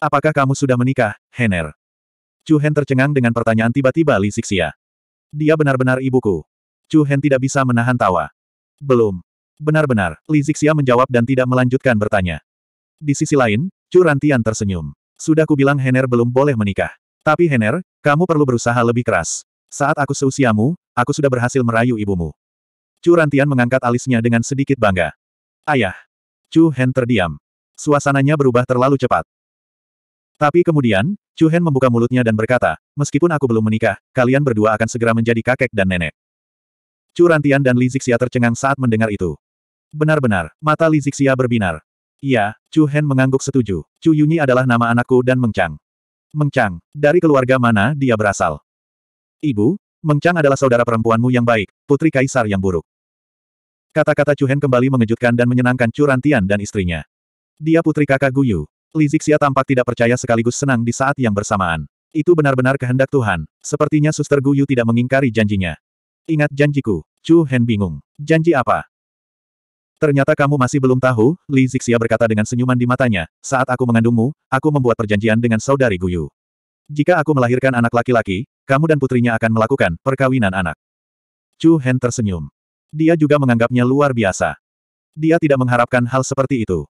Apakah kamu sudah menikah, Henner? Chu Hen tercengang dengan pertanyaan tiba-tiba Li Sixia. Dia benar-benar ibuku. Chu Hen tidak bisa menahan tawa. Belum. Benar-benar, Li Zixia menjawab dan tidak melanjutkan bertanya. Di sisi lain, Chu Rantian tersenyum. Sudah kubilang Henner belum boleh menikah. Tapi Henner, kamu perlu berusaha lebih keras. Saat aku seusiamu, aku sudah berhasil merayu ibumu. Chu Rantian mengangkat alisnya dengan sedikit bangga. Ayah. Chu Hen terdiam. Suasananya berubah terlalu cepat. Tapi kemudian, Chu Hen membuka mulutnya dan berkata, meskipun aku belum menikah, kalian berdua akan segera menjadi kakek dan nenek. Chu Rantian dan Li Zixia tercengang saat mendengar itu. Benar-benar, mata Li Zixia berbinar. Iya, Chu Hen mengangguk setuju. Chu Yunyi adalah nama anakku dan Mengchang. Mengchang, dari keluarga mana dia berasal? Ibu, Mengchang adalah saudara perempuanmu yang baik, putri kaisar yang buruk. Kata-kata Chu Hen kembali mengejutkan dan menyenangkan Chu Rantian dan istrinya. Dia putri kakak Guyu. Lizixia tampak tidak percaya sekaligus senang di saat yang bersamaan. Itu benar-benar kehendak Tuhan. Sepertinya Suster Guyu tidak mengingkari janjinya. Ingat janjiku. Chu Hen bingung. Janji apa? Ternyata kamu masih belum tahu, Li Zixia berkata dengan senyuman di matanya, saat aku mengandungmu, aku membuat perjanjian dengan saudari Guyu. Jika aku melahirkan anak laki-laki, kamu dan putrinya akan melakukan perkawinan anak. Chu Hen tersenyum. Dia juga menganggapnya luar biasa. Dia tidak mengharapkan hal seperti itu.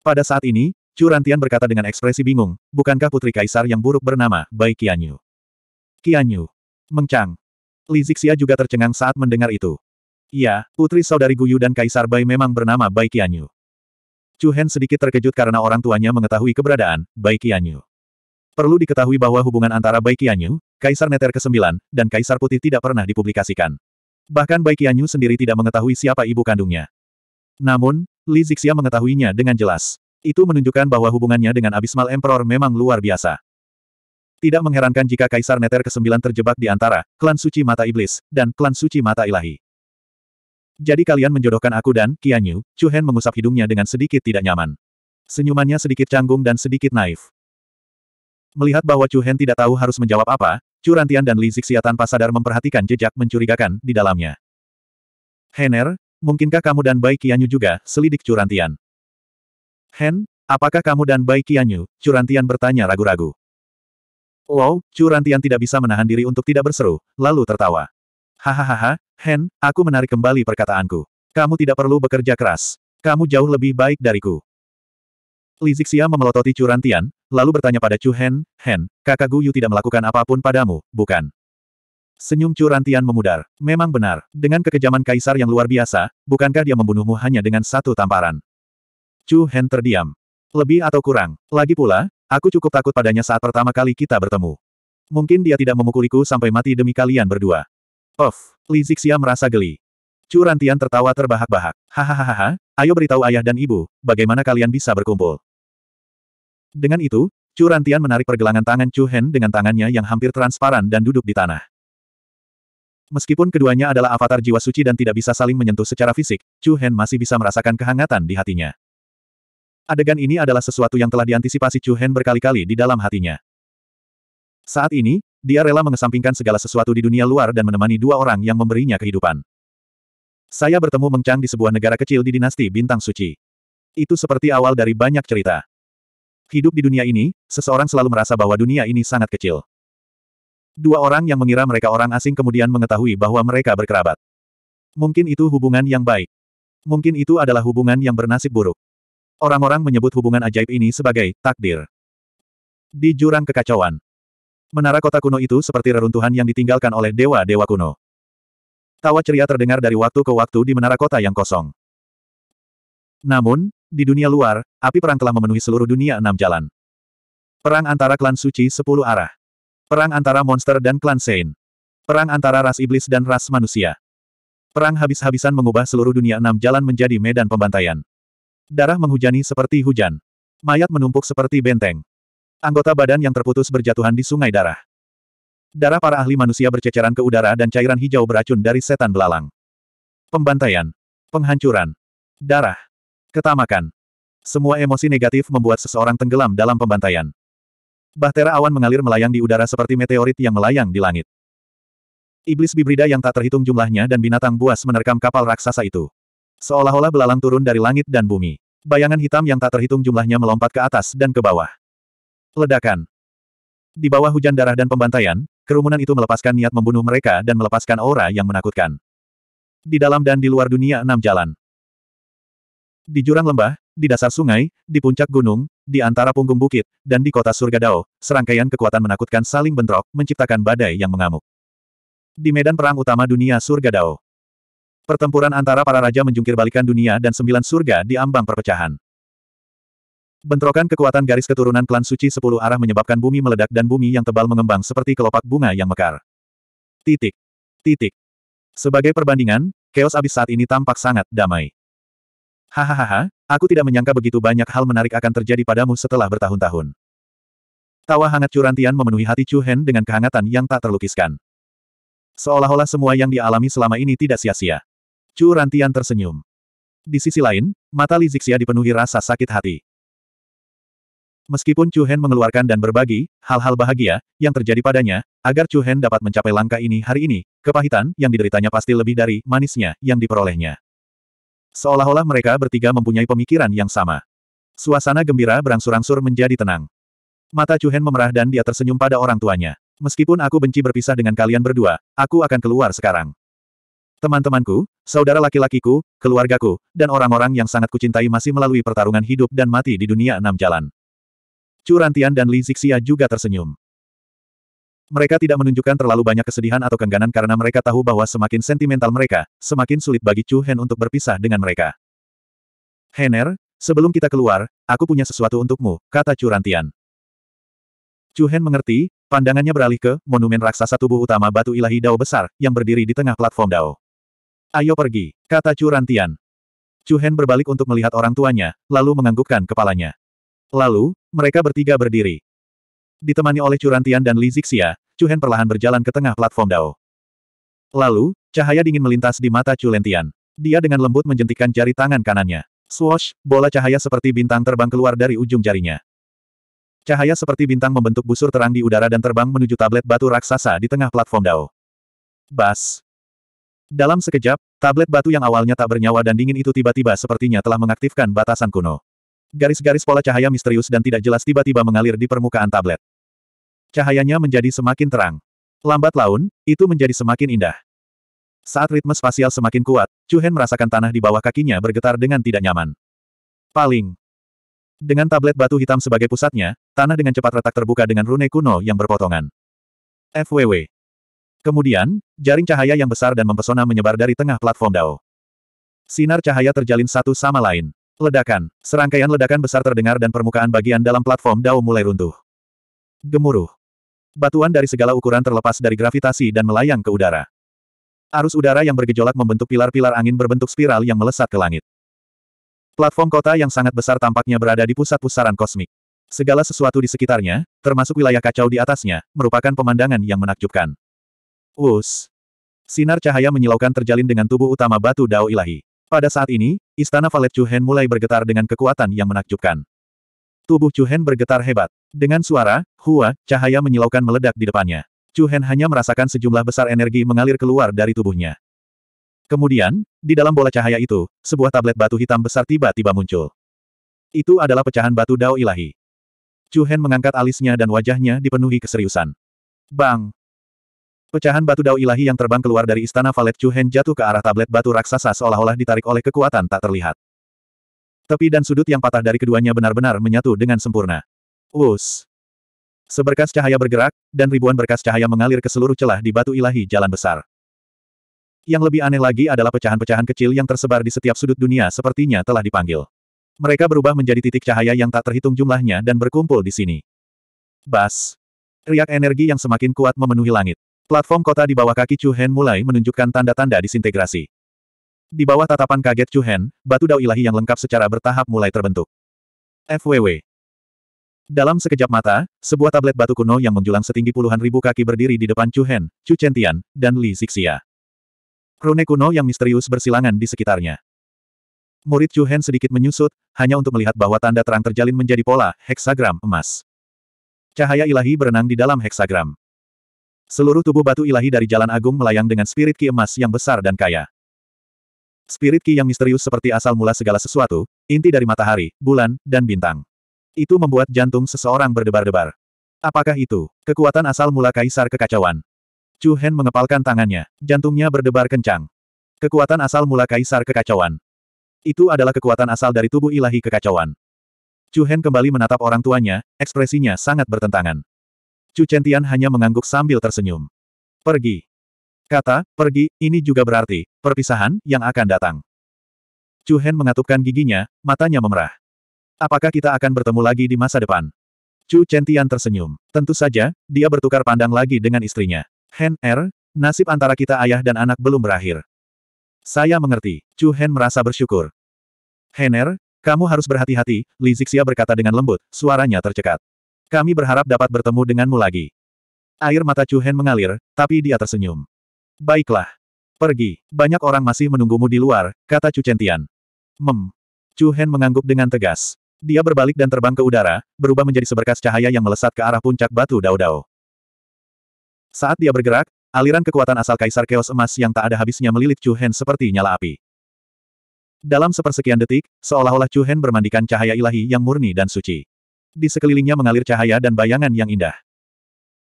Pada saat ini, Curantian berkata dengan ekspresi bingung, bukankah putri kaisar yang buruk bernama Bai Qianyu? Qianyu. Mengcang. Li Zixia juga tercengang saat mendengar itu. Iya, putri saudari Guyu dan kaisar Bai memang bernama Bai Qianyu. Chu Hen sedikit terkejut karena orang tuanya mengetahui keberadaan Bai Qianyu. Perlu diketahui bahwa hubungan antara Bai Qianyu, Kaisar Neter ke-9, dan Kaisar Putih tidak pernah dipublikasikan. Bahkan Bai Qianyu sendiri tidak mengetahui siapa ibu kandungnya. Namun, Li Zixia mengetahuinya dengan jelas. Itu menunjukkan bahwa hubungannya dengan Abismal Emperor memang luar biasa. Tidak mengherankan jika Kaisar Neter ke-9 terjebak di antara klan suci mata iblis dan klan suci mata ilahi. Jadi kalian menjodohkan aku dan Kianyu. Chu Hen mengusap hidungnya dengan sedikit tidak nyaman. Senyumannya sedikit canggung dan sedikit naif. Melihat bahwa Chu Hen tidak tahu harus menjawab apa, Chu Rantian dan Li Zixia tanpa sadar memperhatikan jejak mencurigakan di dalamnya. Hener, mungkinkah kamu dan Bai Kianyu juga, selidik Chu Rantian. Hen, apakah kamu dan Bai Qianyu? Curantian bertanya ragu-ragu. Wow, Curantian tidak bisa menahan diri untuk tidak berseru, lalu tertawa. Hahaha, Hen, aku menarik kembali perkataanku. Kamu tidak perlu bekerja keras. Kamu jauh lebih baik dariku. Lizixia memelototi Curantian, lalu bertanya pada Chu Hen, Hen, kakak Guyu tidak melakukan apapun padamu, bukan? Senyum Curantian memudar. Memang benar, dengan kekejaman kaisar yang luar biasa, bukankah dia membunuhmu hanya dengan satu tamparan? Chu Hen terdiam. Lebih atau kurang. Lagi pula, aku cukup takut padanya saat pertama kali kita bertemu. Mungkin dia tidak memukuliku sampai mati demi kalian berdua. Of, Li Zixia merasa geli. Chu Rantian tertawa terbahak-bahak. Hahaha, ayo beritahu ayah dan ibu, bagaimana kalian bisa berkumpul. Dengan itu, Chu Rantian menarik pergelangan tangan Chu Hen dengan tangannya yang hampir transparan dan duduk di tanah. Meskipun keduanya adalah avatar jiwa suci dan tidak bisa saling menyentuh secara fisik, Chu Hen masih bisa merasakan kehangatan di hatinya. Adegan ini adalah sesuatu yang telah diantisipasi Chu Hen berkali-kali di dalam hatinya. Saat ini, dia rela mengesampingkan segala sesuatu di dunia luar dan menemani dua orang yang memberinya kehidupan. Saya bertemu Meng Chang di sebuah negara kecil di dinasti Bintang Suci. Itu seperti awal dari banyak cerita. Hidup di dunia ini, seseorang selalu merasa bahwa dunia ini sangat kecil. Dua orang yang mengira mereka orang asing kemudian mengetahui bahwa mereka berkerabat. Mungkin itu hubungan yang baik. Mungkin itu adalah hubungan yang bernasib buruk. Orang-orang menyebut hubungan ajaib ini sebagai takdir. Di jurang kekacauan. Menara kota kuno itu seperti reruntuhan yang ditinggalkan oleh dewa-dewa kuno. Tawa ceria terdengar dari waktu ke waktu di menara kota yang kosong. Namun, di dunia luar, api perang telah memenuhi seluruh dunia enam jalan. Perang antara klan suci sepuluh arah. Perang antara monster dan klan Sein. Perang antara ras iblis dan ras manusia. Perang habis-habisan mengubah seluruh dunia enam jalan menjadi medan pembantaian. Darah menghujani seperti hujan. Mayat menumpuk seperti benteng. Anggota badan yang terputus berjatuhan di sungai darah. Darah para ahli manusia berceceran ke udara dan cairan hijau beracun dari setan belalang. Pembantaian. Penghancuran. Darah. Ketamakan. Semua emosi negatif membuat seseorang tenggelam dalam pembantaian. Bahtera awan mengalir melayang di udara seperti meteorit yang melayang di langit. Iblis bibrida yang tak terhitung jumlahnya dan binatang buas menerkam kapal raksasa itu. Seolah-olah belalang turun dari langit dan bumi. Bayangan hitam yang tak terhitung jumlahnya melompat ke atas dan ke bawah. Ledakan. Di bawah hujan darah dan pembantaian, kerumunan itu melepaskan niat membunuh mereka dan melepaskan aura yang menakutkan. Di dalam dan di luar dunia enam jalan. Di jurang lembah, di dasar sungai, di puncak gunung, di antara punggung bukit, dan di kota surga Dao, serangkaian kekuatan menakutkan saling bentrok, menciptakan badai yang mengamuk. Di medan perang utama dunia surga Dao, Pertempuran antara para raja menjungkirbalikan dunia dan sembilan surga di ambang perpecahan. Bentrokan kekuatan garis keturunan klan suci sepuluh arah menyebabkan bumi meledak dan bumi yang tebal mengembang seperti kelopak bunga yang mekar. Titik. Titik. Sebagai perbandingan, chaos abis saat ini tampak sangat damai. Hahaha, aku tidak menyangka begitu banyak hal menarik akan terjadi padamu setelah bertahun-tahun. Tawa hangat curantian memenuhi hati Chu Hen dengan kehangatan yang tak terlukiskan. Seolah-olah semua yang dialami selama ini tidak sia-sia. Chu Rantian tersenyum. Di sisi lain, mata Li Zixia dipenuhi rasa sakit hati. Meskipun Chu Hen mengeluarkan dan berbagi hal-hal bahagia yang terjadi padanya, agar Chu Hen dapat mencapai langkah ini hari ini, kepahitan yang dideritanya pasti lebih dari manisnya yang diperolehnya. Seolah-olah mereka bertiga mempunyai pemikiran yang sama. Suasana gembira berangsur-angsur menjadi tenang. Mata Chu Hen memerah dan dia tersenyum pada orang tuanya. Meskipun aku benci berpisah dengan kalian berdua, aku akan keluar sekarang. Teman-temanku, saudara laki-lakiku, keluargaku, dan orang-orang yang sangat kucintai masih melalui pertarungan hidup dan mati di dunia enam jalan. Curantian dan Li Zixia juga tersenyum. Mereka tidak menunjukkan terlalu banyak kesedihan atau kengganan karena mereka tahu bahwa semakin sentimental mereka, semakin sulit bagi Chu Hen untuk berpisah dengan mereka. Hener, sebelum kita keluar, aku punya sesuatu untukmu, kata Curantian. Chu Hen mengerti, pandangannya beralih ke monumen raksasa tubuh utama batu ilahi Dao besar yang berdiri di tengah platform Dao. Ayo pergi, kata Chu Rantian. berbalik untuk melihat orang tuanya, lalu menganggukkan kepalanya. Lalu, mereka bertiga berdiri. Ditemani oleh Chu dan Li Zixia, Chu perlahan berjalan ke tengah platform Dao. Lalu, cahaya dingin melintas di mata Chu Dia dengan lembut menjentikan jari tangan kanannya. Swoosh, bola cahaya seperti bintang terbang keluar dari ujung jarinya. Cahaya seperti bintang membentuk busur terang di udara dan terbang menuju tablet batu raksasa di tengah platform Dao. Bas, dalam sekejap, tablet batu yang awalnya tak bernyawa dan dingin itu tiba-tiba sepertinya telah mengaktifkan batasan kuno. Garis-garis pola cahaya misterius dan tidak jelas tiba-tiba mengalir di permukaan tablet. Cahayanya menjadi semakin terang. Lambat laun, itu menjadi semakin indah. Saat ritme spasial semakin kuat, Chuhen merasakan tanah di bawah kakinya bergetar dengan tidak nyaman. Paling. Dengan tablet batu hitam sebagai pusatnya, tanah dengan cepat retak terbuka dengan rune kuno yang berpotongan. FWW. Kemudian, jaring cahaya yang besar dan mempesona menyebar dari tengah platform Dao. Sinar cahaya terjalin satu sama lain. Ledakan. Serangkaian ledakan besar terdengar dan permukaan bagian dalam platform Dao mulai runtuh. Gemuruh. Batuan dari segala ukuran terlepas dari gravitasi dan melayang ke udara. Arus udara yang bergejolak membentuk pilar-pilar angin berbentuk spiral yang melesat ke langit. Platform kota yang sangat besar tampaknya berada di pusat pusaran kosmik. Segala sesuatu di sekitarnya, termasuk wilayah kacau di atasnya, merupakan pemandangan yang menakjubkan. Us. Sinar cahaya menyilaukan terjalin dengan tubuh utama batu Dao Ilahi. Pada saat ini, istana Valet Chuhen mulai bergetar dengan kekuatan yang menakjubkan. Tubuh Chuhen bergetar hebat. Dengan suara, hua, cahaya menyilaukan meledak di depannya. Chuhen hanya merasakan sejumlah besar energi mengalir keluar dari tubuhnya. Kemudian, di dalam bola cahaya itu, sebuah tablet batu hitam besar tiba-tiba muncul. Itu adalah pecahan batu Dao Ilahi. Chuhen mengangkat alisnya dan wajahnya dipenuhi keseriusan. Bang! Pecahan batu dao ilahi yang terbang keluar dari istana Valet Chuhen jatuh ke arah tablet batu raksasa seolah-olah ditarik oleh kekuatan tak terlihat. Tepi dan sudut yang patah dari keduanya benar-benar menyatu dengan sempurna. Us. Seberkas cahaya bergerak, dan ribuan berkas cahaya mengalir ke seluruh celah di batu ilahi jalan besar. Yang lebih aneh lagi adalah pecahan-pecahan kecil yang tersebar di setiap sudut dunia sepertinya telah dipanggil. Mereka berubah menjadi titik cahaya yang tak terhitung jumlahnya dan berkumpul di sini. Bas! Riak energi yang semakin kuat memenuhi langit. Platform kota di bawah kaki Chu Hen mulai menunjukkan tanda-tanda disintegrasi. Di bawah tatapan kaget Chu Hen, batu dao ilahi yang lengkap secara bertahap mulai terbentuk. FWW dalam sekejap mata, sebuah tablet batu kuno yang menjulang setinggi puluhan ribu kaki berdiri di depan Chu Hen, Chu Chentian, dan Li Zixia. Rune kuno yang misterius bersilangan di sekitarnya. Murid Chu Hen sedikit menyusut, hanya untuk melihat bahwa tanda terang terjalin menjadi pola, heksagram, emas. Cahaya ilahi berenang di dalam heksagram. Seluruh tubuh batu ilahi dari Jalan Agung melayang dengan spirit ki emas yang besar dan kaya. Spirit ki yang misterius seperti asal mula segala sesuatu, inti dari matahari, bulan, dan bintang. Itu membuat jantung seseorang berdebar-debar. Apakah itu kekuatan asal mula kaisar kekacauan? Chu Hen mengepalkan tangannya. Jantungnya berdebar kencang. Kekuatan asal mula kaisar kekacauan. Itu adalah kekuatan asal dari tubuh ilahi kekacauan. Chu Hen kembali menatap orang tuanya, ekspresinya sangat bertentangan. Chu Chentian hanya mengangguk sambil tersenyum. Pergi. Kata, pergi, ini juga berarti, perpisahan, yang akan datang. Chu Hen mengatupkan giginya, matanya memerah. Apakah kita akan bertemu lagi di masa depan? Chu Chentian tersenyum. Tentu saja, dia bertukar pandang lagi dengan istrinya. Hen Er, nasib antara kita ayah dan anak belum berakhir. Saya mengerti, Chu Hen merasa bersyukur. Hen Er, kamu harus berhati-hati, Li Zixia berkata dengan lembut, suaranya tercekat. Kami berharap dapat bertemu denganmu lagi. Air mata Chu Hen mengalir, tapi dia tersenyum. Baiklah. Pergi. Banyak orang masih menunggumu di luar, kata Chu Chentian. Mem. Chu Hen mengangguk dengan tegas. Dia berbalik dan terbang ke udara, berubah menjadi seberkas cahaya yang melesat ke arah puncak batu Dao Dao. Saat dia bergerak, aliran kekuatan asal Kaisar Keos Emas yang tak ada habisnya melilit Chu Hen seperti nyala api. Dalam sepersekian detik, seolah-olah Chu Hen bermandikan cahaya ilahi yang murni dan suci. Di sekelilingnya mengalir cahaya dan bayangan yang indah.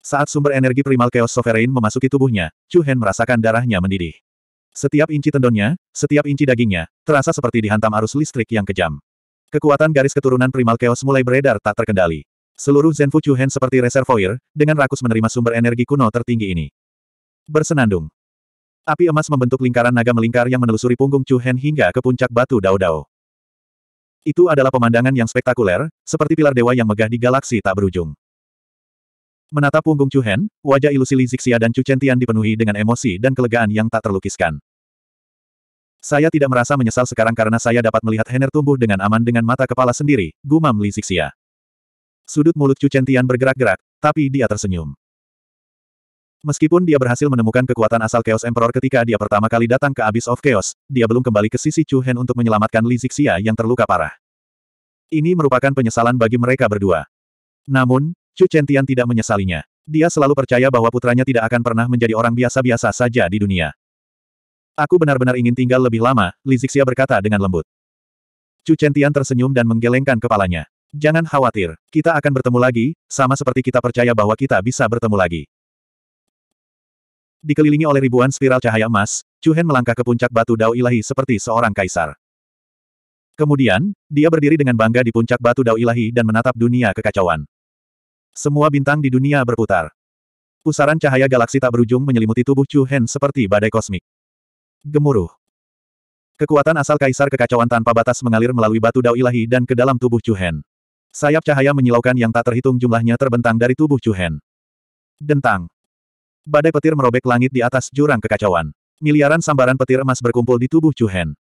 Saat sumber energi primal Chaos Sovereign memasuki tubuhnya, Chu Hen merasakan darahnya mendidih. Setiap inci tendonnya, setiap inci dagingnya, terasa seperti dihantam arus listrik yang kejam. Kekuatan garis keturunan primal Chaos mulai beredar tak terkendali. Seluruh Zenfu Chu Hen seperti reservoir, dengan rakus menerima sumber energi kuno tertinggi ini. Bersenandung. Api emas membentuk lingkaran naga melingkar yang menelusuri punggung Chu Hen hingga ke puncak batu Dao Dao. Itu adalah pemandangan yang spektakuler, seperti pilar dewa yang megah di galaksi tak berujung. Menatap punggung Chu Hen, wajah ilusi Li Zixia dan Chu Chentian dipenuhi dengan emosi dan kelegaan yang tak terlukiskan. Saya tidak merasa menyesal sekarang karena saya dapat melihat Henner tumbuh dengan aman dengan mata kepala sendiri, gumam Li Zixia. Sudut mulut Chu Chentian bergerak-gerak, tapi dia tersenyum. Meskipun dia berhasil menemukan kekuatan asal Chaos Emperor ketika dia pertama kali datang ke Abyss of Chaos, dia belum kembali ke sisi Chu Hen untuk menyelamatkan Li Zixia yang terluka parah. Ini merupakan penyesalan bagi mereka berdua. Namun, Chu Chentian tidak menyesalinya. Dia selalu percaya bahwa putranya tidak akan pernah menjadi orang biasa-biasa saja di dunia. Aku benar-benar ingin tinggal lebih lama, Li Zixia berkata dengan lembut. Chu Chentian tersenyum dan menggelengkan kepalanya. Jangan khawatir, kita akan bertemu lagi, sama seperti kita percaya bahwa kita bisa bertemu lagi. Dikelilingi oleh ribuan spiral cahaya emas, Chu Hen melangkah ke puncak batu dao ilahi seperti seorang kaisar. Kemudian, dia berdiri dengan bangga di puncak batu dao ilahi dan menatap dunia kekacauan. Semua bintang di dunia berputar. Pusaran cahaya galaksi tak berujung menyelimuti tubuh Chu Hen seperti badai kosmik. Gemuruh. Kekuatan asal kaisar kekacauan tanpa batas mengalir melalui batu dao ilahi dan ke dalam tubuh Chu Hen. Sayap cahaya menyilaukan yang tak terhitung jumlahnya terbentang dari tubuh Chu Hen. Dentang. Badai petir merobek langit di atas jurang kekacauan. Miliaran sambaran petir emas berkumpul di tubuh Hen.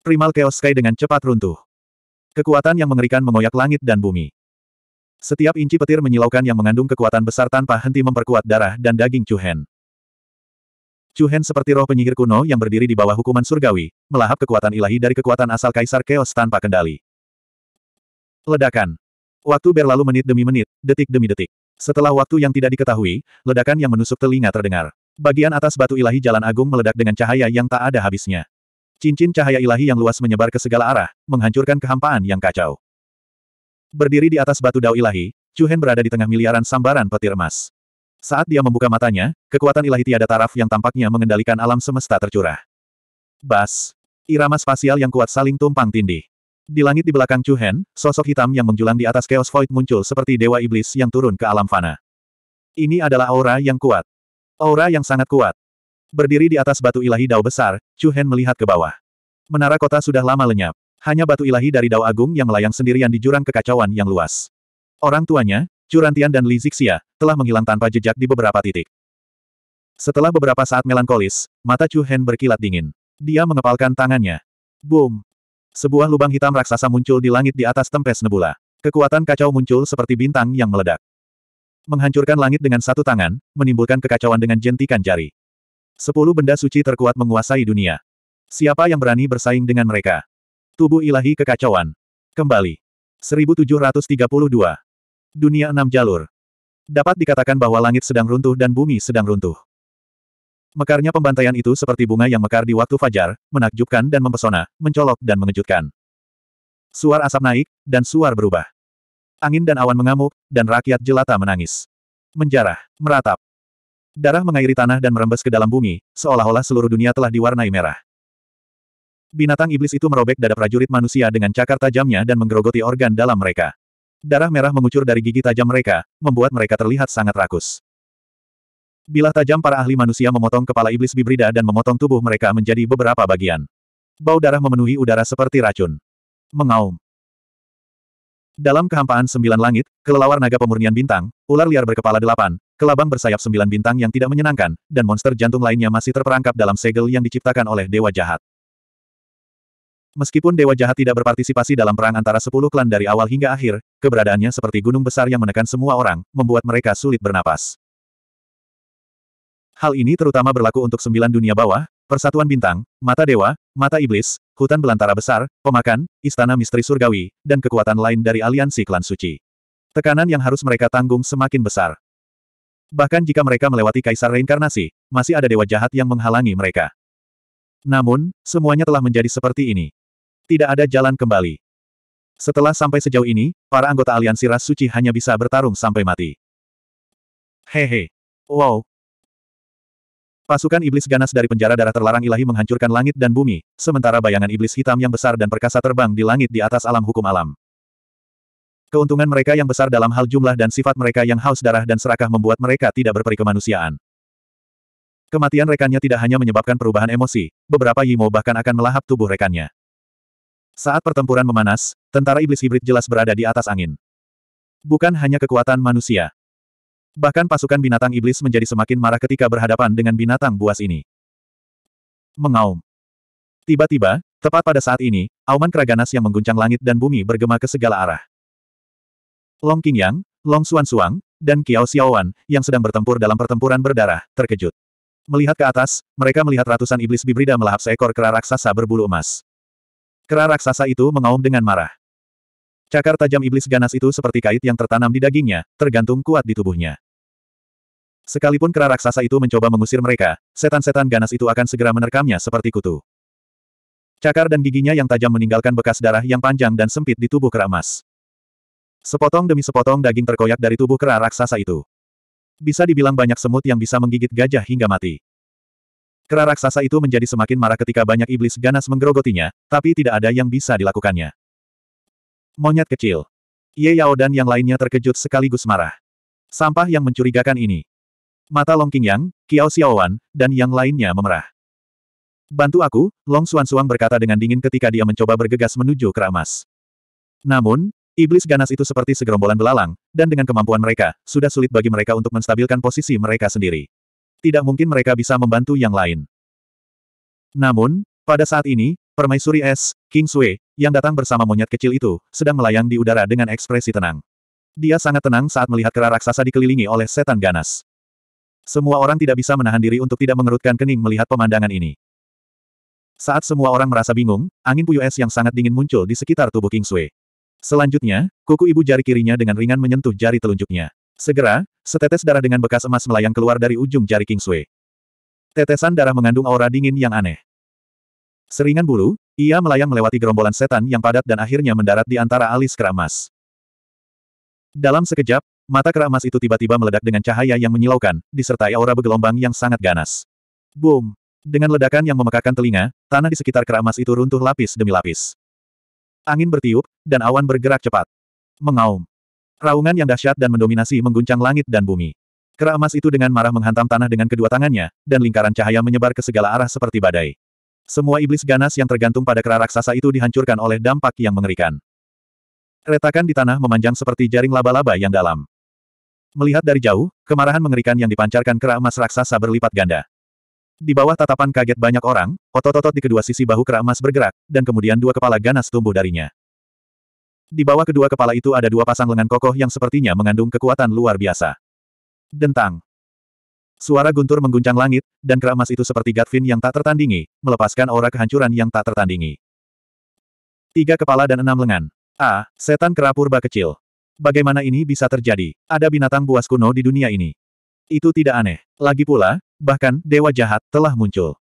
Primal Chaos Sky dengan cepat runtuh. Kekuatan yang mengerikan mengoyak langit dan bumi. Setiap inci petir menyilaukan yang mengandung kekuatan besar tanpa henti memperkuat darah dan daging Chuhen. Hen seperti roh penyihir kuno yang berdiri di bawah hukuman surgawi, melahap kekuatan ilahi dari kekuatan asal Kaisar Chaos tanpa kendali. Ledakan. Waktu berlalu menit demi menit, detik demi detik. Setelah waktu yang tidak diketahui, ledakan yang menusuk telinga terdengar. Bagian atas batu ilahi jalan agung meledak dengan cahaya yang tak ada habisnya. Cincin cahaya ilahi yang luas menyebar ke segala arah, menghancurkan kehampaan yang kacau. Berdiri di atas batu dao ilahi, Chuhen berada di tengah miliaran sambaran petir emas. Saat dia membuka matanya, kekuatan ilahi tiada taraf yang tampaknya mengendalikan alam semesta tercurah. Bas. Irama spasial yang kuat saling tumpang tindih. Di langit di belakang Chu Hen, sosok hitam yang menjulang di atas Chaos Void muncul seperti dewa iblis yang turun ke alam fana. Ini adalah aura yang kuat. Aura yang sangat kuat. Berdiri di atas batu ilahi dao besar, Chu Hen melihat ke bawah. Menara kota sudah lama lenyap. Hanya batu ilahi dari dao agung yang melayang sendirian di jurang kekacauan yang luas. Orang tuanya, Curantian dan Li Zixia, telah menghilang tanpa jejak di beberapa titik. Setelah beberapa saat melankolis, mata Chu Hen berkilat dingin. Dia mengepalkan tangannya. Boom! Sebuah lubang hitam raksasa muncul di langit di atas tempes nebula. Kekuatan kacau muncul seperti bintang yang meledak. Menghancurkan langit dengan satu tangan, menimbulkan kekacauan dengan jentikan jari. Sepuluh benda suci terkuat menguasai dunia. Siapa yang berani bersaing dengan mereka? Tubuh ilahi kekacauan. Kembali. 1732. Dunia enam jalur. Dapat dikatakan bahwa langit sedang runtuh dan bumi sedang runtuh. Mekarnya pembantaian itu seperti bunga yang mekar di waktu fajar, menakjubkan dan mempesona, mencolok dan mengejutkan. Suar asap naik, dan suar berubah. Angin dan awan mengamuk, dan rakyat jelata menangis. Menjarah, meratap. Darah mengairi tanah dan merembes ke dalam bumi, seolah-olah seluruh dunia telah diwarnai merah. Binatang iblis itu merobek dada prajurit manusia dengan cakar tajamnya dan menggerogoti organ dalam mereka. Darah merah mengucur dari gigi tajam mereka, membuat mereka terlihat sangat rakus. Bilah tajam para ahli manusia memotong kepala iblis bibrida dan memotong tubuh mereka menjadi beberapa bagian. Bau darah memenuhi udara seperti racun. Mengaum. Dalam kehampaan sembilan langit, kelelawar naga pemurnian bintang, ular liar berkepala delapan, kelabang bersayap sembilan bintang yang tidak menyenangkan, dan monster jantung lainnya masih terperangkap dalam segel yang diciptakan oleh Dewa Jahat. Meskipun Dewa Jahat tidak berpartisipasi dalam perang antara sepuluh klan dari awal hingga akhir, keberadaannya seperti gunung besar yang menekan semua orang, membuat mereka sulit bernapas. Hal ini terutama berlaku untuk sembilan dunia bawah, persatuan bintang, mata dewa, mata iblis, hutan belantara besar, pemakan, istana misteri surgawi, dan kekuatan lain dari aliansi klan suci. Tekanan yang harus mereka tanggung semakin besar. Bahkan jika mereka melewati kaisar reinkarnasi, masih ada dewa jahat yang menghalangi mereka. Namun, semuanya telah menjadi seperti ini. Tidak ada jalan kembali. Setelah sampai sejauh ini, para anggota aliansi ras suci hanya bisa bertarung sampai mati. Hehe. Wow, Pasukan iblis ganas dari penjara darah terlarang ilahi menghancurkan langit dan bumi, sementara bayangan iblis hitam yang besar dan perkasa terbang di langit di atas alam hukum alam. Keuntungan mereka yang besar dalam hal jumlah dan sifat mereka yang haus darah dan serakah membuat mereka tidak berperi kemanusiaan. Kematian rekannya tidak hanya menyebabkan perubahan emosi, beberapa Yimo bahkan akan melahap tubuh rekannya. Saat pertempuran memanas, tentara iblis hibrid jelas berada di atas angin. Bukan hanya kekuatan manusia, Bahkan pasukan binatang iblis menjadi semakin marah ketika berhadapan dengan binatang buas ini. Mengaum. Tiba-tiba, tepat pada saat ini, auman keraganas yang mengguncang langit dan bumi bergema ke segala arah. Long Qingyang, Long Xuan Suang, dan Qiao Xiaowan, yang sedang bertempur dalam pertempuran berdarah, terkejut. Melihat ke atas, mereka melihat ratusan iblis bibrida melahap seekor kera raksasa berbulu emas. Kera raksasa itu mengaum dengan marah. Cakar tajam iblis ganas itu seperti kait yang tertanam di dagingnya, tergantung kuat di tubuhnya. Sekalipun kera raksasa itu mencoba mengusir mereka, setan-setan ganas itu akan segera menerkamnya seperti kutu. Cakar dan giginya yang tajam meninggalkan bekas darah yang panjang dan sempit di tubuh kera emas. Sepotong demi sepotong daging terkoyak dari tubuh kera raksasa itu. Bisa dibilang banyak semut yang bisa menggigit gajah hingga mati. Kera raksasa itu menjadi semakin marah ketika banyak iblis ganas menggerogotinya, tapi tidak ada yang bisa dilakukannya. Monyet kecil. Ye Yao dan yang lainnya terkejut sekaligus marah. Sampah yang mencurigakan ini. Mata Long Qingyang, Qiao Xiaowan, dan yang lainnya memerah. Bantu aku, Long Xuan Xuan berkata dengan dingin ketika dia mencoba bergegas menuju keramas. Namun, iblis ganas itu seperti segerombolan belalang, dan dengan kemampuan mereka, sudah sulit bagi mereka untuk menstabilkan posisi mereka sendiri. Tidak mungkin mereka bisa membantu yang lain. Namun, pada saat ini, permaisuri es, King Sui, yang datang bersama monyet kecil itu, sedang melayang di udara dengan ekspresi tenang. Dia sangat tenang saat melihat kera raksasa dikelilingi oleh setan ganas. Semua orang tidak bisa menahan diri untuk tidak mengerutkan kening melihat pemandangan ini. Saat semua orang merasa bingung, angin puyuh es yang sangat dingin muncul di sekitar tubuh King Sui. Selanjutnya, kuku ibu jari kirinya dengan ringan menyentuh jari telunjuknya. Segera, setetes darah dengan bekas emas melayang keluar dari ujung jari King Sui. Tetesan darah mengandung aura dingin yang aneh. Seringan bulu, ia melayang melewati gerombolan setan yang padat dan akhirnya mendarat di antara alis keramas. Dalam sekejap, Mata keramas itu tiba-tiba meledak dengan cahaya yang menyilaukan, disertai aura bergelombang yang sangat ganas. Boom! Dengan ledakan yang memekakan telinga, tanah di sekitar keramas itu runtuh lapis demi lapis. Angin bertiup, dan awan bergerak cepat. Mengaum. Raungan yang dahsyat dan mendominasi mengguncang langit dan bumi. Keramas itu dengan marah menghantam tanah dengan kedua tangannya, dan lingkaran cahaya menyebar ke segala arah seperti badai. Semua iblis ganas yang tergantung pada kerak raksasa itu dihancurkan oleh dampak yang mengerikan. Retakan di tanah memanjang seperti jaring laba-laba yang dalam. Melihat dari jauh, kemarahan mengerikan yang dipancarkan kera emas raksasa berlipat ganda. Di bawah tatapan kaget banyak orang, otot-otot di kedua sisi bahu kera emas bergerak, dan kemudian dua kepala ganas tumbuh darinya. Di bawah kedua kepala itu ada dua pasang lengan kokoh yang sepertinya mengandung kekuatan luar biasa. Dentang. Suara guntur mengguncang langit, dan kera emas itu seperti Gatvin yang tak tertandingi, melepaskan aura kehancuran yang tak tertandingi. Tiga kepala dan enam lengan. A. Setan kera purba kecil. Bagaimana ini bisa terjadi? Ada binatang buas kuno di dunia ini. Itu tidak aneh. Lagi pula, bahkan dewa jahat telah muncul.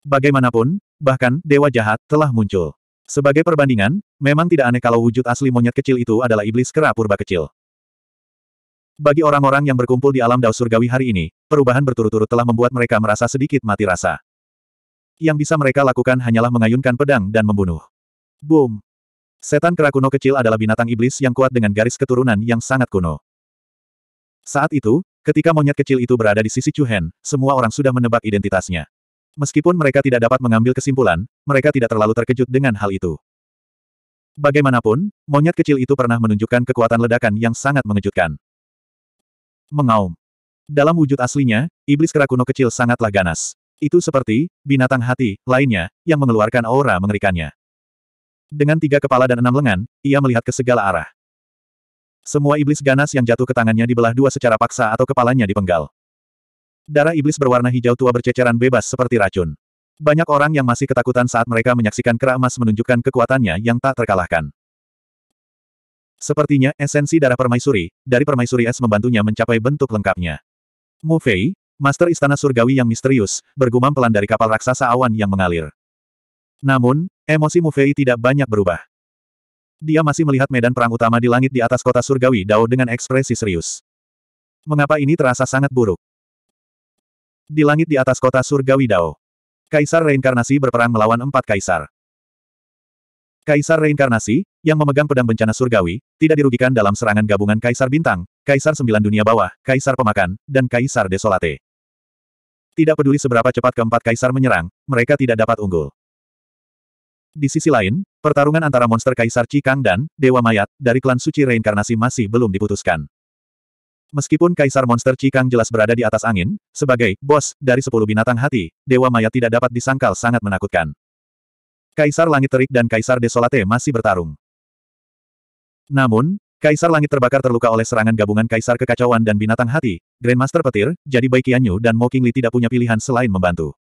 Bagaimanapun, bahkan dewa jahat telah muncul. Sebagai perbandingan, memang tidak aneh kalau wujud asli monyet kecil itu adalah iblis kera purba kecil. Bagi orang-orang yang berkumpul di alam daus surgawi hari ini, perubahan berturut-turut telah membuat mereka merasa sedikit mati rasa. Yang bisa mereka lakukan hanyalah mengayunkan pedang dan membunuh. Boom! Setan kera kuno kecil adalah binatang iblis yang kuat dengan garis keturunan yang sangat kuno. Saat itu, ketika monyet kecil itu berada di sisi Chuhen, semua orang sudah menebak identitasnya. Meskipun mereka tidak dapat mengambil kesimpulan, mereka tidak terlalu terkejut dengan hal itu. Bagaimanapun, monyet kecil itu pernah menunjukkan kekuatan ledakan yang sangat mengejutkan. Mengaum. Dalam wujud aslinya, iblis kera kuno kecil sangatlah ganas. Itu seperti, binatang hati, lainnya, yang mengeluarkan aura mengerikannya. Dengan tiga kepala dan enam lengan, ia melihat ke segala arah. Semua iblis ganas yang jatuh ke tangannya dibelah dua secara paksa atau kepalanya dipenggal. Darah iblis berwarna hijau tua berceceran bebas seperti racun. Banyak orang yang masih ketakutan saat mereka menyaksikan kera emas menunjukkan kekuatannya yang tak terkalahkan. Sepertinya esensi darah permaisuri, dari permaisuri es membantunya mencapai bentuk lengkapnya. Mu Fei, Master Istana Surgawi yang misterius, bergumam pelan dari kapal raksasa awan yang mengalir. Namun, Emosi Mu Fei tidak banyak berubah. Dia masih melihat medan perang utama di langit di atas kota surgawi Dao dengan ekspresi serius. Mengapa ini terasa sangat buruk? Di langit di atas kota surgawi Dao, Kaisar Reinkarnasi berperang melawan empat kaisar. Kaisar Reinkarnasi, yang memegang pedang bencana surgawi, tidak dirugikan dalam serangan gabungan Kaisar Bintang, Kaisar Sembilan Dunia Bawah, Kaisar Pemakan, dan Kaisar Desolate. Tidak peduli seberapa cepat keempat kaisar menyerang, mereka tidak dapat unggul. Di sisi lain, pertarungan antara monster Kaisar Cikang dan Dewa Mayat dari klan suci reinkarnasi masih belum diputuskan. Meskipun Kaisar Monster Cikang jelas berada di atas angin, sebagai bos dari sepuluh binatang hati, Dewa Mayat tidak dapat disangkal sangat menakutkan. Kaisar Langit Terik dan Kaisar Desolate masih bertarung. Namun, Kaisar Langit terbakar terluka oleh serangan gabungan Kaisar Kekacauan dan Binatang Hati, Grandmaster Petir, jadi Bai Qianyu dan Mo Qingli tidak punya pilihan selain membantu.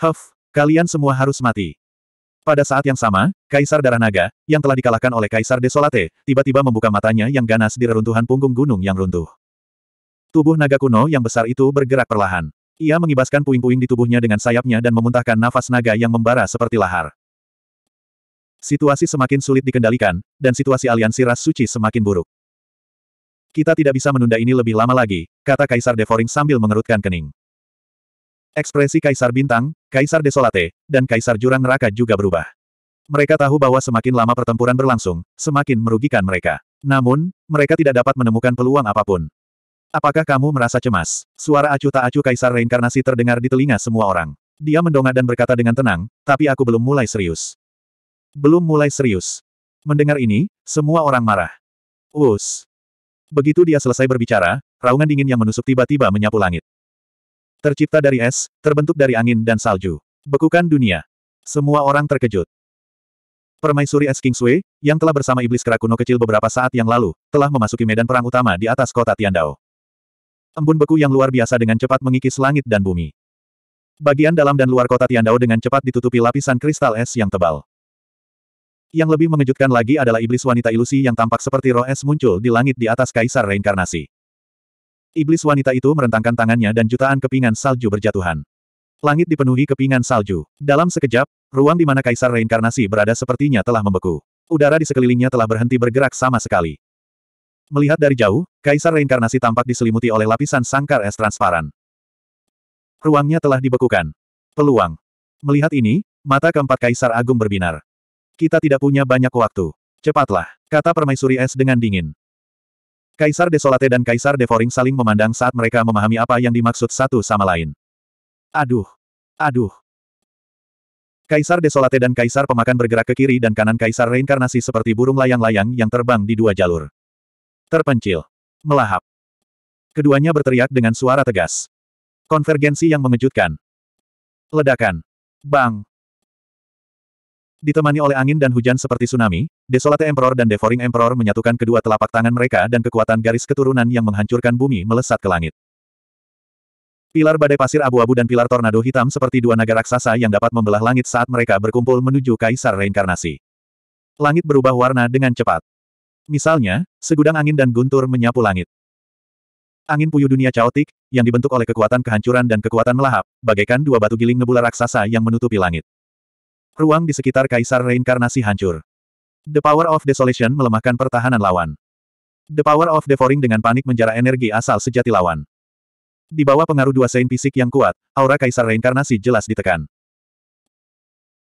Huff, kalian semua harus mati. Pada saat yang sama, Kaisar Darah Naga, yang telah dikalahkan oleh Kaisar Desolate, tiba-tiba membuka matanya yang ganas di reruntuhan punggung gunung yang runtuh. Tubuh naga kuno yang besar itu bergerak perlahan. Ia mengibaskan puing-puing di tubuhnya dengan sayapnya dan memuntahkan nafas naga yang membara seperti lahar. Situasi semakin sulit dikendalikan, dan situasi aliansi ras suci semakin buruk. Kita tidak bisa menunda ini lebih lama lagi, kata Kaisar Devoring sambil mengerutkan kening. Ekspresi Kaisar Bintang, Kaisar Desolate, dan Kaisar Jurang Neraka juga berubah. Mereka tahu bahwa semakin lama pertempuran berlangsung, semakin merugikan mereka. Namun, mereka tidak dapat menemukan peluang apapun. Apakah kamu merasa cemas? Suara acuh tak acuh Kaisar Reinkarnasi terdengar di telinga semua orang. Dia mendongak dan berkata dengan tenang, tapi aku belum mulai serius. Belum mulai serius. Mendengar ini, semua orang marah. Us. Begitu dia selesai berbicara, raungan dingin yang menusuk tiba-tiba menyapu langit. Tercipta dari es, terbentuk dari angin dan salju. Bekukan dunia. Semua orang terkejut. Permaisuri Es King Sui, yang telah bersama iblis kerakuno kecil beberapa saat yang lalu, telah memasuki medan perang utama di atas kota Tiandao. Embun beku yang luar biasa dengan cepat mengikis langit dan bumi. Bagian dalam dan luar kota Tiandao dengan cepat ditutupi lapisan kristal es yang tebal. Yang lebih mengejutkan lagi adalah iblis wanita ilusi yang tampak seperti roh es muncul di langit di atas kaisar reinkarnasi. Iblis wanita itu merentangkan tangannya dan jutaan kepingan salju berjatuhan. Langit dipenuhi kepingan salju. Dalam sekejap, ruang di mana kaisar reinkarnasi berada sepertinya telah membeku. Udara di sekelilingnya telah berhenti bergerak sama sekali. Melihat dari jauh, kaisar reinkarnasi tampak diselimuti oleh lapisan sangkar es transparan. Ruangnya telah dibekukan. Peluang. Melihat ini, mata keempat kaisar agung berbinar. Kita tidak punya banyak waktu. Cepatlah, kata permaisuri es dengan dingin. Kaisar Desolate dan Kaisar Devoring saling memandang saat mereka memahami apa yang dimaksud satu sama lain. Aduh! Aduh! Kaisar Desolate dan Kaisar Pemakan bergerak ke kiri dan kanan Kaisar Reinkarnasi seperti burung layang-layang yang terbang di dua jalur. Terpencil. Melahap. Keduanya berteriak dengan suara tegas. Konvergensi yang mengejutkan. Ledakan. Bang! Ditemani oleh angin dan hujan seperti tsunami, Desolate Emperor dan Devouring Emperor menyatukan kedua telapak tangan mereka dan kekuatan garis keturunan yang menghancurkan bumi melesat ke langit. Pilar badai pasir abu-abu dan pilar tornado hitam seperti dua naga raksasa yang dapat membelah langit saat mereka berkumpul menuju Kaisar Reinkarnasi. Langit berubah warna dengan cepat. Misalnya, segudang angin dan guntur menyapu langit. Angin puyuh dunia caotik, yang dibentuk oleh kekuatan kehancuran dan kekuatan melahap, bagaikan dua batu giling nebula raksasa yang menutupi langit. Ruang di sekitar Kaisar Reinkarnasi hancur. The Power of Desolation melemahkan pertahanan lawan. The Power of Devouring dengan panik menjara energi asal sejati lawan. Di bawah pengaruh dua sein fisik yang kuat, aura Kaisar Reinkarnasi jelas ditekan.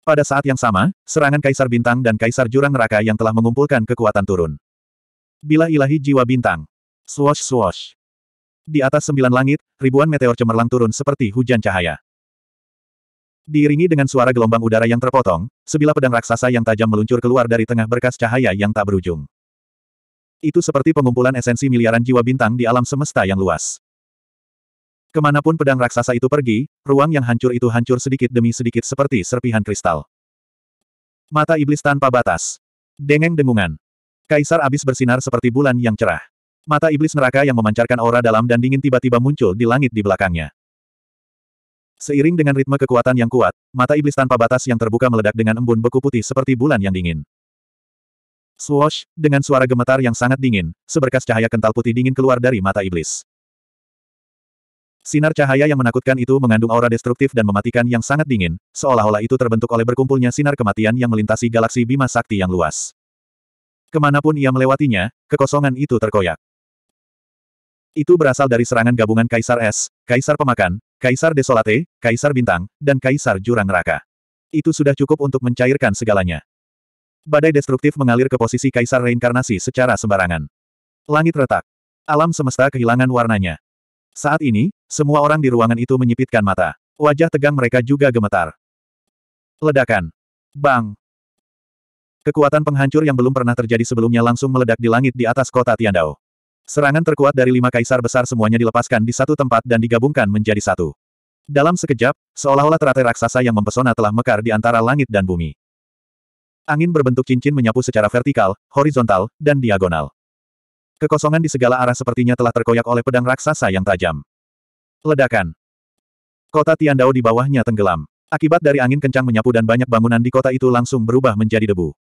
Pada saat yang sama, serangan Kaisar Bintang dan Kaisar Jurang Neraka yang telah mengumpulkan kekuatan turun. Bila ilahi jiwa bintang. Swash swash. Di atas sembilan langit, ribuan meteor cemerlang turun seperti hujan cahaya. Diiringi dengan suara gelombang udara yang terpotong, sebilah pedang raksasa yang tajam meluncur keluar dari tengah berkas cahaya yang tak berujung. Itu seperti pengumpulan esensi miliaran jiwa bintang di alam semesta yang luas. Kemanapun pedang raksasa itu pergi, ruang yang hancur itu hancur sedikit demi sedikit seperti serpihan kristal. Mata iblis tanpa batas. Dengeng dengungan. Kaisar abis bersinar seperti bulan yang cerah. Mata iblis neraka yang memancarkan aura dalam dan dingin tiba-tiba muncul di langit di belakangnya. Seiring dengan ritme kekuatan yang kuat, mata iblis tanpa batas yang terbuka meledak dengan embun beku putih seperti bulan yang dingin. Swoosh, dengan suara gemetar yang sangat dingin, seberkas cahaya kental putih dingin keluar dari mata iblis. Sinar cahaya yang menakutkan itu mengandung aura destruktif dan mematikan yang sangat dingin, seolah-olah itu terbentuk oleh berkumpulnya sinar kematian yang melintasi galaksi bima sakti yang luas. Kemanapun ia melewatinya, kekosongan itu terkoyak. Itu berasal dari serangan gabungan Kaisar Es, Kaisar Pemakan, Kaisar Desolate, Kaisar Bintang, dan Kaisar Jurang Neraka. Itu sudah cukup untuk mencairkan segalanya. Badai destruktif mengalir ke posisi Kaisar Reinkarnasi secara sembarangan. Langit retak. Alam semesta kehilangan warnanya. Saat ini, semua orang di ruangan itu menyipitkan mata. Wajah tegang mereka juga gemetar. Ledakan. Bang. Kekuatan penghancur yang belum pernah terjadi sebelumnya langsung meledak di langit di atas kota Tiandao. Serangan terkuat dari lima kaisar besar semuanya dilepaskan di satu tempat dan digabungkan menjadi satu. Dalam sekejap, seolah-olah teratai raksasa yang mempesona telah mekar di antara langit dan bumi. Angin berbentuk cincin menyapu secara vertikal, horizontal, dan diagonal. Kekosongan di segala arah sepertinya telah terkoyak oleh pedang raksasa yang tajam. Ledakan. Kota Tiandao di bawahnya tenggelam. Akibat dari angin kencang menyapu dan banyak bangunan di kota itu langsung berubah menjadi debu.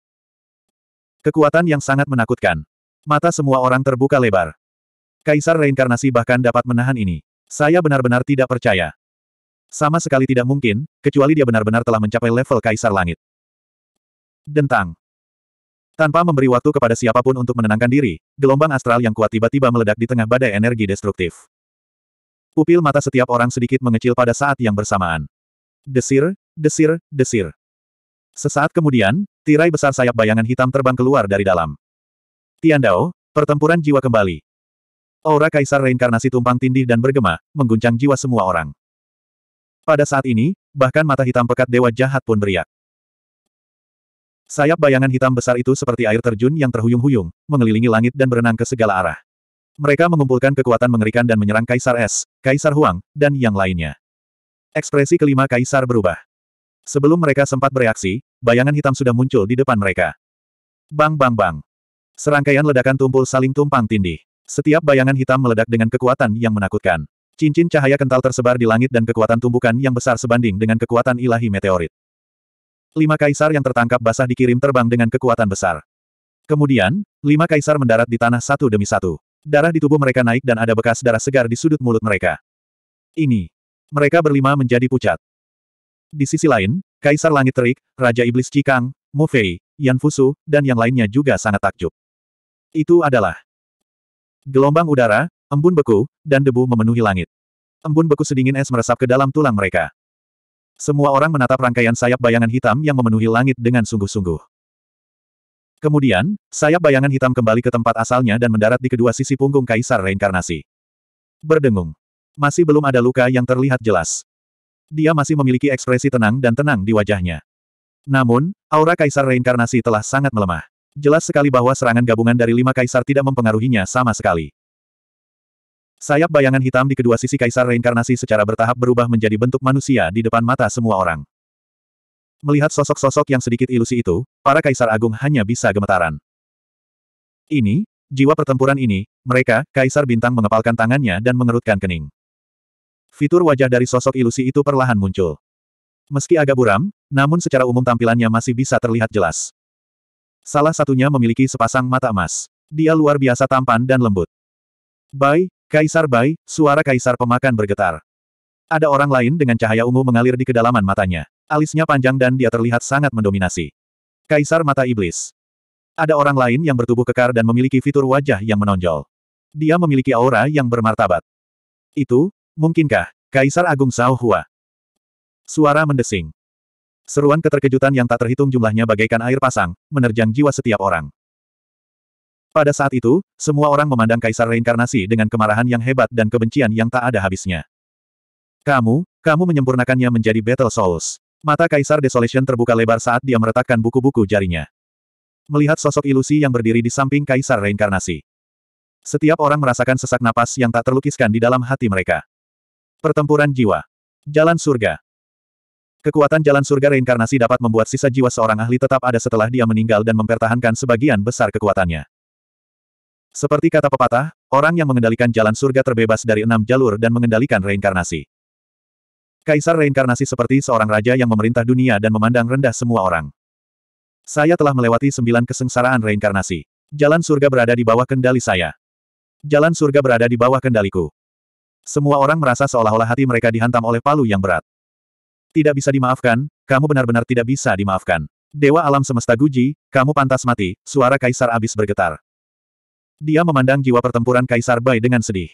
Kekuatan yang sangat menakutkan. Mata semua orang terbuka lebar. Kaisar reinkarnasi bahkan dapat menahan ini. Saya benar-benar tidak percaya. Sama sekali tidak mungkin, kecuali dia benar-benar telah mencapai level Kaisar Langit. Dentang. Tanpa memberi waktu kepada siapapun untuk menenangkan diri, gelombang astral yang kuat tiba-tiba meledak di tengah badai energi destruktif. Pupil mata setiap orang sedikit mengecil pada saat yang bersamaan. Desir, desir, desir. Sesaat kemudian, tirai besar sayap bayangan hitam terbang keluar dari dalam. Tiandao, pertempuran jiwa kembali. Aura kaisar reinkarnasi tumpang tindih dan bergema, mengguncang jiwa semua orang. Pada saat ini, bahkan mata hitam pekat dewa jahat pun beriak. Sayap bayangan hitam besar itu seperti air terjun yang terhuyung-huyung, mengelilingi langit dan berenang ke segala arah. Mereka mengumpulkan kekuatan mengerikan dan menyerang Kaisar Es, Kaisar Huang, dan yang lainnya. Ekspresi kelima Kaisar berubah. Sebelum mereka sempat bereaksi, bayangan hitam sudah muncul di depan mereka. Bang bang bang. Serangkaian ledakan tumpul saling tumpang tindih. Setiap bayangan hitam meledak dengan kekuatan yang menakutkan. Cincin cahaya kental tersebar di langit dan kekuatan tumbukan yang besar sebanding dengan kekuatan ilahi meteorit. Lima kaisar yang tertangkap basah dikirim terbang dengan kekuatan besar. Kemudian, lima kaisar mendarat di tanah satu demi satu. Darah di tubuh mereka naik dan ada bekas darah segar di sudut mulut mereka. Ini. Mereka berlima menjadi pucat. Di sisi lain, Kaisar Langit Terik, Raja Iblis Cikang, Mu Fei, Yan Fusu, dan yang lainnya juga sangat takjub. Itu adalah gelombang udara, embun beku, dan debu memenuhi langit. Embun beku sedingin es meresap ke dalam tulang mereka. Semua orang menatap rangkaian sayap bayangan hitam yang memenuhi langit dengan sungguh-sungguh. Kemudian, sayap bayangan hitam kembali ke tempat asalnya dan mendarat di kedua sisi punggung kaisar reinkarnasi. Berdengung. Masih belum ada luka yang terlihat jelas. Dia masih memiliki ekspresi tenang dan tenang di wajahnya. Namun, aura kaisar reinkarnasi telah sangat melemah. Jelas sekali bahwa serangan gabungan dari lima kaisar tidak mempengaruhinya sama sekali. Sayap bayangan hitam di kedua sisi kaisar reinkarnasi secara bertahap berubah menjadi bentuk manusia di depan mata semua orang. Melihat sosok-sosok yang sedikit ilusi itu, para kaisar agung hanya bisa gemetaran. Ini, jiwa pertempuran ini, mereka, kaisar bintang mengepalkan tangannya dan mengerutkan kening. Fitur wajah dari sosok ilusi itu perlahan muncul. Meski agak buram, namun secara umum tampilannya masih bisa terlihat jelas. Salah satunya memiliki sepasang mata emas. Dia luar biasa tampan dan lembut. Bai, Kaisar Bai, suara Kaisar pemakan bergetar. Ada orang lain dengan cahaya ungu mengalir di kedalaman matanya. Alisnya panjang dan dia terlihat sangat mendominasi. Kaisar Mata Iblis. Ada orang lain yang bertubuh kekar dan memiliki fitur wajah yang menonjol. Dia memiliki aura yang bermartabat. Itu, mungkinkah, Kaisar Agung Sao Hua? Suara mendesing. Seruan keterkejutan yang tak terhitung jumlahnya bagaikan air pasang, menerjang jiwa setiap orang. Pada saat itu, semua orang memandang kaisar reinkarnasi dengan kemarahan yang hebat dan kebencian yang tak ada habisnya. Kamu, kamu menyempurnakannya menjadi Battle Souls. Mata kaisar Desolation terbuka lebar saat dia meretakkan buku-buku jarinya. Melihat sosok ilusi yang berdiri di samping kaisar reinkarnasi. Setiap orang merasakan sesak napas yang tak terlukiskan di dalam hati mereka. Pertempuran jiwa. Jalan surga. Kekuatan jalan surga reinkarnasi dapat membuat sisa jiwa seorang ahli tetap ada setelah dia meninggal dan mempertahankan sebagian besar kekuatannya. Seperti kata pepatah, orang yang mengendalikan jalan surga terbebas dari enam jalur dan mengendalikan reinkarnasi. Kaisar reinkarnasi seperti seorang raja yang memerintah dunia dan memandang rendah semua orang. Saya telah melewati sembilan kesengsaraan reinkarnasi. Jalan surga berada di bawah kendali saya. Jalan surga berada di bawah kendaliku. Semua orang merasa seolah-olah hati mereka dihantam oleh palu yang berat. Tidak bisa dimaafkan, kamu benar-benar tidak bisa dimaafkan. Dewa alam semesta Guji, kamu pantas mati, suara kaisar abis bergetar. Dia memandang jiwa pertempuran kaisar Bai dengan sedih.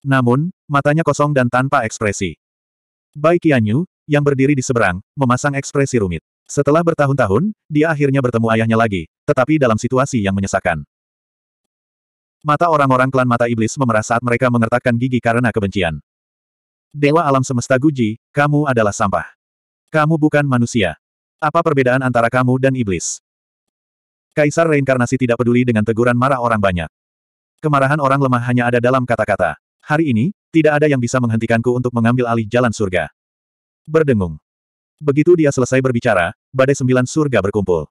Namun, matanya kosong dan tanpa ekspresi. Bai Qianyu, yang berdiri di seberang, memasang ekspresi rumit. Setelah bertahun-tahun, dia akhirnya bertemu ayahnya lagi, tetapi dalam situasi yang menyesakkan. Mata orang-orang klan mata iblis memerah saat mereka mengertakkan gigi karena kebencian. Dewa alam semesta Guji, kamu adalah sampah. Kamu bukan manusia. Apa perbedaan antara kamu dan iblis? Kaisar reinkarnasi tidak peduli dengan teguran marah orang banyak. Kemarahan orang lemah hanya ada dalam kata-kata. Hari ini, tidak ada yang bisa menghentikanku untuk mengambil alih jalan surga. Berdengung. Begitu dia selesai berbicara, badai sembilan surga berkumpul.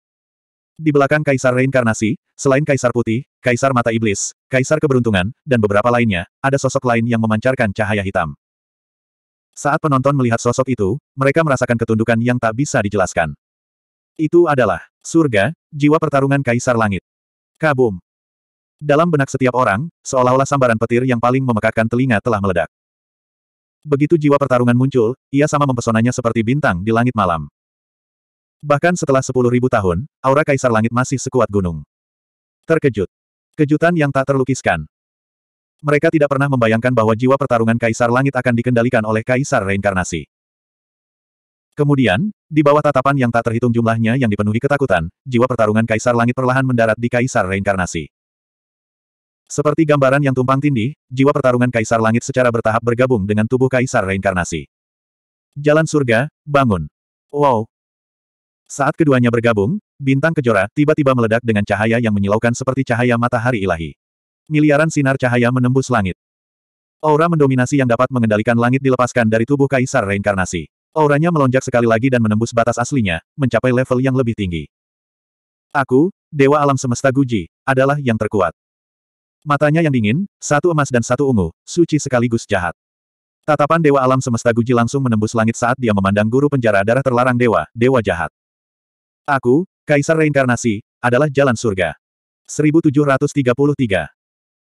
Di belakang Kaisar Reinkarnasi, selain Kaisar Putih, Kaisar Mata Iblis, Kaisar Keberuntungan, dan beberapa lainnya, ada sosok lain yang memancarkan cahaya hitam. Saat penonton melihat sosok itu, mereka merasakan ketundukan yang tak bisa dijelaskan. Itu adalah surga, jiwa pertarungan Kaisar Langit. Kabum. Dalam benak setiap orang, seolah-olah sambaran petir yang paling memekakan telinga telah meledak. Begitu jiwa pertarungan muncul, ia sama mempesonanya seperti bintang di langit malam. Bahkan setelah sepuluh ribu tahun, aura Kaisar Langit masih sekuat gunung. Terkejut. Kejutan yang tak terlukiskan. Mereka tidak pernah membayangkan bahwa jiwa pertarungan Kaisar Langit akan dikendalikan oleh Kaisar Reinkarnasi. Kemudian, di bawah tatapan yang tak terhitung jumlahnya yang dipenuhi ketakutan, jiwa pertarungan Kaisar Langit perlahan mendarat di Kaisar Reinkarnasi. Seperti gambaran yang tumpang tindih, jiwa pertarungan Kaisar Langit secara bertahap bergabung dengan tubuh Kaisar Reinkarnasi. Jalan surga, bangun. Wow. Saat keduanya bergabung, bintang kejora tiba-tiba meledak dengan cahaya yang menyilaukan seperti cahaya matahari ilahi. Miliaran sinar cahaya menembus langit. Aura mendominasi yang dapat mengendalikan langit dilepaskan dari tubuh Kaisar Reinkarnasi. Auranya melonjak sekali lagi dan menembus batas aslinya, mencapai level yang lebih tinggi. Aku, Dewa Alam Semesta Guji, adalah yang terkuat. Matanya yang dingin, satu emas dan satu ungu, suci sekaligus jahat. Tatapan Dewa Alam Semesta Guji langsung menembus langit saat dia memandang guru penjara darah terlarang Dewa, Dewa Jahat. Aku, Kaisar Reinkarnasi, adalah jalan surga. 1733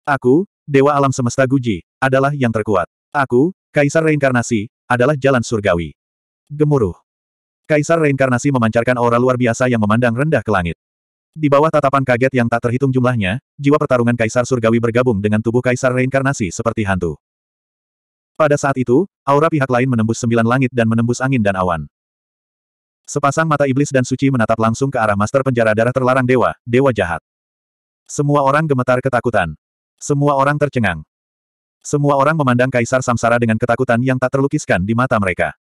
Aku, Dewa Alam Semesta Guji, adalah yang terkuat. Aku, Kaisar Reinkarnasi, adalah jalan surgawi. Gemuruh. Kaisar Reinkarnasi memancarkan aura luar biasa yang memandang rendah ke langit. Di bawah tatapan kaget yang tak terhitung jumlahnya, jiwa pertarungan Kaisar Surgawi bergabung dengan tubuh Kaisar Reinkarnasi seperti hantu. Pada saat itu, aura pihak lain menembus sembilan langit dan menembus angin dan awan. Sepasang mata iblis dan suci menatap langsung ke arah master penjara darah terlarang dewa, dewa jahat. Semua orang gemetar ketakutan. Semua orang tercengang. Semua orang memandang Kaisar Samsara dengan ketakutan yang tak terlukiskan di mata mereka.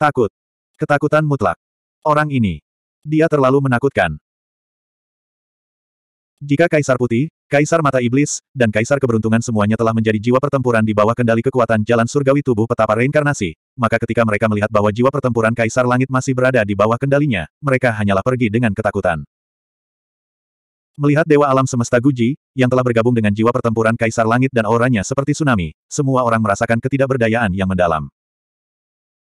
Takut. Ketakutan mutlak. Orang ini. Dia terlalu menakutkan. Jika Kaisar Putih, Kaisar Mata Iblis, dan Kaisar Keberuntungan semuanya telah menjadi jiwa pertempuran di bawah kendali kekuatan jalan surgawi tubuh petapa reinkarnasi, maka ketika mereka melihat bahwa jiwa pertempuran Kaisar Langit masih berada di bawah kendalinya, mereka hanyalah pergi dengan ketakutan. Melihat Dewa Alam Semesta Guji, yang telah bergabung dengan jiwa pertempuran Kaisar Langit dan auranya seperti tsunami, semua orang merasakan ketidakberdayaan yang mendalam.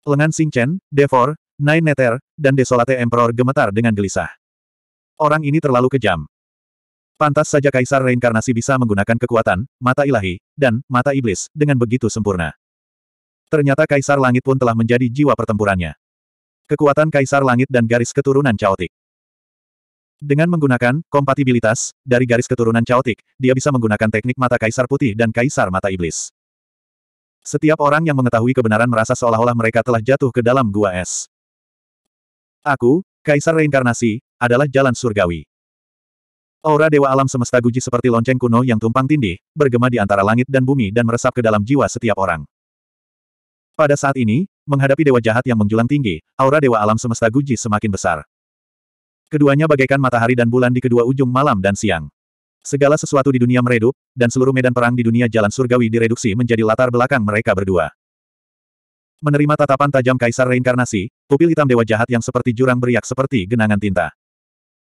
Lengan Singchen, Devor, Nine Neter, dan Desolate Emperor gemetar dengan gelisah. Orang ini terlalu kejam. Pantas saja Kaisar Reinkarnasi bisa menggunakan kekuatan, mata ilahi, dan mata iblis, dengan begitu sempurna. Ternyata Kaisar Langit pun telah menjadi jiwa pertempurannya. Kekuatan Kaisar Langit dan garis keturunan caotik. Dengan menggunakan kompatibilitas dari garis keturunan caotik, dia bisa menggunakan teknik mata kaisar putih dan kaisar mata iblis. Setiap orang yang mengetahui kebenaran merasa seolah-olah mereka telah jatuh ke dalam gua es. Aku, kaisar reinkarnasi, adalah jalan surgawi. Aura dewa alam semesta guji seperti lonceng kuno yang tumpang tindih, bergema di antara langit dan bumi dan meresap ke dalam jiwa setiap orang. Pada saat ini, menghadapi dewa jahat yang menjulang tinggi, aura dewa alam semesta guji semakin besar. Keduanya bagaikan matahari dan bulan di kedua ujung malam dan siang. Segala sesuatu di dunia meredup, dan seluruh medan perang di dunia jalan surgawi direduksi menjadi latar belakang mereka berdua. Menerima tatapan tajam kaisar reinkarnasi, pupil hitam dewa jahat yang seperti jurang beriak seperti genangan tinta.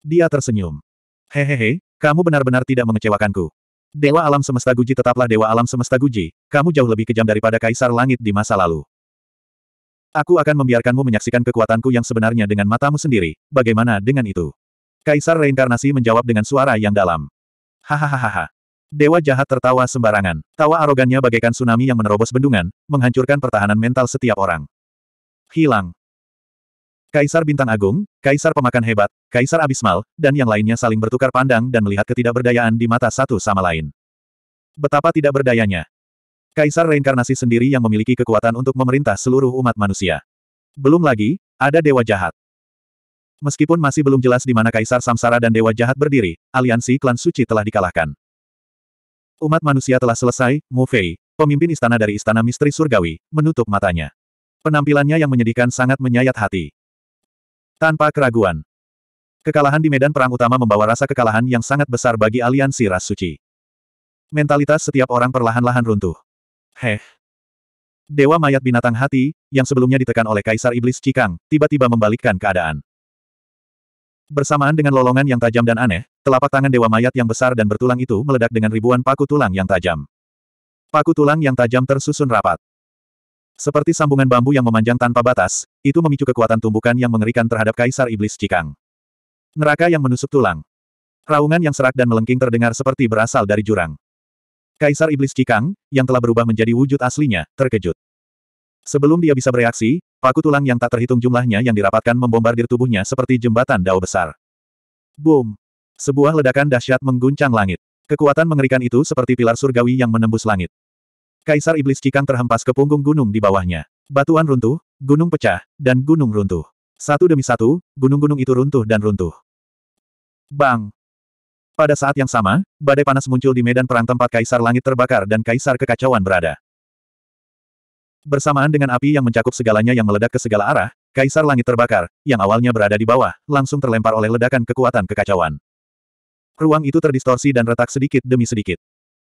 Dia tersenyum. Hehehe, kamu benar-benar tidak mengecewakanku. Dewa alam semesta Guji tetaplah dewa alam semesta Guji, kamu jauh lebih kejam daripada kaisar langit di masa lalu. Aku akan membiarkanmu menyaksikan kekuatanku yang sebenarnya dengan matamu sendiri, bagaimana dengan itu? Kaisar reinkarnasi menjawab dengan suara yang dalam. Hahaha. Dewa jahat tertawa sembarangan. Tawa arogannya bagaikan tsunami yang menerobos bendungan, menghancurkan pertahanan mental setiap orang. Hilang. Kaisar Bintang Agung, Kaisar Pemakan Hebat, Kaisar Abismal, dan yang lainnya saling bertukar pandang dan melihat ketidakberdayaan di mata satu sama lain. Betapa tidak berdayanya. Kaisar reinkarnasi sendiri yang memiliki kekuatan untuk memerintah seluruh umat manusia. Belum lagi, ada dewa jahat. Meskipun masih belum jelas di mana Kaisar Samsara dan dewa jahat berdiri, aliansi klan suci telah dikalahkan. Umat manusia telah selesai, Mu Fei, pemimpin istana dari istana misteri surgawi, menutup matanya. Penampilannya yang menyedihkan sangat menyayat hati. Tanpa keraguan. Kekalahan di medan perang utama membawa rasa kekalahan yang sangat besar bagi aliansi ras suci. Mentalitas setiap orang perlahan-lahan runtuh. Heh. Dewa mayat binatang hati, yang sebelumnya ditekan oleh Kaisar Iblis Cikang, tiba-tiba membalikkan keadaan. Bersamaan dengan lolongan yang tajam dan aneh, telapak tangan dewa mayat yang besar dan bertulang itu meledak dengan ribuan paku tulang yang tajam. Paku tulang yang tajam tersusun rapat. Seperti sambungan bambu yang memanjang tanpa batas, itu memicu kekuatan tumbukan yang mengerikan terhadap Kaisar Iblis Cikang. Neraka yang menusuk tulang. Raungan yang serak dan melengking terdengar seperti berasal dari jurang. Kaisar Iblis Cikang, yang telah berubah menjadi wujud aslinya, terkejut. Sebelum dia bisa bereaksi, paku tulang yang tak terhitung jumlahnya yang dirapatkan membombardir tubuhnya seperti jembatan dao besar. Boom! Sebuah ledakan dahsyat mengguncang langit. Kekuatan mengerikan itu seperti pilar surgawi yang menembus langit. Kaisar Iblis Cikang terhempas ke punggung gunung di bawahnya. Batuan runtuh, gunung pecah, dan gunung runtuh. Satu demi satu, gunung-gunung itu runtuh dan runtuh. Bang! Pada saat yang sama, badai panas muncul di medan perang tempat Kaisar Langit terbakar dan Kaisar Kekacauan berada. Bersamaan dengan api yang mencakup segalanya yang meledak ke segala arah, Kaisar Langit terbakar, yang awalnya berada di bawah, langsung terlempar oleh ledakan kekuatan kekacauan. Ruang itu terdistorsi dan retak sedikit demi sedikit.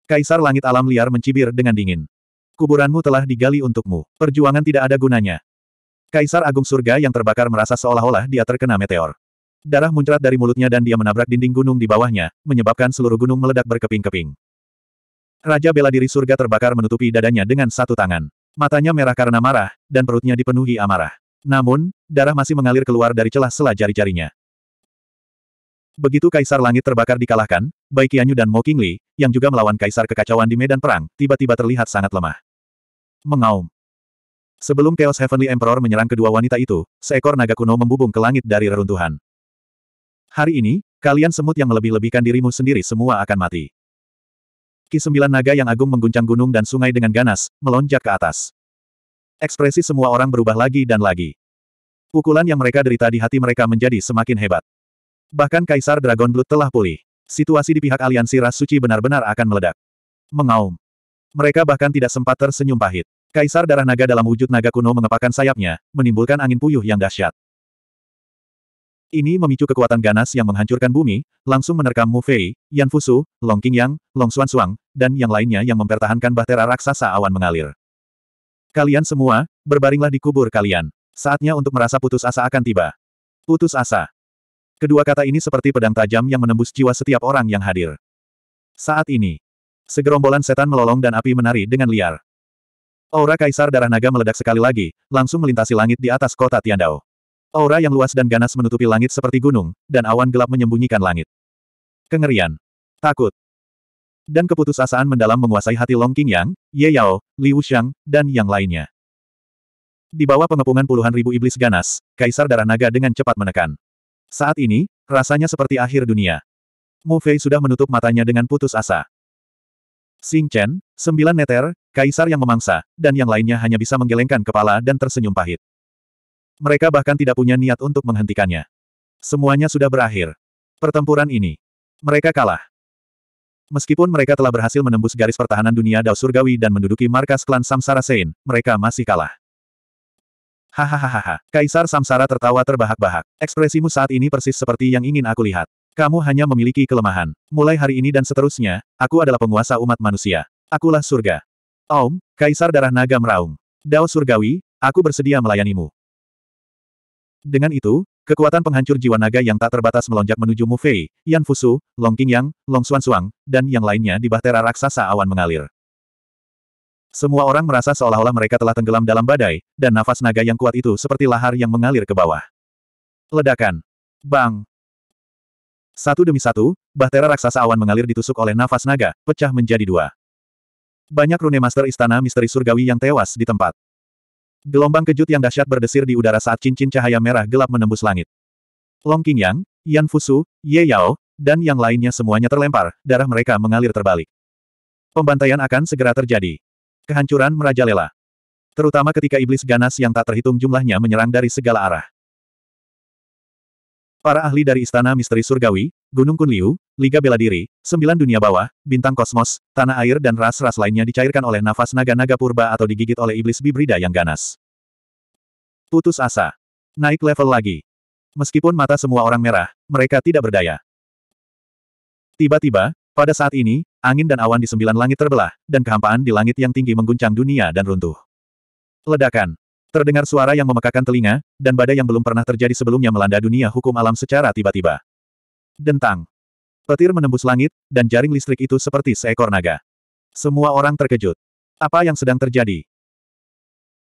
Kaisar Langit Alam Liar mencibir dengan dingin. Kuburanmu telah digali untukmu. Perjuangan tidak ada gunanya. Kaisar Agung Surga yang terbakar merasa seolah-olah dia terkena meteor. Darah muncrat dari mulutnya dan dia menabrak dinding gunung di bawahnya, menyebabkan seluruh gunung meledak berkeping-keping. Raja bela diri surga terbakar menutupi dadanya dengan satu tangan. Matanya merah karena marah, dan perutnya dipenuhi amarah. Namun, darah masih mengalir keluar dari celah sela jari-jarinya. Begitu Kaisar Langit terbakar dikalahkan, Bai Qianyu dan Mo Qingli, yang juga melawan Kaisar Kekacauan di medan perang, tiba-tiba terlihat sangat lemah. Mengaum. Sebelum Chaos Heavenly Emperor menyerang kedua wanita itu, seekor naga kuno membubung ke langit dari reruntuhan. Hari ini, kalian semut yang melebih-lebihkan dirimu sendiri semua akan mati. Ki sembilan naga yang agung mengguncang gunung dan sungai dengan ganas, melonjak ke atas. Ekspresi semua orang berubah lagi dan lagi. Pukulan yang mereka derita di hati mereka menjadi semakin hebat. Bahkan Kaisar Dragon Blood telah pulih. Situasi di pihak aliansi ras suci benar-benar akan meledak. Mengaum. Mereka bahkan tidak sempat tersenyum pahit. Kaisar darah naga dalam wujud naga kuno mengepakkan sayapnya, menimbulkan angin puyuh yang dahsyat. Ini memicu kekuatan ganas yang menghancurkan bumi, langsung menerkam Mu Fei, Yan Fusu, Long Yang, Long Xuan Suang, dan yang lainnya yang mempertahankan bahtera raksasa awan mengalir. Kalian semua, berbaringlah di kubur kalian. Saatnya untuk merasa putus asa akan tiba. Putus asa. Kedua kata ini seperti pedang tajam yang menembus jiwa setiap orang yang hadir. Saat ini, segerombolan setan melolong dan api menari dengan liar. Aura kaisar darah naga meledak sekali lagi, langsung melintasi langit di atas kota Tiandao. Aura yang luas dan ganas menutupi langit seperti gunung, dan awan gelap menyembunyikan langit. Kengerian. Takut. Dan keputusasaan mendalam menguasai hati Long Yang, Ye Yao, Li Shang, dan yang lainnya. Di bawah pengepungan puluhan ribu iblis ganas, Kaisar Darah Naga dengan cepat menekan. Saat ini, rasanya seperti akhir dunia. Mu Fei sudah menutup matanya dengan putus asa. Xing Chen, sembilan neter, Kaisar yang memangsa, dan yang lainnya hanya bisa menggelengkan kepala dan tersenyum pahit. Mereka bahkan tidak punya niat untuk menghentikannya. Semuanya sudah berakhir. Pertempuran ini. Mereka kalah. Meskipun mereka telah berhasil menembus garis pertahanan dunia Dao Surgawi dan menduduki markas klan Samsara Sein, mereka masih kalah. Hahaha, Kaisar Samsara tertawa terbahak-bahak. Ekspresimu saat ini persis seperti yang ingin aku lihat. Kamu hanya memiliki kelemahan. Mulai hari ini dan seterusnya, aku adalah penguasa umat manusia. Akulah surga. Om, Kaisar Darah Naga meraung. Dao Surgawi, aku bersedia melayanimu. Dengan itu, kekuatan penghancur jiwa naga yang tak terbatas melonjak menuju Mu Fei, Yan Fusu, Long Yang, Long Xuan Suang, dan yang lainnya di bahtera raksasa awan mengalir. Semua orang merasa seolah-olah mereka telah tenggelam dalam badai, dan nafas naga yang kuat itu seperti lahar yang mengalir ke bawah. Ledakan. Bang. Satu demi satu, bahtera raksasa awan mengalir ditusuk oleh nafas naga, pecah menjadi dua. Banyak rune master istana misteri surgawi yang tewas di tempat. Gelombang kejut yang dahsyat berdesir di udara saat cincin cahaya merah gelap menembus langit. Long Qingyang, Yan Fusu, Ye Yao, dan yang lainnya semuanya terlempar, darah mereka mengalir terbalik. Pembantaian akan segera terjadi. Kehancuran merajalela. Terutama ketika iblis ganas yang tak terhitung jumlahnya menyerang dari segala arah. Para ahli dari Istana Misteri Surgawi, Gunung Kunliu, Liga Bela Diri, Sembilan Dunia Bawah, Bintang Kosmos, Tanah Air dan ras-ras lainnya dicairkan oleh nafas naga-naga purba atau digigit oleh iblis bibrida yang ganas. Putus asa. Naik level lagi. Meskipun mata semua orang merah, mereka tidak berdaya. Tiba-tiba, pada saat ini, angin dan awan di sembilan langit terbelah, dan kehampaan di langit yang tinggi mengguncang dunia dan runtuh. Ledakan. Terdengar suara yang memekakan telinga, dan badai yang belum pernah terjadi sebelumnya melanda dunia hukum alam secara tiba-tiba. Dentang. Petir menembus langit, dan jaring listrik itu seperti seekor naga. Semua orang terkejut. Apa yang sedang terjadi?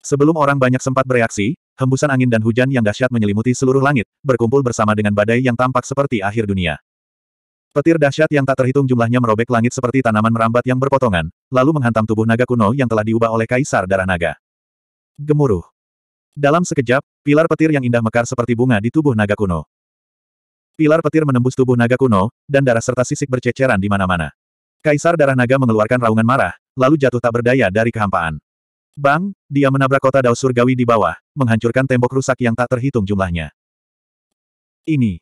Sebelum orang banyak sempat bereaksi, hembusan angin dan hujan yang dahsyat menyelimuti seluruh langit, berkumpul bersama dengan badai yang tampak seperti akhir dunia. Petir dahsyat yang tak terhitung jumlahnya merobek langit seperti tanaman merambat yang berpotongan, lalu menghantam tubuh naga kuno yang telah diubah oleh kaisar darah naga. Gemuruh. Dalam sekejap, pilar petir yang indah mekar seperti bunga di tubuh naga kuno. Pilar petir menembus tubuh naga kuno, dan darah serta sisik berceceran di mana-mana. Kaisar darah naga mengeluarkan raungan marah, lalu jatuh tak berdaya dari kehampaan. Bang, dia menabrak kota Dao Surgawi di bawah, menghancurkan tembok rusak yang tak terhitung jumlahnya. Ini.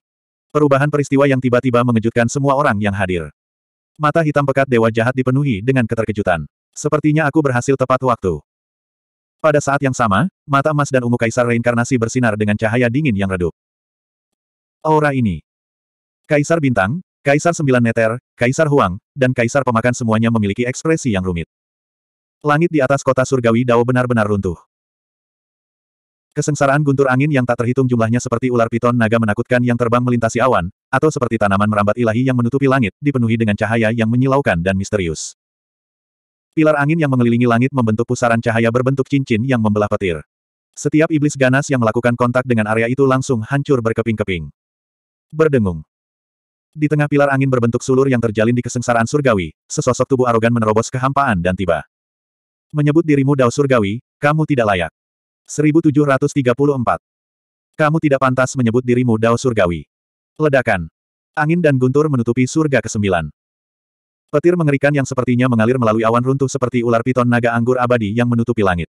Perubahan peristiwa yang tiba-tiba mengejutkan semua orang yang hadir. Mata hitam pekat dewa jahat dipenuhi dengan keterkejutan. Sepertinya aku berhasil tepat waktu. Pada saat yang sama, mata emas dan ungu kaisar reinkarnasi bersinar dengan cahaya dingin yang redup. Aura ini. Kaisar Bintang, Kaisar Sembilan Neter, Kaisar Huang, dan Kaisar Pemakan semuanya memiliki ekspresi yang rumit. Langit di atas kota surgawi Dao benar-benar runtuh. Kesengsaraan guntur angin yang tak terhitung jumlahnya seperti ular piton naga menakutkan yang terbang melintasi awan, atau seperti tanaman merambat ilahi yang menutupi langit, dipenuhi dengan cahaya yang menyilaukan dan misterius. Pilar angin yang mengelilingi langit membentuk pusaran cahaya berbentuk cincin yang membelah petir. Setiap iblis ganas yang melakukan kontak dengan area itu langsung hancur berkeping-keping. Berdengung. Di tengah pilar angin berbentuk sulur yang terjalin di kesengsaraan surgawi, sesosok tubuh arogan menerobos kehampaan dan tiba. Menyebut dirimu Dao Surgawi, kamu tidak layak. 1734. Kamu tidak pantas menyebut dirimu Dao Surgawi. Ledakan. Angin dan guntur menutupi surga ke-9. Petir mengerikan yang sepertinya mengalir melalui awan runtuh seperti ular piton naga anggur abadi yang menutupi langit.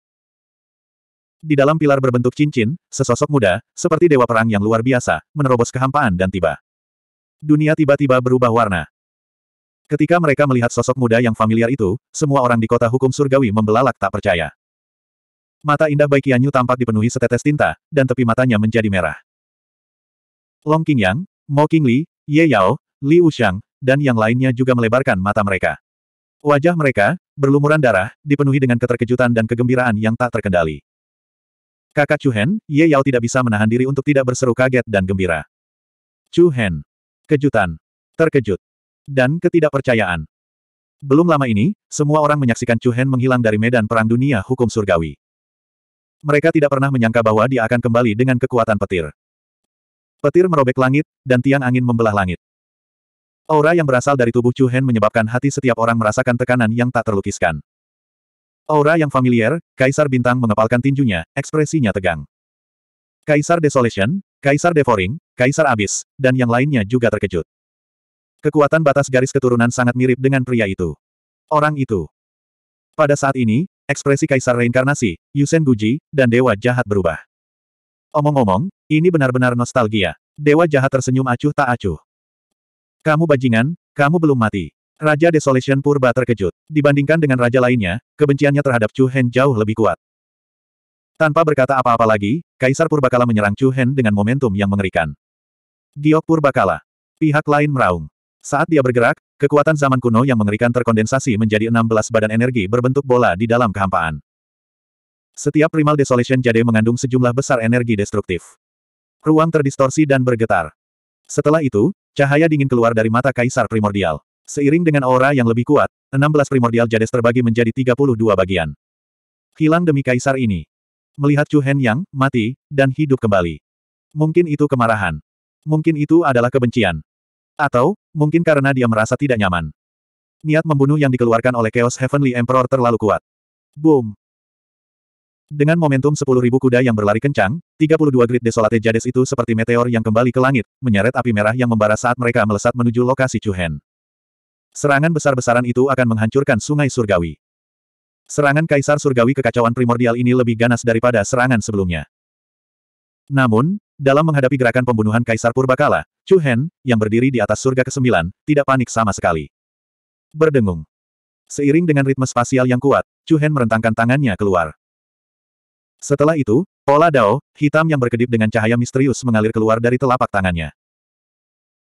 Di dalam pilar berbentuk cincin, sesosok muda, seperti dewa perang yang luar biasa, menerobos kehampaan dan tiba. Dunia tiba-tiba berubah warna. Ketika mereka melihat sosok muda yang familiar itu, semua orang di kota hukum surgawi membelalak tak percaya. Mata indah Bai Qianyu tampak dipenuhi setetes tinta, dan tepi matanya menjadi merah. Long Qingyang, Mo Qingli, Ye Yao, Li Wuxiang, dan yang lainnya juga melebarkan mata mereka. Wajah mereka, berlumuran darah, dipenuhi dengan keterkejutan dan kegembiraan yang tak terkendali. Kakak Chu Hen, Ye Yao tidak bisa menahan diri untuk tidak berseru kaget dan gembira. Chu Hen. Kejutan. Terkejut. Dan ketidakpercayaan. Belum lama ini, semua orang menyaksikan Chu Hen menghilang dari medan perang dunia hukum surgawi. Mereka tidak pernah menyangka bahwa dia akan kembali dengan kekuatan petir. Petir merobek langit, dan tiang angin membelah langit. Aura yang berasal dari tubuh Chu Hen menyebabkan hati setiap orang merasakan tekanan yang tak terlukiskan. Aura yang familiar, Kaisar Bintang mengepalkan tinjunya, ekspresinya tegang. Kaisar Desolation, Kaisar Devoring, Kaisar Abyss, dan yang lainnya juga terkejut. Kekuatan batas garis keturunan sangat mirip dengan pria itu. Orang itu. Pada saat ini, ekspresi Kaisar Reinkarnasi, Yusen Guji, dan Dewa Jahat berubah. Omong-omong, ini benar-benar nostalgia. Dewa Jahat tersenyum acuh tak acuh. Kamu bajingan, kamu belum mati. Raja Desolation Purba terkejut. Dibandingkan dengan raja lainnya, kebenciannya terhadap Chu Hen jauh lebih kuat. Tanpa berkata apa-apa lagi, Kaisar Purbakala menyerang Chu Hen dengan momentum yang mengerikan. Giok Purbakala. Pihak lain meraung. Saat dia bergerak, kekuatan zaman kuno yang mengerikan terkondensasi menjadi 16 badan energi berbentuk bola di dalam kehampaan. Setiap primal desolation jade mengandung sejumlah besar energi destruktif. Ruang terdistorsi dan bergetar. Setelah itu, Cahaya dingin keluar dari mata Kaisar Primordial. Seiring dengan aura yang lebih kuat, 16 Primordial Jades terbagi menjadi 32 bagian. Hilang demi Kaisar ini. Melihat Chu Hen Yang, mati, dan hidup kembali. Mungkin itu kemarahan. Mungkin itu adalah kebencian. Atau, mungkin karena dia merasa tidak nyaman. Niat membunuh yang dikeluarkan oleh Chaos Heavenly Emperor terlalu kuat. Boom! Dengan momentum 10.000 kuda yang berlari kencang, 32 grid desolate Jades itu seperti meteor yang kembali ke langit, menyeret api merah yang membara saat mereka melesat menuju lokasi Chuhen. Serangan besar-besaran itu akan menghancurkan sungai surgawi. Serangan Kaisar Surgawi kekacauan primordial ini lebih ganas daripada serangan sebelumnya. Namun, dalam menghadapi gerakan pembunuhan Kaisar Purbakala, Chu Hen, yang berdiri di atas surga ke-9, tidak panik sama sekali. Berdengung. Seiring dengan ritme spasial yang kuat, Chu Hen merentangkan tangannya keluar. Setelah itu, pola dao, hitam yang berkedip dengan cahaya misterius mengalir keluar dari telapak tangannya.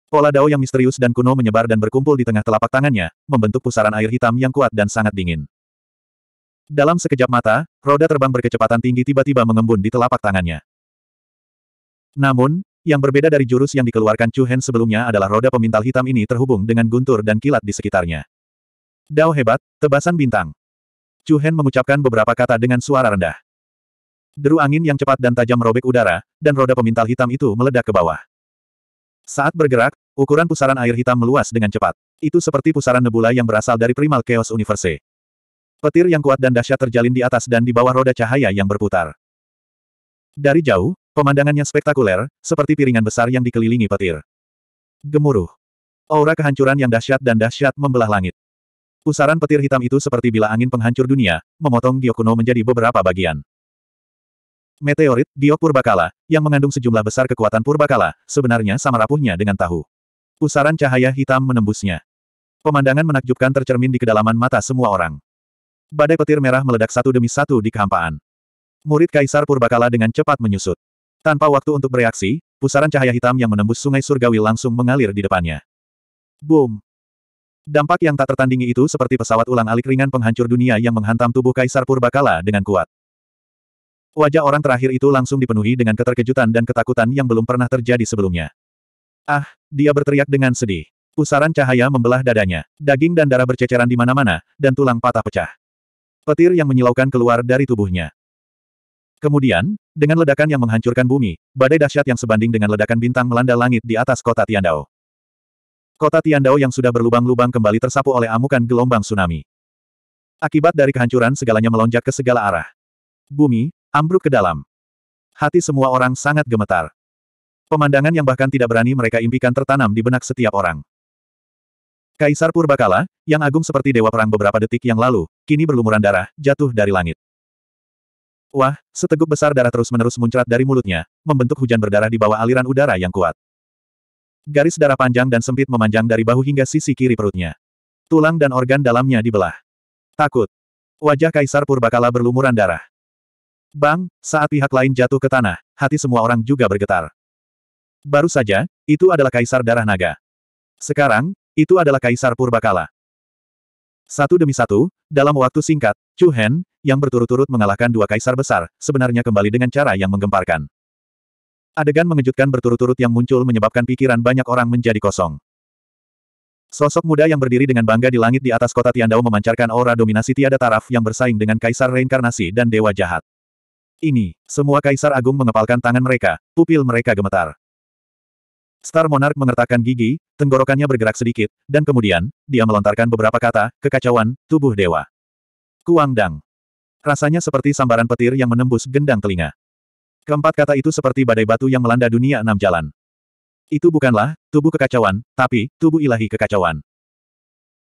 Pola dao yang misterius dan kuno menyebar dan berkumpul di tengah telapak tangannya, membentuk pusaran air hitam yang kuat dan sangat dingin. Dalam sekejap mata, roda terbang berkecepatan tinggi tiba-tiba mengembun di telapak tangannya. Namun, yang berbeda dari jurus yang dikeluarkan Chu Hen sebelumnya adalah roda pemintal hitam ini terhubung dengan guntur dan kilat di sekitarnya. Dao hebat, tebasan bintang. Chu Hen mengucapkan beberapa kata dengan suara rendah. Deru angin yang cepat dan tajam merobek udara, dan roda pemintal hitam itu meledak ke bawah. Saat bergerak, ukuran pusaran air hitam meluas dengan cepat. Itu seperti pusaran nebula yang berasal dari primal chaos universe. Petir yang kuat dan dahsyat terjalin di atas dan di bawah roda cahaya yang berputar. Dari jauh, pemandangannya spektakuler, seperti piringan besar yang dikelilingi petir. Gemuruh. Aura kehancuran yang dahsyat dan dahsyat membelah langit. Pusaran petir hitam itu seperti bila angin penghancur dunia, memotong Gyokuno menjadi beberapa bagian. Meteorit, giok purbakala, yang mengandung sejumlah besar kekuatan purbakala, sebenarnya sama rapuhnya dengan tahu. Pusaran cahaya hitam menembusnya. Pemandangan menakjubkan tercermin di kedalaman mata semua orang. Badai petir merah meledak satu demi satu di kehampaan. Murid Kaisar Purbakala dengan cepat menyusut. Tanpa waktu untuk bereaksi, pusaran cahaya hitam yang menembus sungai surgawi langsung mengalir di depannya. Boom! Dampak yang tak tertandingi itu seperti pesawat ulang alik ringan penghancur dunia yang menghantam tubuh Kaisar Purbakala dengan kuat. Wajah orang terakhir itu langsung dipenuhi dengan keterkejutan dan ketakutan yang belum pernah terjadi sebelumnya. Ah, dia berteriak dengan sedih. Pusaran cahaya membelah dadanya, daging dan darah berceceran di mana-mana, dan tulang patah pecah. Petir yang menyilaukan keluar dari tubuhnya. Kemudian, dengan ledakan yang menghancurkan bumi, badai dahsyat yang sebanding dengan ledakan bintang melanda langit di atas kota Tiandao. Kota Tiandao yang sudah berlubang-lubang kembali tersapu oleh amukan gelombang tsunami. Akibat dari kehancuran segalanya melonjak ke segala arah. Bumi, Ambruk ke dalam. Hati semua orang sangat gemetar. Pemandangan yang bahkan tidak berani mereka impikan tertanam di benak setiap orang. Kaisar Purbakala, yang agung seperti dewa perang beberapa detik yang lalu, kini berlumuran darah, jatuh dari langit. Wah, seteguk besar darah terus-menerus muncrat dari mulutnya, membentuk hujan berdarah di bawah aliran udara yang kuat. Garis darah panjang dan sempit memanjang dari bahu hingga sisi kiri perutnya. Tulang dan organ dalamnya dibelah. Takut. Wajah Kaisar Purbakala berlumuran darah. Bang, saat pihak lain jatuh ke tanah, hati semua orang juga bergetar. Baru saja, itu adalah kaisar darah naga. Sekarang, itu adalah kaisar purbakala. Satu demi satu, dalam waktu singkat, Chu Hen, yang berturut-turut mengalahkan dua kaisar besar, sebenarnya kembali dengan cara yang menggemparkan. Adegan mengejutkan berturut-turut yang muncul menyebabkan pikiran banyak orang menjadi kosong. Sosok muda yang berdiri dengan bangga di langit di atas kota Tiandao memancarkan aura dominasi tiada taraf yang bersaing dengan Kaisar Reinkarnasi dan Dewa Jahat. Ini, semua kaisar agung mengepalkan tangan mereka, pupil mereka gemetar. Star Monarch mengertakkan gigi, tenggorokannya bergerak sedikit, dan kemudian, dia melontarkan beberapa kata, kekacauan, tubuh dewa. Kuang Dang. Rasanya seperti sambaran petir yang menembus gendang telinga. Keempat kata itu seperti badai batu yang melanda dunia enam jalan. Itu bukanlah, tubuh kekacauan, tapi, tubuh ilahi kekacauan.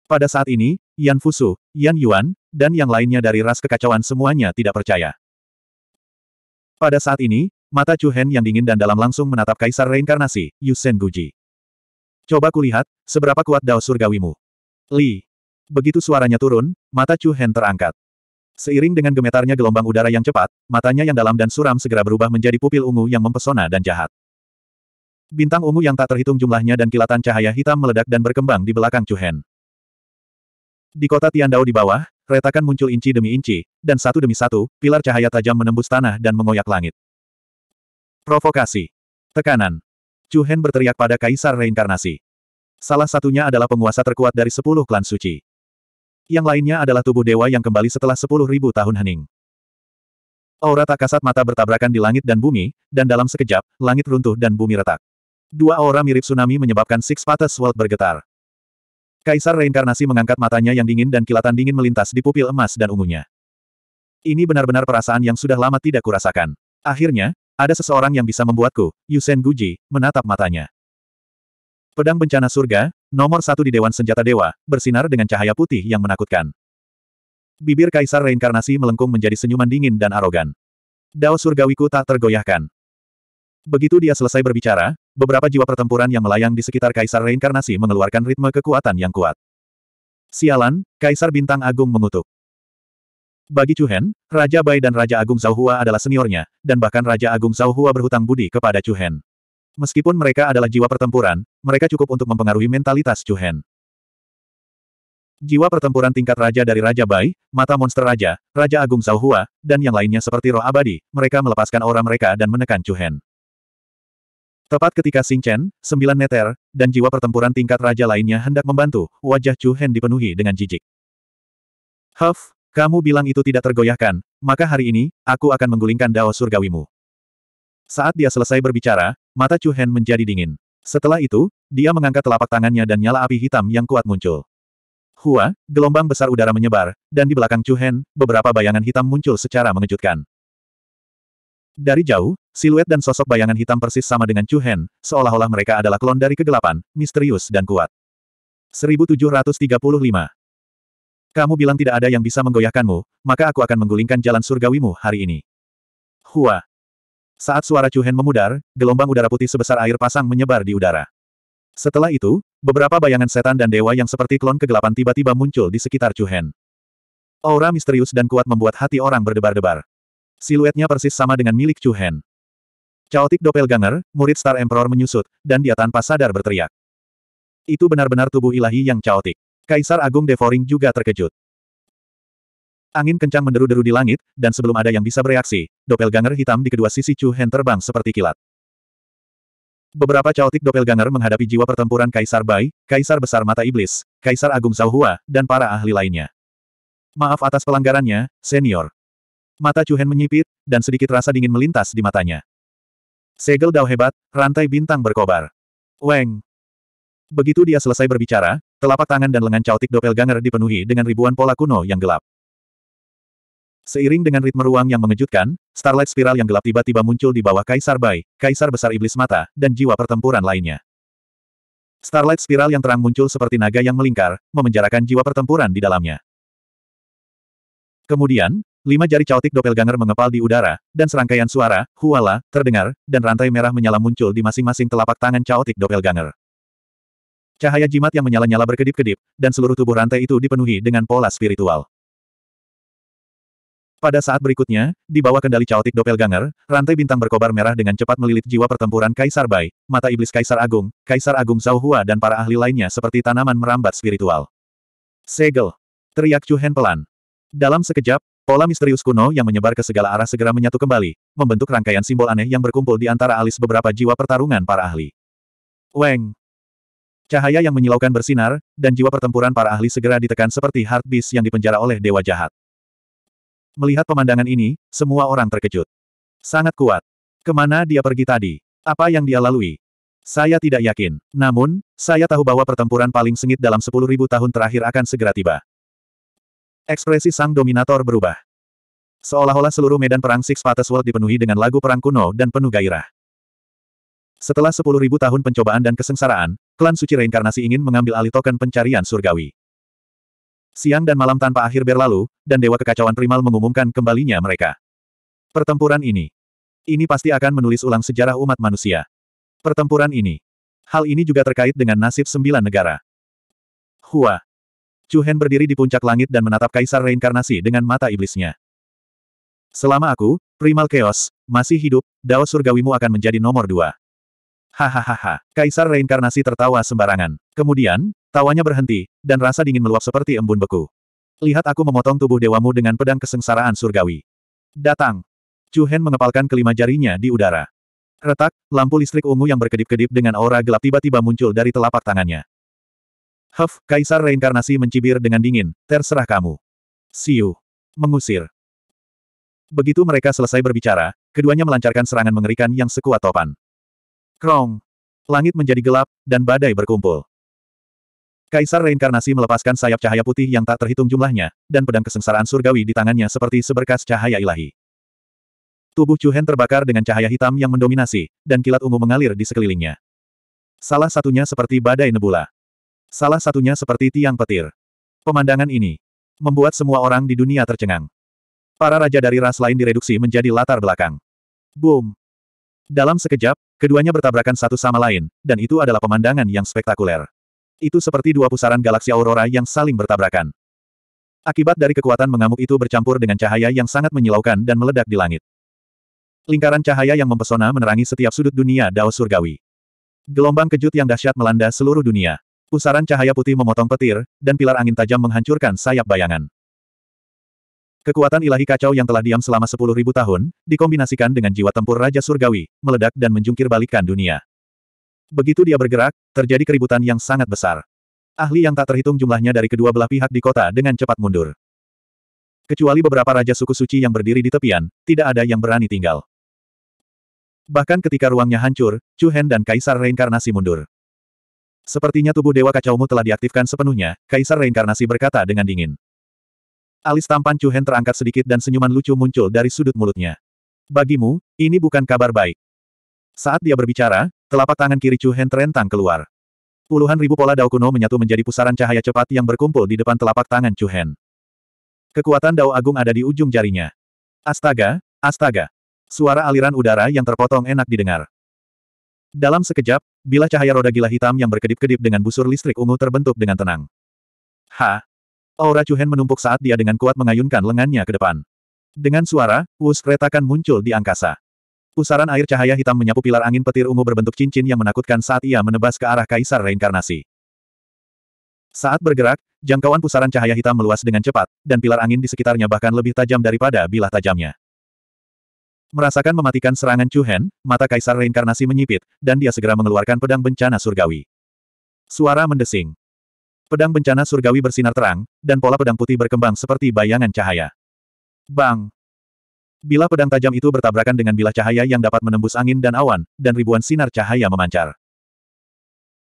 Pada saat ini, Yan Fusu, Yan Yuan, dan yang lainnya dari ras kekacauan semuanya tidak percaya. Pada saat ini, mata Chu Hen yang dingin dan dalam langsung menatap Kaisar Reinkarnasi, Yusen Guji. Coba kulihat, seberapa kuat dao surgawimu. Li. Begitu suaranya turun, mata Chu Hen terangkat. Seiring dengan gemetarnya gelombang udara yang cepat, matanya yang dalam dan suram segera berubah menjadi pupil ungu yang mempesona dan jahat. Bintang ungu yang tak terhitung jumlahnya dan kilatan cahaya hitam meledak dan berkembang di belakang Chu Hen. Di kota Tiandao di bawah, retakan muncul inci demi inci, dan satu demi satu, pilar cahaya tajam menembus tanah dan mengoyak langit. Provokasi. Tekanan. Chu Hen berteriak pada Kaisar Reinkarnasi. Salah satunya adalah penguasa terkuat dari sepuluh klan suci. Yang lainnya adalah tubuh dewa yang kembali setelah sepuluh ribu tahun hening. Aura tak kasat mata bertabrakan di langit dan bumi, dan dalam sekejap, langit runtuh dan bumi retak. Dua aura mirip tsunami menyebabkan Six Patas World bergetar. Kaisar reinkarnasi mengangkat matanya yang dingin dan kilatan dingin melintas di pupil emas dan ungunya. Ini benar-benar perasaan yang sudah lama tidak kurasakan. Akhirnya, ada seseorang yang bisa membuatku, Yusen Guji, menatap matanya. Pedang bencana surga, nomor satu di Dewan Senjata Dewa, bersinar dengan cahaya putih yang menakutkan. Bibir kaisar reinkarnasi melengkung menjadi senyuman dingin dan arogan. Dao surgawiku tak tergoyahkan. Begitu dia selesai berbicara, Beberapa jiwa pertempuran yang melayang di sekitar Kaisar Reinkarnasi mengeluarkan ritme kekuatan yang kuat. Sialan, Kaisar Bintang Agung mengutuk. Bagi Chuhen, Raja Bai dan Raja Agung Zhao adalah seniornya, dan bahkan Raja Agung Zhao berhutang budi kepada Chuhen. Meskipun mereka adalah jiwa pertempuran, mereka cukup untuk mempengaruhi mentalitas Chuhen. Jiwa pertempuran tingkat raja dari Raja Bai, Mata Monster Raja, Raja Agung Zhao dan yang lainnya seperti roh abadi, mereka melepaskan aura mereka dan menekan Chuhen. Tepat ketika Sing Chen, sembilan neter, dan jiwa pertempuran tingkat raja lainnya hendak membantu, wajah Chu Hen dipenuhi dengan jijik. Huff, kamu bilang itu tidak tergoyahkan, maka hari ini, aku akan menggulingkan dao surgawimu. Saat dia selesai berbicara, mata Chu Hen menjadi dingin. Setelah itu, dia mengangkat telapak tangannya dan nyala api hitam yang kuat muncul. Hua, gelombang besar udara menyebar, dan di belakang Chu Hen, beberapa bayangan hitam muncul secara mengejutkan. Dari jauh, siluet dan sosok bayangan hitam persis sama dengan Chu Hen, seolah-olah mereka adalah klon dari kegelapan, misterius dan kuat. 1735 Kamu bilang tidak ada yang bisa menggoyahkanmu, maka aku akan menggulingkan jalan surgawimu hari ini. Hua. Saat suara Chu Hen memudar, gelombang udara putih sebesar air pasang menyebar di udara. Setelah itu, beberapa bayangan setan dan dewa yang seperti klon kegelapan tiba-tiba muncul di sekitar Chu Hen. Aura misterius dan kuat membuat hati orang berdebar-debar. Siluetnya persis sama dengan milik Chu Hen. Chaotic Doppelganger, murid Star Emperor menyusut, dan dia tanpa sadar berteriak. Itu benar-benar tubuh ilahi yang chaotic. Kaisar Agung Devoring juga terkejut. Angin kencang menderu-deru di langit, dan sebelum ada yang bisa bereaksi, Doppelganger hitam di kedua sisi Chu Hen terbang seperti kilat. Beberapa caotik doppelganger menghadapi jiwa pertempuran Kaisar Bai, Kaisar Besar Mata Iblis, Kaisar Agung Zhao Hua, dan para ahli lainnya. Maaf atas pelanggarannya, senior. Mata Chuhen menyipit, dan sedikit rasa dingin melintas di matanya. Segel Dao hebat, rantai bintang berkobar. Weng. Begitu dia selesai berbicara, telapak tangan dan lengan cautik doppelganger dipenuhi dengan ribuan pola kuno yang gelap. Seiring dengan ritme ruang yang mengejutkan, starlight spiral yang gelap tiba-tiba muncul di bawah Kaisar Bai, Kaisar Besar Iblis Mata, dan jiwa pertempuran lainnya. Starlight spiral yang terang muncul seperti naga yang melingkar, memenjarakan jiwa pertempuran di dalamnya. Kemudian, Lima jari caotik doppelganger mengepal di udara, dan serangkaian suara, huala, terdengar, dan rantai merah menyala muncul di masing-masing telapak tangan caotik doppelganger. Cahaya jimat yang menyala-nyala berkedip-kedip, dan seluruh tubuh rantai itu dipenuhi dengan pola spiritual. Pada saat berikutnya, di bawah kendali caotik doppelganger, rantai bintang berkobar merah dengan cepat melilit jiwa pertempuran Kaisar Bai, mata iblis Kaisar Agung, Kaisar Agung Zhao Hua dan para ahli lainnya seperti tanaman merambat spiritual. Segel. Teriak Chu Hen pelan. Dalam sekejap, Pola misterius kuno yang menyebar ke segala arah segera menyatu kembali, membentuk rangkaian simbol aneh yang berkumpul di antara alis beberapa jiwa pertarungan para ahli. Weng! Cahaya yang menyilaukan bersinar, dan jiwa pertempuran para ahli segera ditekan seperti heartbeast yang dipenjara oleh dewa jahat. Melihat pemandangan ini, semua orang terkejut. Sangat kuat. Kemana dia pergi tadi? Apa yang dia lalui? Saya tidak yakin. Namun, saya tahu bahwa pertempuran paling sengit dalam 10.000 tahun terakhir akan segera tiba. Ekspresi sang dominator berubah. Seolah-olah seluruh medan perang Six Patas World dipenuhi dengan lagu perang kuno dan penuh gairah. Setelah 10.000 tahun pencobaan dan kesengsaraan, klan suci reinkarnasi ingin mengambil alih token pencarian surgawi. Siang dan malam tanpa akhir berlalu, dan Dewa Kekacauan Primal mengumumkan kembalinya mereka. Pertempuran ini. Ini pasti akan menulis ulang sejarah umat manusia. Pertempuran ini. Hal ini juga terkait dengan nasib sembilan negara. Hua. Chu Hen berdiri di puncak langit dan menatap kaisar reinkarnasi dengan mata iblisnya. Selama aku, Primal Chaos, masih hidup, Dao surgawimu akan menjadi nomor dua. Hahaha, kaisar reinkarnasi tertawa sembarangan. Kemudian, tawanya berhenti, dan rasa dingin meluap seperti embun beku. Lihat aku memotong tubuh dewamu dengan pedang kesengsaraan surgawi. Datang. Chu Hen mengepalkan kelima jarinya di udara. Retak, lampu listrik ungu yang berkedip-kedip dengan aura gelap tiba-tiba muncul dari telapak tangannya. Huff, Kaisar Reinkarnasi mencibir dengan dingin, terserah kamu. Siu. Mengusir. Begitu mereka selesai berbicara, keduanya melancarkan serangan mengerikan yang sekuat topan. Krong. Langit menjadi gelap, dan badai berkumpul. Kaisar Reinkarnasi melepaskan sayap cahaya putih yang tak terhitung jumlahnya, dan pedang kesengsaraan surgawi di tangannya seperti seberkas cahaya ilahi. Tubuh Chuhen terbakar dengan cahaya hitam yang mendominasi, dan kilat ungu mengalir di sekelilingnya. Salah satunya seperti badai nebula. Salah satunya seperti tiang petir. Pemandangan ini membuat semua orang di dunia tercengang. Para raja dari ras lain direduksi menjadi latar belakang. Boom! Dalam sekejap, keduanya bertabrakan satu sama lain, dan itu adalah pemandangan yang spektakuler. Itu seperti dua pusaran galaksi aurora yang saling bertabrakan. Akibat dari kekuatan mengamuk itu bercampur dengan cahaya yang sangat menyilaukan dan meledak di langit. Lingkaran cahaya yang mempesona menerangi setiap sudut dunia Dao Surgawi. Gelombang kejut yang dahsyat melanda seluruh dunia. Pusaran cahaya putih memotong petir, dan pilar angin tajam menghancurkan sayap bayangan. Kekuatan ilahi kacau yang telah diam selama sepuluh ribu tahun, dikombinasikan dengan jiwa tempur Raja Surgawi, meledak dan menjungkir balikan dunia. Begitu dia bergerak, terjadi keributan yang sangat besar. Ahli yang tak terhitung jumlahnya dari kedua belah pihak di kota dengan cepat mundur. Kecuali beberapa Raja Suku Suci yang berdiri di tepian, tidak ada yang berani tinggal. Bahkan ketika ruangnya hancur, Chu Hen dan Kaisar Reinkarnasi mundur. Sepertinya tubuh Dewa Kacaumu telah diaktifkan sepenuhnya, Kaisar Reinkarnasi berkata dengan dingin. Alis tampan Hen terangkat sedikit dan senyuman lucu muncul dari sudut mulutnya. Bagimu, ini bukan kabar baik. Saat dia berbicara, telapak tangan kiri Hen terentang keluar. Puluhan ribu pola Dao kuno menyatu menjadi pusaran cahaya cepat yang berkumpul di depan telapak tangan Hen. Kekuatan Dao Agung ada di ujung jarinya. Astaga, astaga. Suara aliran udara yang terpotong enak didengar. Dalam sekejap, bila cahaya roda gila hitam yang berkedip-kedip dengan busur listrik ungu terbentuk dengan tenang. Ha! Aura Chuhen menumpuk saat dia dengan kuat mengayunkan lengannya ke depan. Dengan suara, wus retakan muncul di angkasa. Pusaran air cahaya hitam menyapu pilar angin petir ungu berbentuk cincin yang menakutkan saat ia menebas ke arah kaisar reinkarnasi. Saat bergerak, jangkauan pusaran cahaya hitam meluas dengan cepat, dan pilar angin di sekitarnya bahkan lebih tajam daripada bilah tajamnya. Merasakan mematikan serangan Chu Hen, mata kaisar reinkarnasi menyipit, dan dia segera mengeluarkan pedang bencana surgawi. Suara mendesing. Pedang bencana surgawi bersinar terang, dan pola pedang putih berkembang seperti bayangan cahaya. Bang! Bila pedang tajam itu bertabrakan dengan bila cahaya yang dapat menembus angin dan awan, dan ribuan sinar cahaya memancar.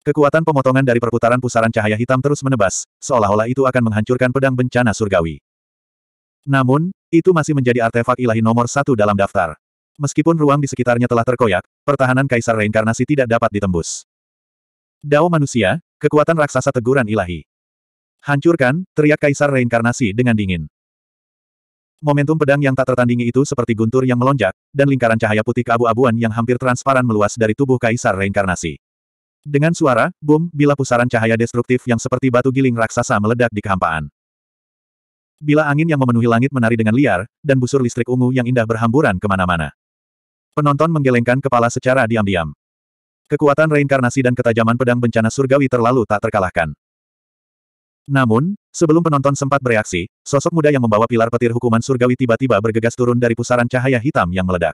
Kekuatan pemotongan dari perputaran pusaran cahaya hitam terus menebas, seolah-olah itu akan menghancurkan pedang bencana surgawi. Namun, itu masih menjadi artefak ilahi nomor satu dalam daftar. Meskipun ruang di sekitarnya telah terkoyak, pertahanan Kaisar Reinkarnasi tidak dapat ditembus. Dao manusia, kekuatan raksasa teguran ilahi. Hancurkan, teriak Kaisar Reinkarnasi dengan dingin. Momentum pedang yang tak tertandingi itu seperti guntur yang melonjak, dan lingkaran cahaya putih keabu-abuan yang hampir transparan meluas dari tubuh Kaisar Reinkarnasi. Dengan suara, boom, bila pusaran cahaya destruktif yang seperti batu giling raksasa meledak di kehampaan. Bila angin yang memenuhi langit menari dengan liar, dan busur listrik ungu yang indah berhamburan kemana-mana. Penonton menggelengkan kepala secara diam-diam. Kekuatan reinkarnasi dan ketajaman pedang bencana surgawi terlalu tak terkalahkan. Namun, sebelum penonton sempat bereaksi, sosok muda yang membawa pilar petir hukuman surgawi tiba-tiba bergegas turun dari pusaran cahaya hitam yang meledak.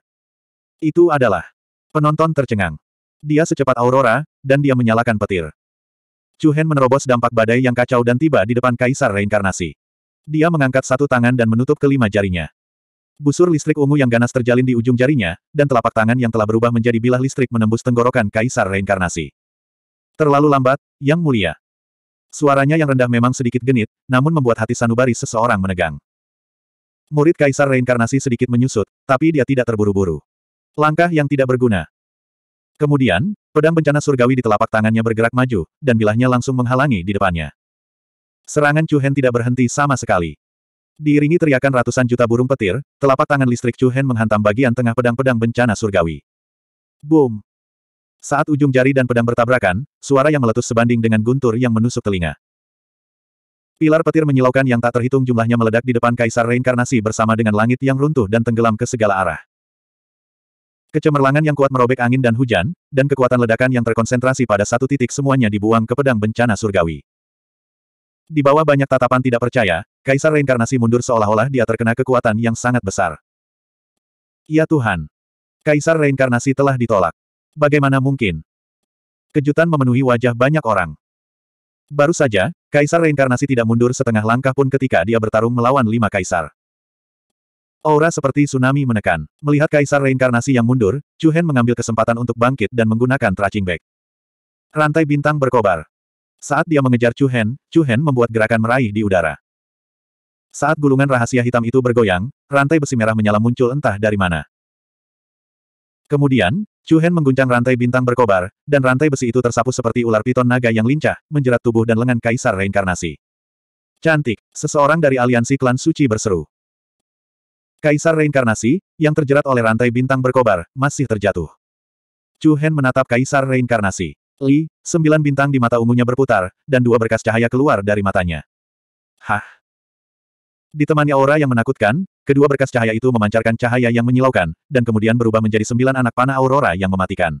Itu adalah penonton tercengang. Dia secepat aurora, dan dia menyalakan petir. Chu Hen menerobos dampak badai yang kacau dan tiba di depan kaisar reinkarnasi. Dia mengangkat satu tangan dan menutup kelima jarinya. Busur listrik ungu yang ganas terjalin di ujung jarinya, dan telapak tangan yang telah berubah menjadi bilah listrik menembus tenggorokan Kaisar Reinkarnasi. Terlalu lambat, Yang Mulia. Suaranya yang rendah memang sedikit genit, namun membuat hati Sanubari seseorang menegang. Murid Kaisar Reinkarnasi sedikit menyusut, tapi dia tidak terburu-buru. Langkah yang tidak berguna. Kemudian, pedang bencana surgawi di telapak tangannya bergerak maju, dan bilahnya langsung menghalangi di depannya. Serangan Chuhen tidak berhenti sama sekali. Diiringi teriakan ratusan juta burung petir, telapak tangan listrik Chuhen menghantam bagian tengah pedang-pedang bencana surgawi. Boom! Saat ujung jari dan pedang bertabrakan, suara yang meletus sebanding dengan guntur yang menusuk telinga. Pilar petir menyilaukan yang tak terhitung jumlahnya meledak di depan kaisar reinkarnasi bersama dengan langit yang runtuh dan tenggelam ke segala arah. Kecemerlangan yang kuat merobek angin dan hujan, dan kekuatan ledakan yang terkonsentrasi pada satu titik semuanya dibuang ke pedang bencana surgawi. Di bawah banyak tatapan tidak percaya, Kaisar Reinkarnasi mundur seolah-olah dia terkena kekuatan yang sangat besar. Ya Tuhan! Kaisar Reinkarnasi telah ditolak. Bagaimana mungkin? Kejutan memenuhi wajah banyak orang. Baru saja, Kaisar Reinkarnasi tidak mundur setengah langkah pun ketika dia bertarung melawan lima Kaisar. Aura seperti tsunami menekan. Melihat Kaisar Reinkarnasi yang mundur, Chu Hen mengambil kesempatan untuk bangkit dan menggunakan tracing bag. Rantai bintang berkobar. Saat dia mengejar Chu Hen, Chu Hen membuat gerakan meraih di udara. Saat gulungan rahasia hitam itu bergoyang, rantai besi merah menyala muncul entah dari mana. Kemudian, Chu Hen mengguncang rantai bintang berkobar, dan rantai besi itu tersapu seperti ular piton naga yang lincah, menjerat tubuh dan lengan kaisar reinkarnasi. Cantik, seseorang dari aliansi klan suci berseru. Kaisar reinkarnasi, yang terjerat oleh rantai bintang berkobar, masih terjatuh. Chu Hen menatap kaisar reinkarnasi. Li, sembilan bintang di mata ungunya berputar, dan dua berkas cahaya keluar dari matanya. Hah? Ditemani aura yang menakutkan, kedua berkas cahaya itu memancarkan cahaya yang menyilaukan, dan kemudian berubah menjadi sembilan anak panah aurora yang mematikan.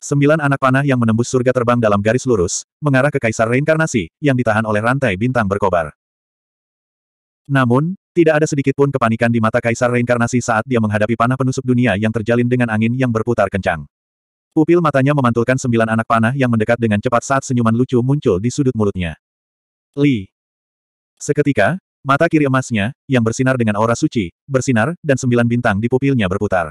Sembilan anak panah yang menembus surga terbang dalam garis lurus, mengarah ke Kaisar Reinkarnasi, yang ditahan oleh rantai bintang berkobar. Namun, tidak ada sedikit pun kepanikan di mata Kaisar Reinkarnasi saat dia menghadapi panah penusuk dunia yang terjalin dengan angin yang berputar kencang. Pupil matanya memantulkan sembilan anak panah yang mendekat dengan cepat saat senyuman lucu muncul di sudut mulutnya. Li. Seketika, mata kiri emasnya, yang bersinar dengan aura suci, bersinar, dan sembilan bintang di pupilnya berputar.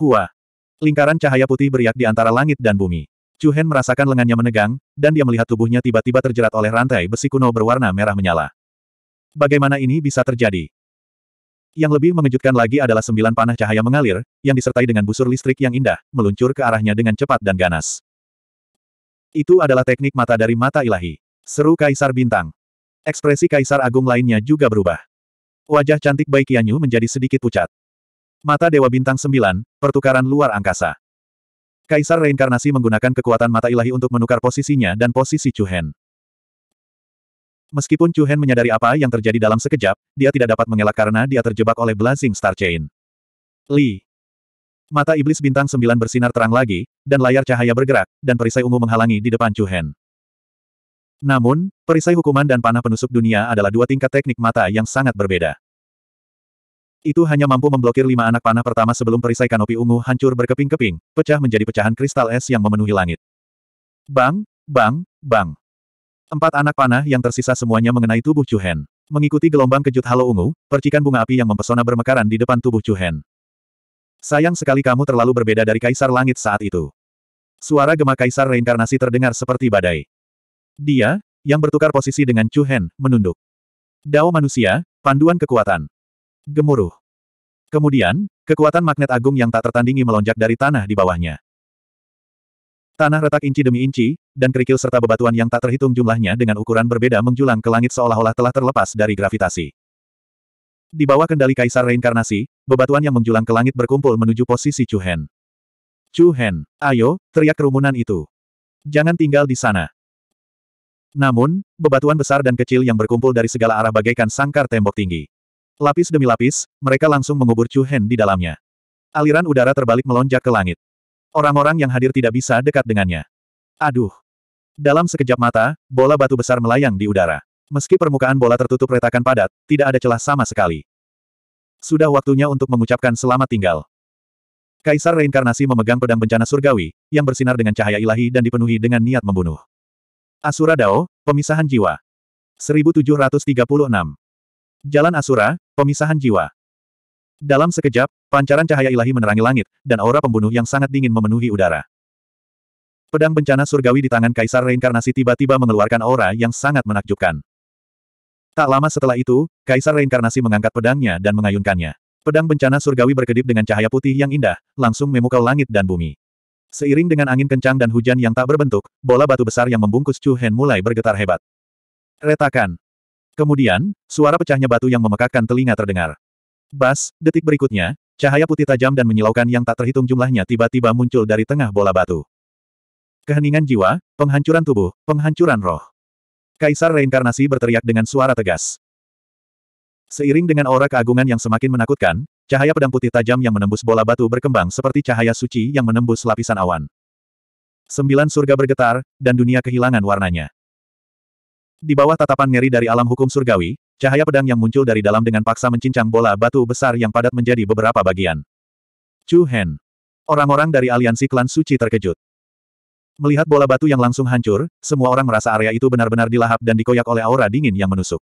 Hua. Lingkaran cahaya putih beriak di antara langit dan bumi. Chuhen merasakan lengannya menegang, dan dia melihat tubuhnya tiba-tiba terjerat oleh rantai besi kuno berwarna merah menyala. Bagaimana ini bisa terjadi? Yang lebih mengejutkan lagi adalah sembilan panah cahaya mengalir, yang disertai dengan busur listrik yang indah, meluncur ke arahnya dengan cepat dan ganas. Itu adalah teknik mata dari mata ilahi. Seru Kaisar Bintang. Ekspresi Kaisar Agung lainnya juga berubah. Wajah cantik Bai Qianyu menjadi sedikit pucat. Mata Dewa Bintang 9, pertukaran luar angkasa. Kaisar reinkarnasi menggunakan kekuatan mata ilahi untuk menukar posisinya dan posisi Chu Hen. Meskipun Chu Hen menyadari apa yang terjadi dalam sekejap, dia tidak dapat mengelak karena dia terjebak oleh Blazing Star Chain. Li. Mata iblis bintang sembilan bersinar terang lagi, dan layar cahaya bergerak, dan perisai ungu menghalangi di depan Chu Hen. Namun, perisai hukuman dan panah penusuk dunia adalah dua tingkat teknik mata yang sangat berbeda. Itu hanya mampu memblokir lima anak panah pertama sebelum perisai kanopi ungu hancur berkeping-keping, pecah menjadi pecahan kristal es yang memenuhi langit. Bang, bang, bang. Empat anak panah yang tersisa semuanya mengenai tubuh Chu Hen. Mengikuti gelombang kejut halo ungu, percikan bunga api yang mempesona bermekaran di depan tubuh Chu Hen. Sayang sekali kamu terlalu berbeda dari Kaisar Langit saat itu. Suara gema Kaisar reinkarnasi terdengar seperti badai. Dia, yang bertukar posisi dengan Chu Hen, menunduk. Dao manusia, panduan kekuatan. Gemuruh. Kemudian, kekuatan magnet agung yang tak tertandingi melonjak dari tanah di bawahnya. Tanah retak inci demi inci, dan kerikil serta bebatuan yang tak terhitung jumlahnya dengan ukuran berbeda menjulang ke langit seolah-olah telah terlepas dari gravitasi. Di bawah kendali kaisar reinkarnasi, bebatuan yang menjulang ke langit berkumpul menuju posisi Chu Hen. Chu Hen, ayo, teriak kerumunan itu. Jangan tinggal di sana. Namun, bebatuan besar dan kecil yang berkumpul dari segala arah bagaikan sangkar tembok tinggi. Lapis demi lapis, mereka langsung mengubur Chu Hen di dalamnya. Aliran udara terbalik melonjak ke langit. Orang-orang yang hadir tidak bisa dekat dengannya. Aduh. Dalam sekejap mata, bola batu besar melayang di udara. Meski permukaan bola tertutup retakan padat, tidak ada celah sama sekali. Sudah waktunya untuk mengucapkan selamat tinggal. Kaisar reinkarnasi memegang pedang bencana surgawi, yang bersinar dengan cahaya ilahi dan dipenuhi dengan niat membunuh. Asura Dao, Pemisahan Jiwa. 1736. Jalan Asura, Pemisahan Jiwa. Dalam sekejap, pancaran cahaya ilahi menerangi langit, dan aura pembunuh yang sangat dingin memenuhi udara. Pedang bencana surgawi di tangan Kaisar Reinkarnasi tiba-tiba mengeluarkan aura yang sangat menakjubkan. Tak lama setelah itu, Kaisar Reinkarnasi mengangkat pedangnya dan mengayunkannya. Pedang bencana surgawi berkedip dengan cahaya putih yang indah, langsung memukau langit dan bumi. Seiring dengan angin kencang dan hujan yang tak berbentuk, bola batu besar yang membungkus Chu Hen mulai bergetar hebat. Retakan. Kemudian, suara pecahnya batu yang memekakkan telinga terdengar. Bas, detik berikutnya, cahaya putih tajam dan menyilaukan yang tak terhitung jumlahnya tiba-tiba muncul dari tengah bola batu. Keheningan jiwa, penghancuran tubuh, penghancuran roh. Kaisar reinkarnasi berteriak dengan suara tegas. Seiring dengan aura keagungan yang semakin menakutkan, cahaya pedang putih tajam yang menembus bola batu berkembang seperti cahaya suci yang menembus lapisan awan. Sembilan surga bergetar, dan dunia kehilangan warnanya. Di bawah tatapan ngeri dari alam hukum surgawi, Cahaya pedang yang muncul dari dalam dengan paksa mencincang bola batu besar yang padat menjadi beberapa bagian. Chu Hen. Orang-orang dari aliansi klan suci terkejut. Melihat bola batu yang langsung hancur, semua orang merasa area itu benar-benar dilahap dan dikoyak oleh aura dingin yang menusuk.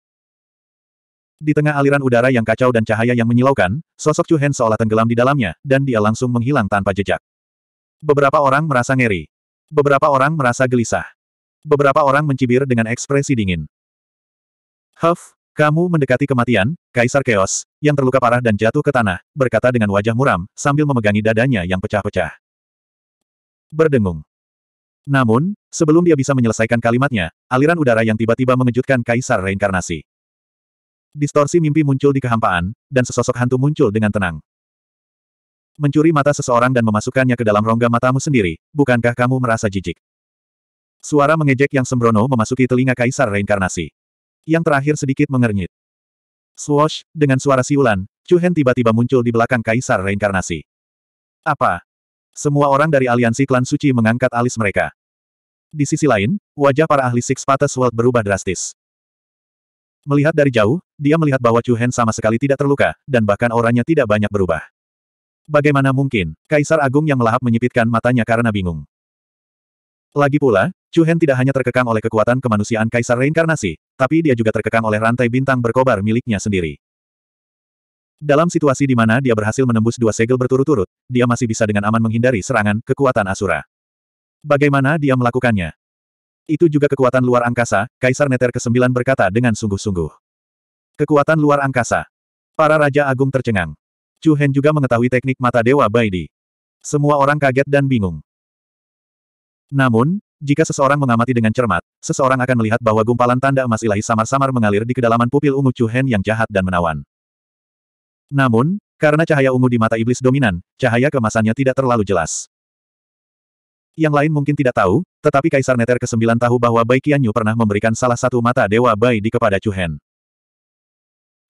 Di tengah aliran udara yang kacau dan cahaya yang menyilaukan, sosok Chu Hen seolah tenggelam di dalamnya, dan dia langsung menghilang tanpa jejak. Beberapa orang merasa ngeri. Beberapa orang merasa gelisah. Beberapa orang mencibir dengan ekspresi dingin. Huff, kamu mendekati kematian, Kaisar Chaos, yang terluka parah dan jatuh ke tanah, berkata dengan wajah muram, sambil memegangi dadanya yang pecah-pecah. Berdengung. Namun, sebelum dia bisa menyelesaikan kalimatnya, aliran udara yang tiba-tiba mengejutkan Kaisar reinkarnasi. Distorsi mimpi muncul di kehampaan, dan sesosok hantu muncul dengan tenang. Mencuri mata seseorang dan memasukkannya ke dalam rongga matamu sendiri, bukankah kamu merasa jijik? Suara mengejek yang sembrono memasuki telinga Kaisar reinkarnasi yang terakhir sedikit mengernyit. Swoosh, dengan suara siulan, Chu Hen tiba-tiba muncul di belakang Kaisar Reinkarnasi. Apa? Semua orang dari aliansi klan suci mengangkat alis mereka. Di sisi lain, wajah para ahli Six Patas World berubah drastis. Melihat dari jauh, dia melihat bahwa Chu Hen sama sekali tidak terluka, dan bahkan orangnya tidak banyak berubah. Bagaimana mungkin, Kaisar Agung yang melahap menyipitkan matanya karena bingung. Lagi pula, Chu Hen tidak hanya terkekang oleh kekuatan kemanusiaan Kaisar Reinkarnasi, tapi dia juga terkekang oleh rantai bintang berkobar miliknya sendiri. Dalam situasi di mana dia berhasil menembus dua segel berturut-turut, dia masih bisa dengan aman menghindari serangan kekuatan Asura. Bagaimana dia melakukannya? Itu juga kekuatan luar angkasa, Kaisar Neter ke-9 berkata dengan sungguh-sungguh. Kekuatan luar angkasa. Para Raja Agung tercengang. Chu Hen juga mengetahui teknik mata Dewa Baidi. Semua orang kaget dan bingung. Namun, jika seseorang mengamati dengan cermat, seseorang akan melihat bahwa gumpalan tanda emas ilahi samar-samar mengalir di kedalaman pupil ungu Chu yang jahat dan menawan. Namun, karena cahaya ungu di mata iblis dominan, cahaya kemasannya tidak terlalu jelas. Yang lain mungkin tidak tahu, tetapi Kaisar Neter ke-9 tahu bahwa Bai Qianyu pernah memberikan salah satu mata Dewa Bai di kepada Chu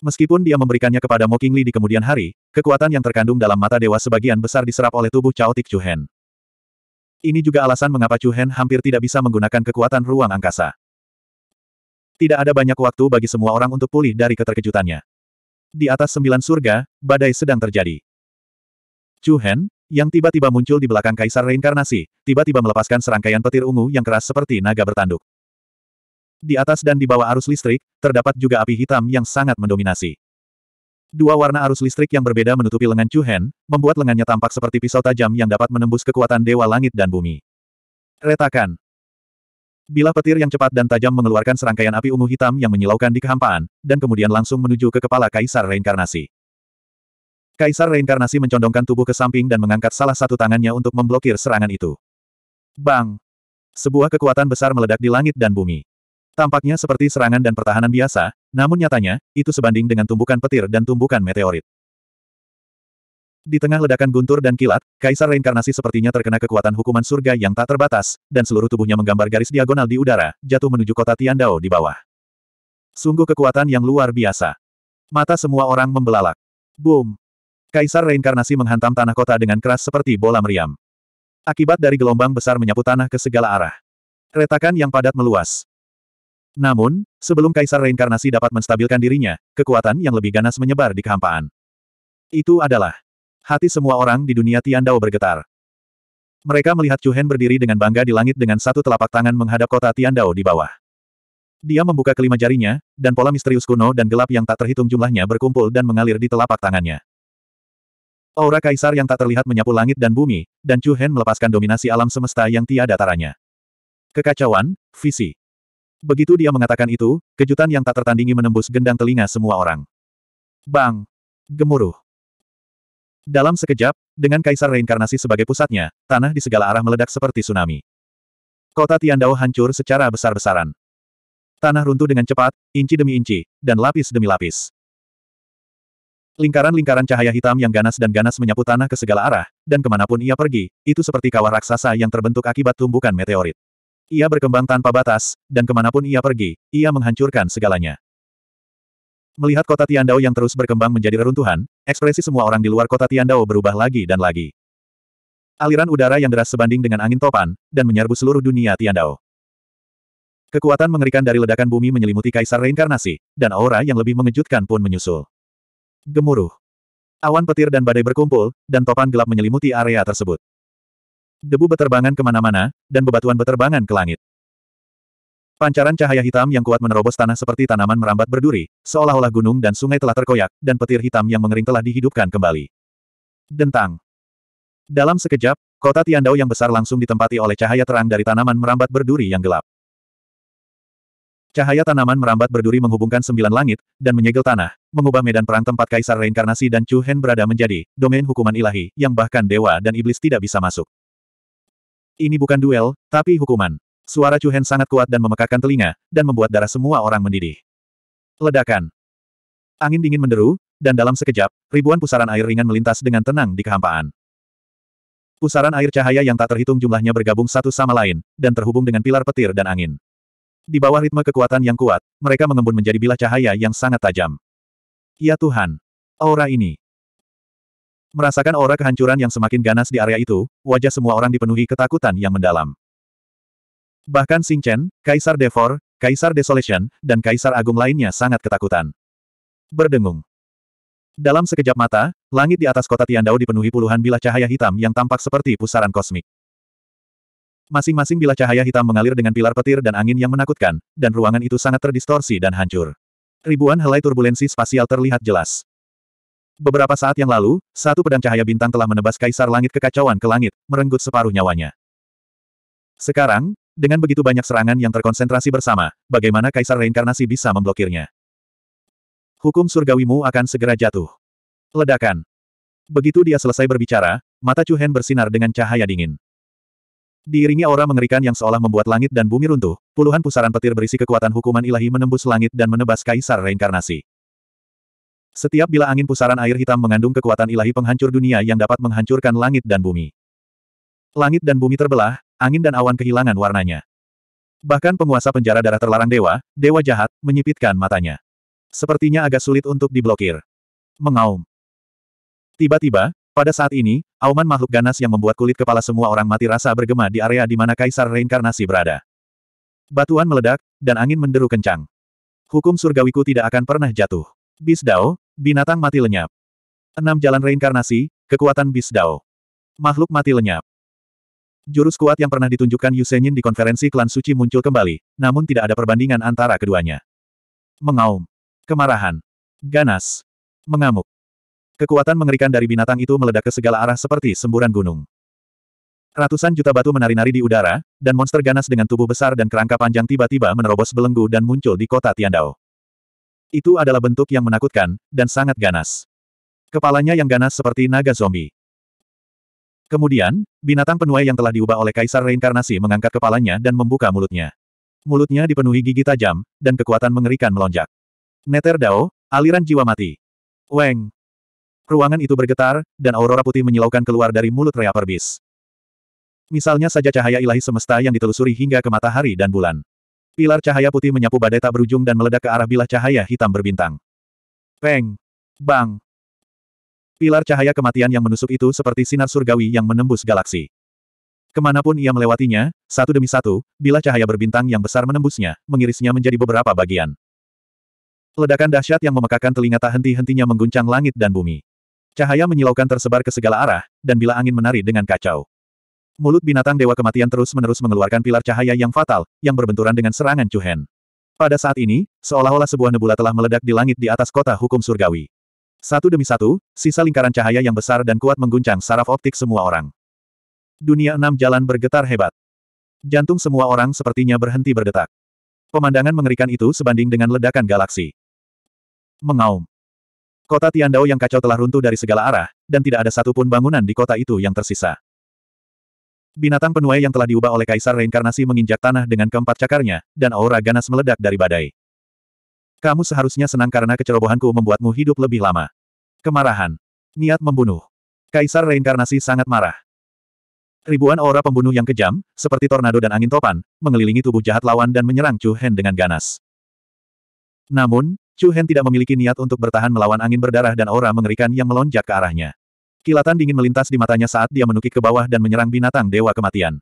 Meskipun dia memberikannya kepada Mo Qingli di kemudian hari, kekuatan yang terkandung dalam mata dewa sebagian besar diserap oleh tubuh Chaotic Chu Hen. Ini juga alasan mengapa Chu Hen hampir tidak bisa menggunakan kekuatan ruang angkasa. Tidak ada banyak waktu bagi semua orang untuk pulih dari keterkejutannya. Di atas sembilan surga, badai sedang terjadi. Chu Hen, yang tiba-tiba muncul di belakang Kaisar Reinkarnasi, tiba-tiba melepaskan serangkaian petir ungu yang keras seperti naga bertanduk. Di atas dan di bawah arus listrik, terdapat juga api hitam yang sangat mendominasi. Dua warna arus listrik yang berbeda menutupi lengan Chu Hen, membuat lengannya tampak seperti pisau tajam yang dapat menembus kekuatan dewa langit dan bumi. Retakan. Bila petir yang cepat dan tajam mengeluarkan serangkaian api ungu hitam yang menyilaukan di kehampaan, dan kemudian langsung menuju ke kepala Kaisar Reinkarnasi. Kaisar Reinkarnasi mencondongkan tubuh ke samping dan mengangkat salah satu tangannya untuk memblokir serangan itu. Bang! Sebuah kekuatan besar meledak di langit dan bumi. Tampaknya seperti serangan dan pertahanan biasa, namun nyatanya, itu sebanding dengan tumbukan petir dan tumbukan meteorit. Di tengah ledakan guntur dan kilat, Kaisar Reinkarnasi sepertinya terkena kekuatan hukuman surga yang tak terbatas, dan seluruh tubuhnya menggambar garis diagonal di udara, jatuh menuju kota Tiandao di bawah. Sungguh kekuatan yang luar biasa. Mata semua orang membelalak. Boom! Kaisar Reinkarnasi menghantam tanah kota dengan keras seperti bola meriam. Akibat dari gelombang besar menyapu tanah ke segala arah. Retakan yang padat meluas. Namun, sebelum Kaisar Reinkarnasi dapat menstabilkan dirinya, kekuatan yang lebih ganas menyebar di kehampaan. Itu adalah hati semua orang di dunia Tian Dao bergetar. Mereka melihat Chu Hen berdiri dengan bangga di langit dengan satu telapak tangan menghadap kota Tian Dao di bawah. Dia membuka kelima jarinya, dan pola misterius kuno dan gelap yang tak terhitung jumlahnya berkumpul dan mengalir di telapak tangannya. Aura kaisar yang tak terlihat menyapu langit dan bumi, dan Chu Hen melepaskan dominasi alam semesta yang tiada taranya. Kekacauan, visi. Begitu dia mengatakan itu, kejutan yang tak tertandingi menembus gendang telinga semua orang. Bang! Gemuruh! Dalam sekejap, dengan kaisar reinkarnasi sebagai pusatnya, tanah di segala arah meledak seperti tsunami. Kota Tiandao hancur secara besar-besaran. Tanah runtuh dengan cepat, inci demi inci, dan lapis demi lapis. Lingkaran-lingkaran cahaya hitam yang ganas dan ganas menyapu tanah ke segala arah, dan kemanapun ia pergi, itu seperti kawah raksasa yang terbentuk akibat tumbukan meteorit. Ia berkembang tanpa batas, dan kemanapun ia pergi, ia menghancurkan segalanya. Melihat kota Tiandao yang terus berkembang menjadi reruntuhan, ekspresi semua orang di luar kota Tiandao berubah lagi dan lagi. Aliran udara yang deras sebanding dengan angin topan, dan menyerbu seluruh dunia Tiandao. Kekuatan mengerikan dari ledakan bumi menyelimuti kaisar reinkarnasi, dan aura yang lebih mengejutkan pun menyusul. Gemuruh. Awan petir dan badai berkumpul, dan topan gelap menyelimuti area tersebut. Debu beterbangan kemana-mana, dan bebatuan beterbangan ke langit. Pancaran cahaya hitam yang kuat menerobos tanah seperti tanaman merambat berduri, seolah-olah gunung dan sungai telah terkoyak, dan petir hitam yang mengering telah dihidupkan kembali. Dentang. Dalam sekejap, kota Tiandao yang besar langsung ditempati oleh cahaya terang dari tanaman merambat berduri yang gelap. Cahaya tanaman merambat berduri menghubungkan sembilan langit, dan menyegel tanah, mengubah medan perang tempat kaisar reinkarnasi dan Chu Hen berada menjadi domain hukuman ilahi, yang bahkan dewa dan iblis tidak bisa masuk. Ini bukan duel, tapi hukuman. Suara Cuhen sangat kuat dan memekakkan telinga, dan membuat darah semua orang mendidih. Ledakan. Angin dingin menderu, dan dalam sekejap, ribuan pusaran air ringan melintas dengan tenang di kehampaan. Pusaran air cahaya yang tak terhitung jumlahnya bergabung satu sama lain, dan terhubung dengan pilar petir dan angin. Di bawah ritme kekuatan yang kuat, mereka mengembun menjadi bilah cahaya yang sangat tajam. Ya Tuhan! Aura ini! Merasakan aura kehancuran yang semakin ganas di area itu, wajah semua orang dipenuhi ketakutan yang mendalam. Bahkan Xing Chen, Kaisar Devor, Kaisar Desolation, dan Kaisar Agung lainnya sangat ketakutan. Berdengung. Dalam sekejap mata, langit di atas kota Tiandao dipenuhi puluhan bilah cahaya hitam yang tampak seperti pusaran kosmik. Masing-masing bilah cahaya hitam mengalir dengan pilar petir dan angin yang menakutkan, dan ruangan itu sangat terdistorsi dan hancur. Ribuan helai turbulensi spasial terlihat jelas. Beberapa saat yang lalu, satu pedang cahaya bintang telah menebas kaisar langit kekacauan ke langit, merenggut separuh nyawanya. Sekarang, dengan begitu banyak serangan yang terkonsentrasi bersama, bagaimana kaisar reinkarnasi bisa memblokirnya? Hukum surgawimu akan segera jatuh. Ledakan. Begitu dia selesai berbicara, mata Chu Hen bersinar dengan cahaya dingin. Diiringi aura mengerikan yang seolah membuat langit dan bumi runtuh, puluhan pusaran petir berisi kekuatan hukuman ilahi menembus langit dan menebas kaisar reinkarnasi. Setiap bila angin pusaran air hitam mengandung kekuatan ilahi penghancur dunia yang dapat menghancurkan langit dan bumi. Langit dan bumi terbelah, angin dan awan kehilangan warnanya. Bahkan penguasa penjara darah terlarang dewa, dewa jahat, menyipitkan matanya. Sepertinya agak sulit untuk diblokir. Mengaum. Tiba-tiba, pada saat ini, auman makhluk ganas yang membuat kulit kepala semua orang mati rasa bergema di area di mana kaisar reinkarnasi berada. Batuan meledak, dan angin menderu kencang. Hukum surgawiku tidak akan pernah jatuh. Bis Dao, binatang mati lenyap. Enam jalan reinkarnasi, kekuatan Bis Dao. Makhluk mati lenyap. Jurus kuat yang pernah ditunjukkan Yusenyin di konferensi klan suci muncul kembali, namun tidak ada perbandingan antara keduanya. Mengaum. Kemarahan. Ganas. Mengamuk. Kekuatan mengerikan dari binatang itu meledak ke segala arah seperti semburan gunung. Ratusan juta batu menari-nari di udara, dan monster ganas dengan tubuh besar dan kerangka panjang tiba-tiba menerobos belenggu dan muncul di kota Tiandao. Itu adalah bentuk yang menakutkan, dan sangat ganas. Kepalanya yang ganas seperti naga zombie. Kemudian, binatang penuai yang telah diubah oleh Kaisar Reinkarnasi mengangkat kepalanya dan membuka mulutnya. Mulutnya dipenuhi gigi tajam, dan kekuatan mengerikan melonjak. Neter Dao, aliran jiwa mati. Weng. Ruangan itu bergetar, dan aurora putih menyilaukan keluar dari mulut Rea Perbis. Misalnya saja cahaya ilahi semesta yang ditelusuri hingga ke matahari dan bulan. Pilar cahaya putih menyapu badai tak berujung dan meledak ke arah bilah cahaya hitam berbintang. Peng! Bang! Pilar cahaya kematian yang menusuk itu seperti sinar surgawi yang menembus galaksi. Kemanapun ia melewatinya, satu demi satu, bilah cahaya berbintang yang besar menembusnya, mengirisnya menjadi beberapa bagian. Ledakan dahsyat yang memekakan telinga tak henti-hentinya mengguncang langit dan bumi. Cahaya menyilaukan tersebar ke segala arah, dan bila angin menari dengan kacau. Mulut binatang dewa kematian terus-menerus mengeluarkan pilar cahaya yang fatal, yang berbenturan dengan serangan Chuhen. Pada saat ini, seolah-olah sebuah nebula telah meledak di langit di atas kota hukum surgawi. Satu demi satu, sisa lingkaran cahaya yang besar dan kuat mengguncang saraf optik semua orang. Dunia enam jalan bergetar hebat. Jantung semua orang sepertinya berhenti berdetak. Pemandangan mengerikan itu sebanding dengan ledakan galaksi. Mengaum. Kota Tiandao yang kacau telah runtuh dari segala arah, dan tidak ada satupun bangunan di kota itu yang tersisa. Binatang penuai yang telah diubah oleh Kaisar Reinkarnasi menginjak tanah dengan keempat cakarnya, dan aura ganas meledak dari badai. Kamu seharusnya senang karena kecerobohanku membuatmu hidup lebih lama. Kemarahan. Niat membunuh. Kaisar Reinkarnasi sangat marah. Ribuan aura pembunuh yang kejam, seperti tornado dan angin topan, mengelilingi tubuh jahat lawan dan menyerang Chu Hen dengan ganas. Namun, Chu Hen tidak memiliki niat untuk bertahan melawan angin berdarah dan aura mengerikan yang melonjak ke arahnya. Kilatan dingin melintas di matanya saat dia menukik ke bawah dan menyerang binatang dewa kematian.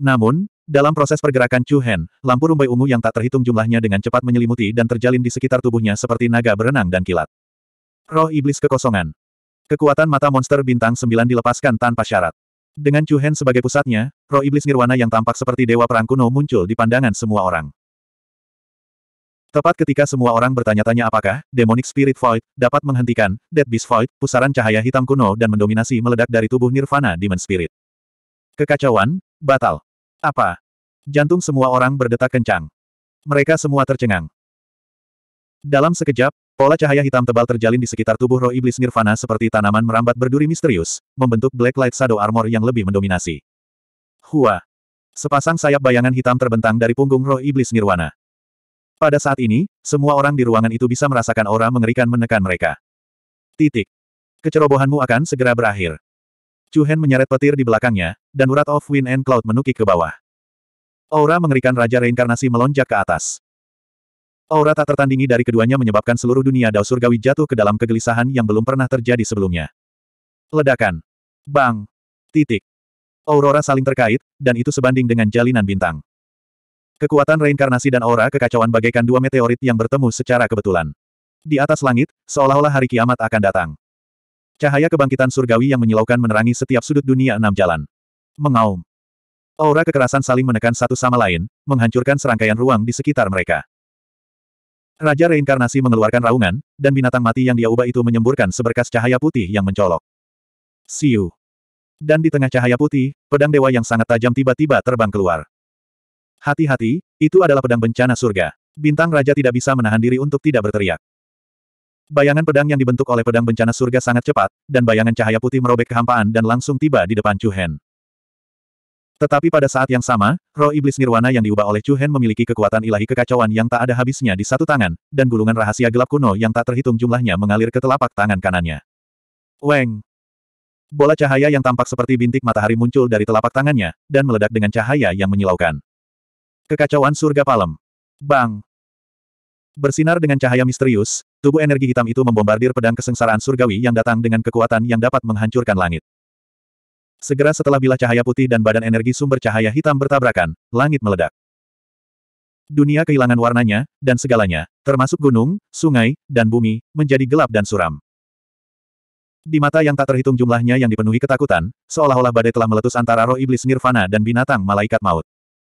Namun, dalam proses pergerakan Chu Hen, lampu rumbai ungu yang tak terhitung jumlahnya dengan cepat menyelimuti dan terjalin di sekitar tubuhnya seperti naga berenang dan kilat. Roh iblis kekosongan. Kekuatan mata monster bintang sembilan dilepaskan tanpa syarat. Dengan Chu Hen sebagai pusatnya, roh iblis nirwana yang tampak seperti dewa perang kuno muncul di pandangan semua orang. Tepat ketika semua orang bertanya-tanya apakah Demonic Spirit Void dapat menghentikan Dead Beast Void, pusaran cahaya hitam kuno dan mendominasi meledak dari tubuh Nirvana Demon Spirit. Kekacauan, batal. Apa? Jantung semua orang berdetak kencang. Mereka semua tercengang. Dalam sekejap, pola cahaya hitam tebal terjalin di sekitar tubuh roh iblis Nirvana seperti tanaman merambat berduri misterius, membentuk Black Light Shadow Armor yang lebih mendominasi. Hua! Sepasang sayap bayangan hitam terbentang dari punggung roh iblis nirvana. Pada saat ini, semua orang di ruangan itu bisa merasakan aura mengerikan menekan mereka. Titik. Kecerobohanmu akan segera berakhir. Chu menyeret petir di belakangnya, dan urat of wind and cloud menukik ke bawah. Aura mengerikan Raja Reinkarnasi melonjak ke atas. Aura tak tertandingi dari keduanya menyebabkan seluruh dunia Dao Surgawi jatuh ke dalam kegelisahan yang belum pernah terjadi sebelumnya. Ledakan. Bang. Titik. Aurora saling terkait, dan itu sebanding dengan jalinan bintang. Kekuatan reinkarnasi dan aura kekacauan bagaikan dua meteorit yang bertemu secara kebetulan. Di atas langit, seolah-olah hari kiamat akan datang. Cahaya kebangkitan surgawi yang menyilaukan menerangi setiap sudut dunia enam jalan. Mengaum. Aura kekerasan saling menekan satu sama lain, menghancurkan serangkaian ruang di sekitar mereka. Raja reinkarnasi mengeluarkan raungan, dan binatang mati yang dia ubah itu menyemburkan seberkas cahaya putih yang mencolok. Siu. Dan di tengah cahaya putih, pedang dewa yang sangat tajam tiba-tiba terbang keluar. Hati-hati, itu adalah pedang bencana surga. Bintang Raja tidak bisa menahan diri untuk tidak berteriak. Bayangan pedang yang dibentuk oleh pedang bencana surga sangat cepat, dan bayangan cahaya putih merobek kehampaan dan langsung tiba di depan Chu Hen. Tetapi pada saat yang sama, roh iblis nirwana yang diubah oleh Chu Hen memiliki kekuatan ilahi kekacauan yang tak ada habisnya di satu tangan, dan gulungan rahasia gelap kuno yang tak terhitung jumlahnya mengalir ke telapak tangan kanannya. Weng! Bola cahaya yang tampak seperti bintik matahari muncul dari telapak tangannya, dan meledak dengan cahaya yang menyilaukan. Kekacauan surga palem. Bang! Bersinar dengan cahaya misterius, tubuh energi hitam itu membombardir pedang kesengsaraan surgawi yang datang dengan kekuatan yang dapat menghancurkan langit. Segera setelah bilah cahaya putih dan badan energi sumber cahaya hitam bertabrakan, langit meledak. Dunia kehilangan warnanya, dan segalanya, termasuk gunung, sungai, dan bumi, menjadi gelap dan suram. Di mata yang tak terhitung jumlahnya yang dipenuhi ketakutan, seolah-olah badai telah meletus antara roh iblis nirvana dan binatang malaikat maut.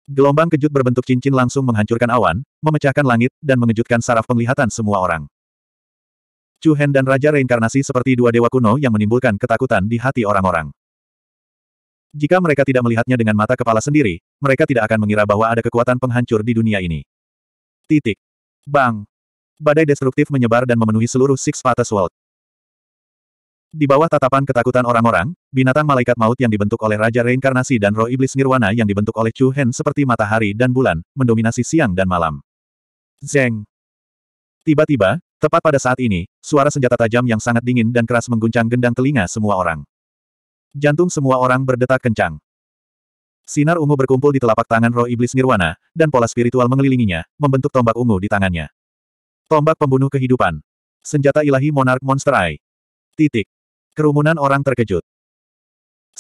Gelombang kejut berbentuk cincin langsung menghancurkan awan, memecahkan langit, dan mengejutkan saraf penglihatan semua orang. Chu Hen dan Raja Reinkarnasi seperti dua dewa kuno yang menimbulkan ketakutan di hati orang-orang. Jika mereka tidak melihatnya dengan mata kepala sendiri, mereka tidak akan mengira bahwa ada kekuatan penghancur di dunia ini. Titik. Bang. Badai destruktif menyebar dan memenuhi seluruh Six Patas World. Di bawah tatapan ketakutan orang-orang, binatang malaikat maut yang dibentuk oleh Raja Reinkarnasi dan roh iblis nirwana yang dibentuk oleh Chu Hen seperti matahari dan bulan, mendominasi siang dan malam. Zeng! Tiba-tiba, tepat pada saat ini, suara senjata tajam yang sangat dingin dan keras mengguncang gendang telinga semua orang. Jantung semua orang berdetak kencang. Sinar ungu berkumpul di telapak tangan roh iblis nirwana, dan pola spiritual mengelilinginya, membentuk tombak ungu di tangannya. Tombak pembunuh kehidupan. Senjata ilahi Monark Monster Eye. Titik. Kerumunan orang terkejut.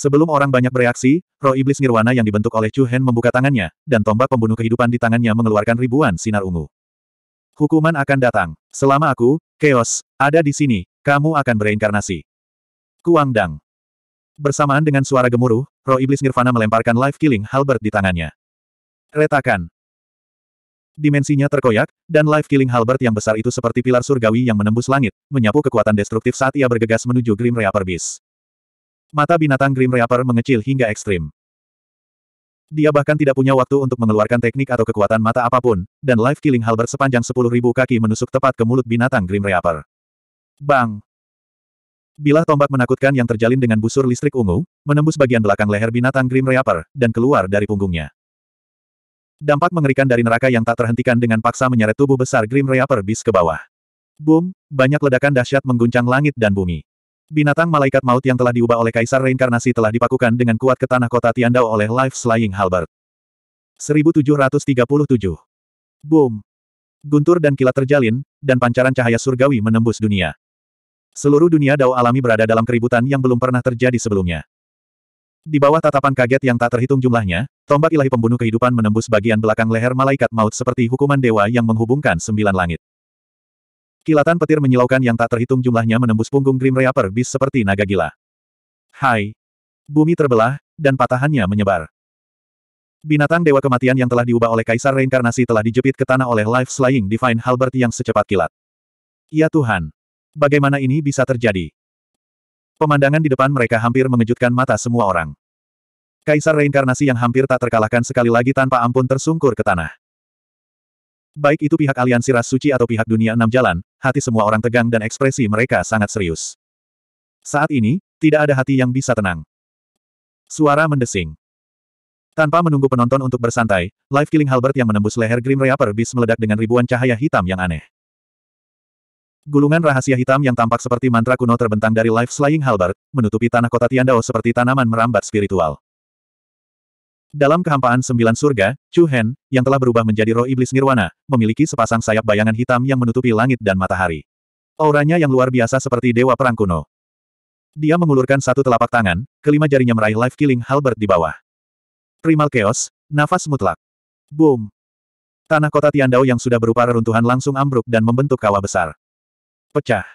Sebelum orang banyak bereaksi, roh iblis nirwana yang dibentuk oleh Chu Hen membuka tangannya, dan tombak pembunuh kehidupan di tangannya mengeluarkan ribuan sinar ungu. Hukuman akan datang. Selama aku, Chaos, ada di sini, kamu akan bereinkarnasi. Kuang Dang. Bersamaan dengan suara gemuruh, roh iblis nirvana melemparkan life killing halbert di tangannya. Retakan dimensinya terkoyak, dan life killing halbert yang besar itu seperti pilar surgawi yang menembus langit, menyapu kekuatan destruktif saat ia bergegas menuju Grim Reaper Beast. Mata binatang Grim Reaper mengecil hingga ekstrim. Dia bahkan tidak punya waktu untuk mengeluarkan teknik atau kekuatan mata apapun, dan life killing halbert sepanjang 10.000 kaki menusuk tepat ke mulut binatang Grim Reaper. Bang! Bilah tombak menakutkan yang terjalin dengan busur listrik ungu, menembus bagian belakang leher binatang Grim Reaper, dan keluar dari punggungnya. Dampak mengerikan dari neraka yang tak terhentikan dengan paksa menyeret tubuh besar Grim Reaper bis ke bawah. Boom, banyak ledakan dahsyat mengguncang langit dan bumi. Binatang malaikat maut yang telah diubah oleh kaisar reinkarnasi telah dipakukan dengan kuat ke tanah kota Tiandao oleh Life Slaying Halbert. 1737. Boom. Guntur dan kilat terjalin, dan pancaran cahaya surgawi menembus dunia. Seluruh dunia Dao alami berada dalam keributan yang belum pernah terjadi sebelumnya. Di bawah tatapan kaget yang tak terhitung jumlahnya, tombak ilahi pembunuh kehidupan menembus bagian belakang leher malaikat maut seperti hukuman dewa yang menghubungkan sembilan langit. Kilatan petir menyilaukan yang tak terhitung jumlahnya menembus punggung Grim Reaper bis seperti naga gila. Hai! Bumi terbelah, dan patahannya menyebar. Binatang dewa kematian yang telah diubah oleh Kaisar Reinkarnasi telah dijepit ke tanah oleh Life Slaying Divine Halbert yang secepat kilat. Ya Tuhan! Bagaimana ini bisa terjadi? Pemandangan di depan mereka hampir mengejutkan mata semua orang. Kaisar reinkarnasi yang hampir tak terkalahkan sekali lagi tanpa ampun tersungkur ke tanah. Baik itu pihak aliansi ras suci atau pihak dunia enam jalan, hati semua orang tegang dan ekspresi mereka sangat serius. Saat ini, tidak ada hati yang bisa tenang. Suara mendesing. Tanpa menunggu penonton untuk bersantai, Life Killing Halbert yang menembus leher Grim Reaper Beast meledak dengan ribuan cahaya hitam yang aneh. Gulungan rahasia hitam yang tampak seperti mantra kuno terbentang dari Life Slaying Halberd, menutupi tanah kota Tiandao seperti tanaman merambat spiritual. Dalam kehampaan sembilan surga, Chu Hen, yang telah berubah menjadi roh iblis nirwana, memiliki sepasang sayap bayangan hitam yang menutupi langit dan matahari. Auranya yang luar biasa seperti dewa perang kuno. Dia mengulurkan satu telapak tangan, kelima jarinya meraih life killing Halbert di bawah. Primal Chaos, nafas mutlak. Boom! Tanah kota Tiandao yang sudah berupa reruntuhan langsung ambruk dan membentuk kawah besar. Pecah.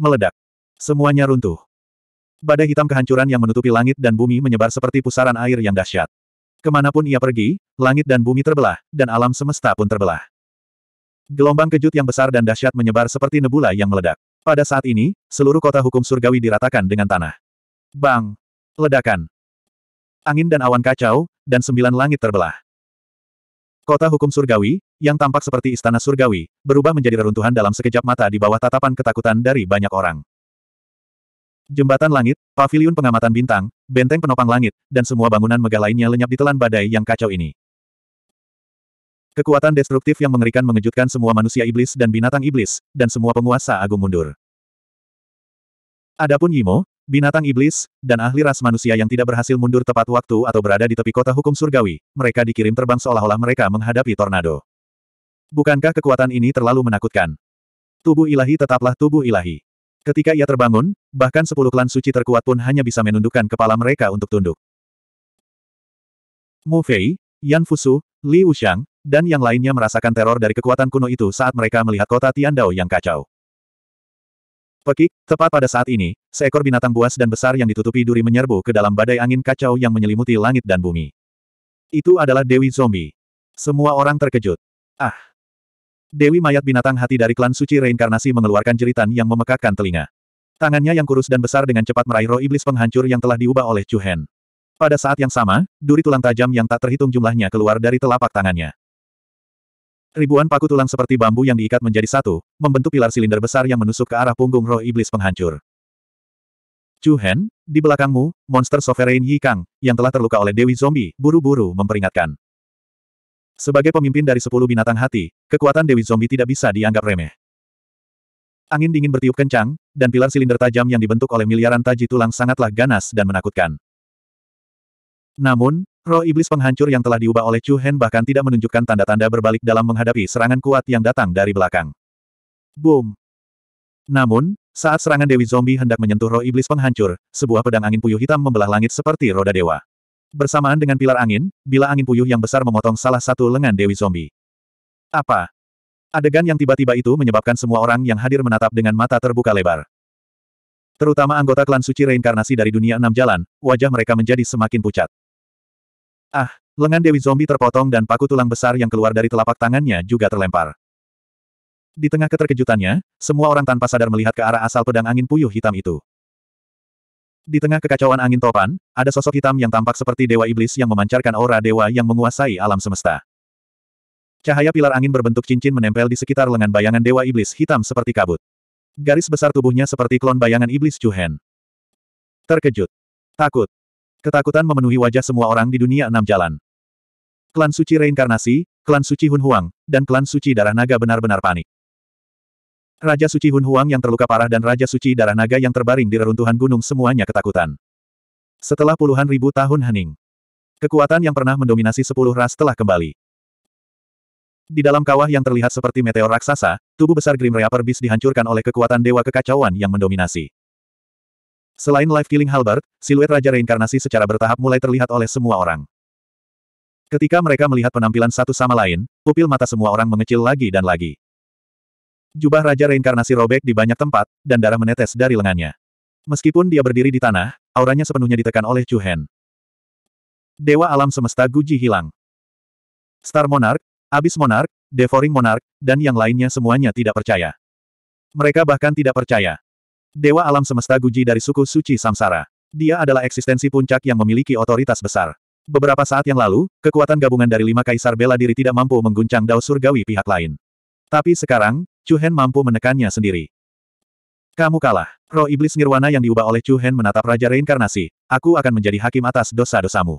Meledak. Semuanya runtuh. Badai hitam kehancuran yang menutupi langit dan bumi menyebar seperti pusaran air yang dahsyat. Kemanapun ia pergi, langit dan bumi terbelah, dan alam semesta pun terbelah. Gelombang kejut yang besar dan dahsyat menyebar seperti nebula yang meledak. Pada saat ini, seluruh kota hukum surgawi diratakan dengan tanah. Bang! Ledakan! Angin dan awan kacau, dan sembilan langit terbelah. Kota hukum surgawi, yang tampak seperti istana surgawi, berubah menjadi reruntuhan dalam sekejap mata di bawah tatapan ketakutan dari banyak orang. Jembatan langit, pavilion pengamatan bintang, benteng penopang langit, dan semua bangunan megah lainnya lenyap ditelan badai yang kacau ini. Kekuatan destruktif yang mengerikan mengejutkan semua manusia iblis dan binatang iblis, dan semua penguasa agung mundur. Adapun Yimo, binatang iblis, dan ahli ras manusia yang tidak berhasil mundur tepat waktu atau berada di tepi kota hukum surgawi, mereka dikirim terbang seolah-olah mereka menghadapi tornado. Bukankah kekuatan ini terlalu menakutkan? Tubuh ilahi tetaplah tubuh ilahi. Ketika ia terbangun, bahkan sepuluh klan suci terkuat pun hanya bisa menundukkan kepala mereka untuk tunduk. Mu Fei, Yan Fusu, Li Wuxiang, dan yang lainnya merasakan teror dari kekuatan kuno itu saat mereka melihat kota Tian Dao yang kacau. Pekik, tepat pada saat ini, seekor binatang buas dan besar yang ditutupi duri menyerbu ke dalam badai angin kacau yang menyelimuti langit dan bumi. Itu adalah Dewi Zombie. Semua orang terkejut. Ah! Dewi mayat binatang hati dari klan suci reinkarnasi mengeluarkan jeritan yang memekakkan telinga. Tangannya yang kurus dan besar dengan cepat meraih roh iblis penghancur yang telah diubah oleh Chu Hen. Pada saat yang sama, duri tulang tajam yang tak terhitung jumlahnya keluar dari telapak tangannya. Ribuan paku tulang seperti bambu yang diikat menjadi satu, membentuk pilar silinder besar yang menusuk ke arah punggung roh iblis penghancur. Chu Hen, di belakangmu, monster sovereign Yi Kang, yang telah terluka oleh Dewi Zombie, buru-buru memperingatkan. Sebagai pemimpin dari sepuluh binatang hati, kekuatan Dewi Zombie tidak bisa dianggap remeh. Angin dingin bertiup kencang, dan pilar silinder tajam yang dibentuk oleh miliaran taji tulang sangatlah ganas dan menakutkan. Namun, roh iblis penghancur yang telah diubah oleh Chu Hen bahkan tidak menunjukkan tanda-tanda berbalik dalam menghadapi serangan kuat yang datang dari belakang. Boom! Namun, saat serangan Dewi Zombie hendak menyentuh roh iblis penghancur, sebuah pedang angin puyuh hitam membelah langit seperti roda dewa. Bersamaan dengan pilar angin, bila angin puyuh yang besar memotong salah satu lengan Dewi Zombie. Apa? Adegan yang tiba-tiba itu menyebabkan semua orang yang hadir menatap dengan mata terbuka lebar. Terutama anggota klan suci reinkarnasi dari dunia enam jalan, wajah mereka menjadi semakin pucat. Ah, lengan Dewi Zombie terpotong dan paku tulang besar yang keluar dari telapak tangannya juga terlempar. Di tengah keterkejutannya, semua orang tanpa sadar melihat ke arah asal pedang angin puyuh hitam itu. Di tengah kekacauan angin topan, ada sosok hitam yang tampak seperti dewa iblis yang memancarkan aura dewa yang menguasai alam semesta. Cahaya pilar angin berbentuk cincin menempel di sekitar lengan bayangan dewa iblis hitam seperti kabut. Garis besar tubuhnya seperti klon bayangan iblis Chuhen. Terkejut. Takut. Ketakutan memenuhi wajah semua orang di dunia enam jalan. Klan suci reinkarnasi, klan suci Hun Huang, dan klan suci darah naga benar-benar panik. Raja Suci Hun Huang yang terluka parah dan Raja Suci Darah Naga yang terbaring di reruntuhan gunung semuanya ketakutan. Setelah puluhan ribu tahun hening, kekuatan yang pernah mendominasi sepuluh ras telah kembali. Di dalam kawah yang terlihat seperti meteor raksasa, tubuh besar Grim Reaper Beast dihancurkan oleh kekuatan Dewa Kekacauan yang mendominasi. Selain Life Killing Halberd, siluet Raja Reinkarnasi secara bertahap mulai terlihat oleh semua orang. Ketika mereka melihat penampilan satu sama lain, pupil mata semua orang mengecil lagi dan lagi. Jubah Raja Reinkarnasi robek di banyak tempat, dan darah menetes dari lengannya. Meskipun dia berdiri di tanah, auranya sepenuhnya ditekan oleh Chu Hen. Dewa alam semesta Guji hilang. Star Monarch, Abyss Monarch, Devouring Monarch, dan yang lainnya semuanya tidak percaya. Mereka bahkan tidak percaya. Dewa alam semesta Guji dari suku Suci Samsara. Dia adalah eksistensi puncak yang memiliki otoritas besar. Beberapa saat yang lalu, kekuatan gabungan dari lima kaisar bela diri tidak mampu mengguncang dao surgawi pihak lain. Tapi sekarang, Chu Hen mampu menekannya sendiri. Kamu kalah. Roh iblis nirwana yang diubah oleh Chu Hen menatap Raja Reinkarnasi. Aku akan menjadi hakim atas dosa-dosamu.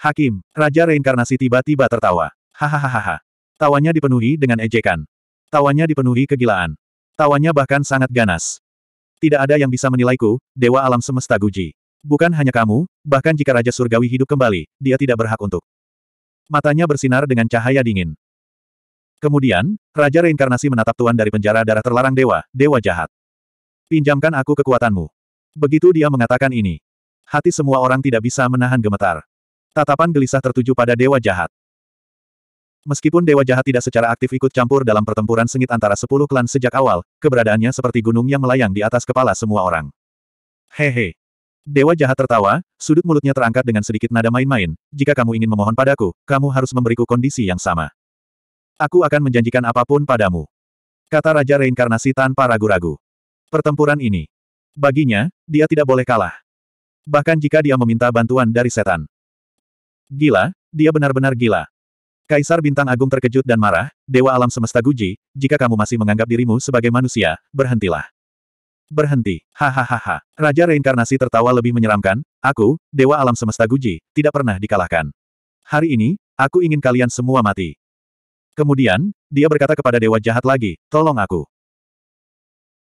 Hakim, Raja Reinkarnasi tiba-tiba tertawa. Hahaha. Tawanya dipenuhi dengan ejekan. Tawanya dipenuhi kegilaan. Tawanya bahkan sangat ganas. Tidak ada yang bisa menilaiku, Dewa Alam Semesta Guji. Bukan hanya kamu, bahkan jika Raja Surgawi hidup kembali, dia tidak berhak untuk. Matanya bersinar dengan cahaya dingin. Kemudian, Raja Reinkarnasi menatap Tuan dari penjara darah terlarang dewa, dewa jahat. Pinjamkan aku kekuatanmu. Begitu dia mengatakan ini. Hati semua orang tidak bisa menahan gemetar. Tatapan gelisah tertuju pada dewa jahat. Meskipun Dewa Jahat tidak secara aktif ikut campur dalam pertempuran sengit antara sepuluh klan sejak awal, keberadaannya seperti gunung yang melayang di atas kepala semua orang. Hehe. Dewa Jahat tertawa, sudut mulutnya terangkat dengan sedikit nada main-main, jika kamu ingin memohon padaku, kamu harus memberiku kondisi yang sama. Aku akan menjanjikan apapun padamu. Kata Raja Reinkarnasi tanpa ragu-ragu. Pertempuran ini. Baginya, dia tidak boleh kalah. Bahkan jika dia meminta bantuan dari setan. Gila, dia benar-benar gila. Kaisar Bintang Agung terkejut dan marah, Dewa Alam Semesta Guji, jika kamu masih menganggap dirimu sebagai manusia, berhentilah. Berhenti, hahaha. Raja Reinkarnasi tertawa lebih menyeramkan, aku, Dewa Alam Semesta Guji, tidak pernah dikalahkan. Hari ini, aku ingin kalian semua mati. Kemudian, dia berkata kepada dewa jahat lagi, tolong aku.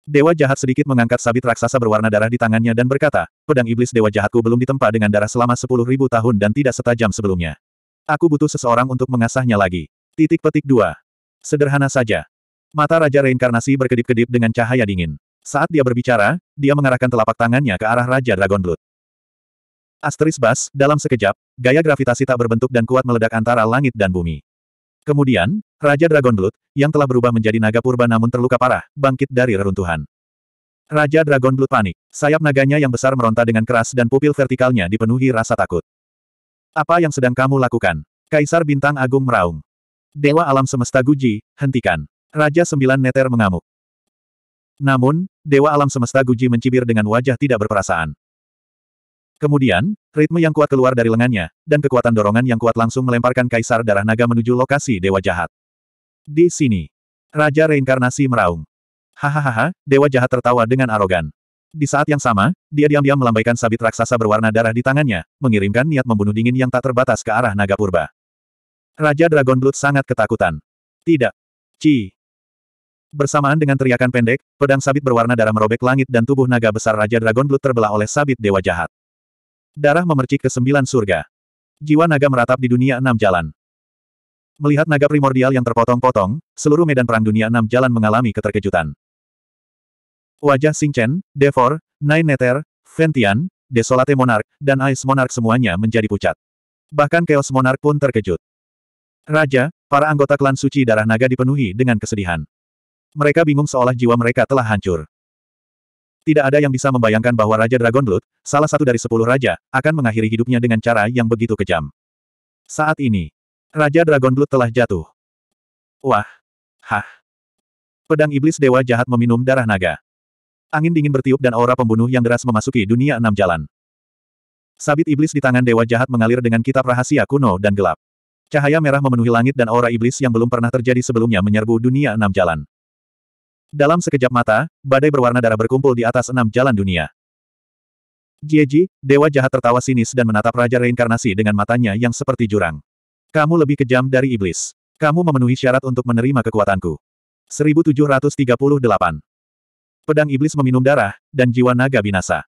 Dewa jahat sedikit mengangkat sabit raksasa berwarna darah di tangannya dan berkata, pedang iblis dewa jahatku belum ditempa dengan darah selama sepuluh ribu tahun dan tidak setajam sebelumnya. Aku butuh seseorang untuk mengasahnya lagi. Titik petik dua. Sederhana saja. Mata Raja Reinkarnasi berkedip-kedip dengan cahaya dingin. Saat dia berbicara, dia mengarahkan telapak tangannya ke arah Raja Dragon Blood. Asteris Bas, dalam sekejap, gaya gravitasi tak berbentuk dan kuat meledak antara langit dan bumi. Kemudian, Raja Dragon Blood, yang telah berubah menjadi naga purba namun terluka parah, bangkit dari reruntuhan. Raja Dragon Blood panik. Sayap naganya yang besar meronta dengan keras dan pupil vertikalnya dipenuhi rasa takut. Apa yang sedang kamu lakukan? Kaisar Bintang Agung meraung. Dewa Alam Semesta Guji, hentikan. Raja Sembilan Neter mengamuk. Namun, Dewa Alam Semesta Guji mencibir dengan wajah tidak berperasaan. Kemudian, ritme yang kuat keluar dari lengannya, dan kekuatan dorongan yang kuat langsung melemparkan Kaisar Darah Naga menuju lokasi Dewa Jahat. Di sini, Raja Reinkarnasi meraung. Hahaha, Dewa Jahat tertawa dengan arogan. Di saat yang sama, dia diam-diam melambaikan sabit raksasa berwarna darah di tangannya, mengirimkan niat membunuh dingin yang tak terbatas ke arah naga purba. Raja Dragon Blood sangat ketakutan. Tidak. Ci. Bersamaan dengan teriakan pendek, pedang sabit berwarna darah merobek langit dan tubuh naga besar Raja Dragon Blood terbelah oleh sabit Dewa Jahat. Darah memercik ke sembilan surga. Jiwa naga meratap di dunia enam jalan. Melihat naga primordial yang terpotong-potong, seluruh medan perang dunia enam jalan mengalami keterkejutan. Wajah Chen, Devor, Nine nether, Ventian, Desolate Monarch, dan Ice Monarch semuanya menjadi pucat. Bahkan Chaos Monarch pun terkejut. Raja, para anggota klan suci darah naga dipenuhi dengan kesedihan. Mereka bingung seolah jiwa mereka telah hancur. Tidak ada yang bisa membayangkan bahwa Raja Dragon Blood, salah satu dari sepuluh raja, akan mengakhiri hidupnya dengan cara yang begitu kejam. Saat ini, Raja Dragon Blood telah jatuh. Wah! Hah! Pedang iblis dewa jahat meminum darah naga. Angin dingin bertiup dan aura pembunuh yang deras memasuki dunia enam jalan. Sabit iblis di tangan dewa jahat mengalir dengan kitab rahasia kuno dan gelap. Cahaya merah memenuhi langit dan aura iblis yang belum pernah terjadi sebelumnya menyerbu dunia enam jalan. Dalam sekejap mata, badai berwarna darah berkumpul di atas enam jalan dunia. Jieji, dewa jahat tertawa sinis dan menatap Raja Reinkarnasi dengan matanya yang seperti jurang. Kamu lebih kejam dari iblis. Kamu memenuhi syarat untuk menerima kekuatanku. 1738. Pedang iblis meminum darah, dan jiwa naga binasa.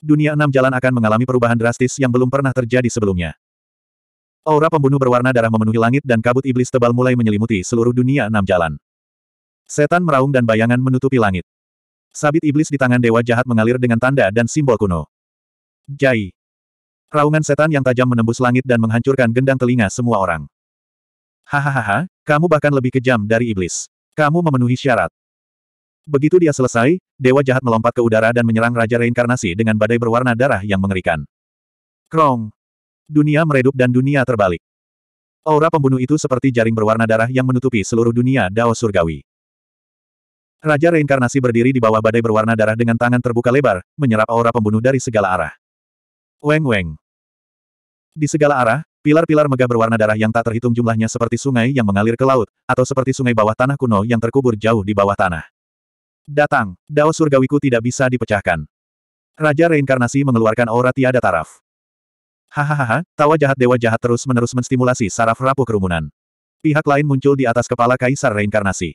Dunia enam jalan akan mengalami perubahan drastis yang belum pernah terjadi sebelumnya. Aura pembunuh berwarna darah memenuhi langit dan kabut iblis tebal mulai menyelimuti seluruh dunia enam jalan. Setan meraung dan bayangan menutupi langit. Sabit iblis di tangan dewa jahat mengalir dengan tanda dan simbol kuno. Jai. Raungan setan yang tajam menembus langit dan menghancurkan gendang telinga semua orang. Hahaha, kamu bahkan lebih kejam dari iblis. Kamu memenuhi syarat. Begitu dia selesai, dewa jahat melompat ke udara dan menyerang Raja Reinkarnasi dengan badai berwarna darah yang mengerikan. Krong! Dunia meredup dan dunia terbalik. Aura pembunuh itu seperti jaring berwarna darah yang menutupi seluruh dunia Dao Surgawi. Raja reinkarnasi berdiri di bawah badai berwarna darah dengan tangan terbuka lebar, menyerap aura pembunuh dari segala arah. Weng weng. Di segala arah, pilar-pilar megah berwarna darah yang tak terhitung jumlahnya seperti sungai yang mengalir ke laut, atau seperti sungai bawah tanah kuno yang terkubur jauh di bawah tanah. Datang, dao surgawiku tidak bisa dipecahkan. Raja reinkarnasi mengeluarkan aura tiada taraf. Hahaha, tawa jahat dewa jahat terus-menerus menstimulasi saraf rapuh kerumunan. Pihak lain muncul di atas kepala kaisar reinkarnasi.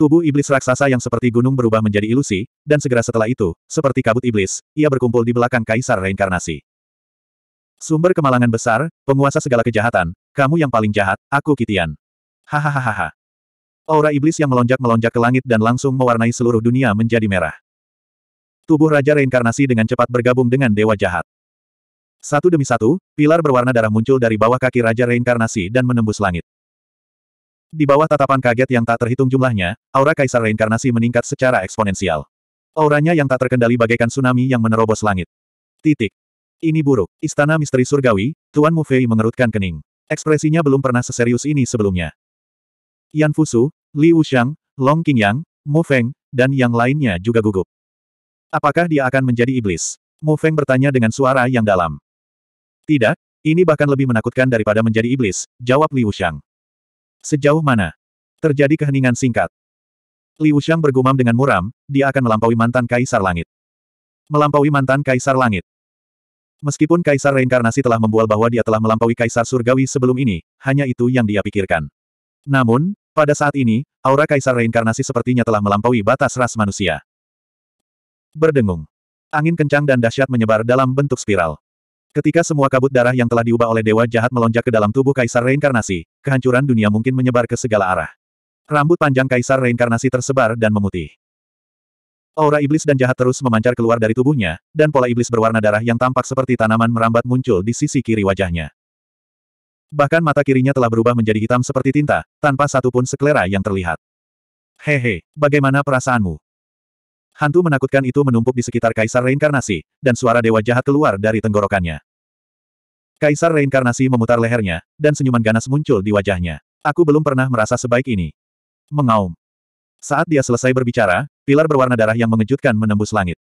Tubuh iblis raksasa yang seperti gunung berubah menjadi ilusi, dan segera setelah itu, seperti kabut iblis, ia berkumpul di belakang kaisar reinkarnasi. Sumber kemalangan besar, penguasa segala kejahatan, kamu yang paling jahat, aku Kitian. Hahaha. Aura iblis yang melonjak-melonjak ke langit dan langsung mewarnai seluruh dunia menjadi merah. Tubuh Raja Reinkarnasi dengan cepat bergabung dengan Dewa Jahat. Satu demi satu, pilar berwarna darah muncul dari bawah kaki Raja Reinkarnasi dan menembus langit. Di bawah tatapan kaget yang tak terhitung jumlahnya, aura kaisar reinkarnasi meningkat secara eksponensial. Auranya yang tak terkendali bagaikan tsunami yang menerobos langit. Titik. Ini buruk. Istana misteri surgawi, Tuan Mu Fei mengerutkan kening. Ekspresinya belum pernah seserius ini sebelumnya. Yan Fusu, Li Wuxiang, Long Qingyang, Mu Feng, dan yang lainnya juga gugup. Apakah dia akan menjadi iblis? Mu Feng bertanya dengan suara yang dalam. Tidak, ini bahkan lebih menakutkan daripada menjadi iblis, jawab Li Wuxiang. Sejauh mana? Terjadi keheningan singkat. Liu Shang bergumam dengan muram, dia akan melampaui mantan Kaisar Langit. Melampaui mantan Kaisar Langit. Meskipun Kaisar Reinkarnasi telah membual bahwa dia telah melampaui Kaisar Surgawi sebelum ini, hanya itu yang dia pikirkan. Namun, pada saat ini, aura Kaisar Reinkarnasi sepertinya telah melampaui batas ras manusia. Berdengung. Angin kencang dan dahsyat menyebar dalam bentuk spiral. Ketika semua kabut darah yang telah diubah oleh dewa jahat melonjak ke dalam tubuh kaisar reinkarnasi, kehancuran dunia mungkin menyebar ke segala arah. Rambut panjang kaisar reinkarnasi tersebar dan memutih. Aura iblis dan jahat terus memancar keluar dari tubuhnya, dan pola iblis berwarna darah yang tampak seperti tanaman merambat muncul di sisi kiri wajahnya. Bahkan mata kirinya telah berubah menjadi hitam seperti tinta, tanpa satupun sekelera yang terlihat. Hehe, bagaimana perasaanmu? Hantu menakutkan itu menumpuk di sekitar Kaisar Reinkarnasi, dan suara dewa jahat keluar dari tenggorokannya. Kaisar Reinkarnasi memutar lehernya, dan senyuman ganas muncul di wajahnya. Aku belum pernah merasa sebaik ini. Mengaum. Saat dia selesai berbicara, pilar berwarna darah yang mengejutkan menembus langit.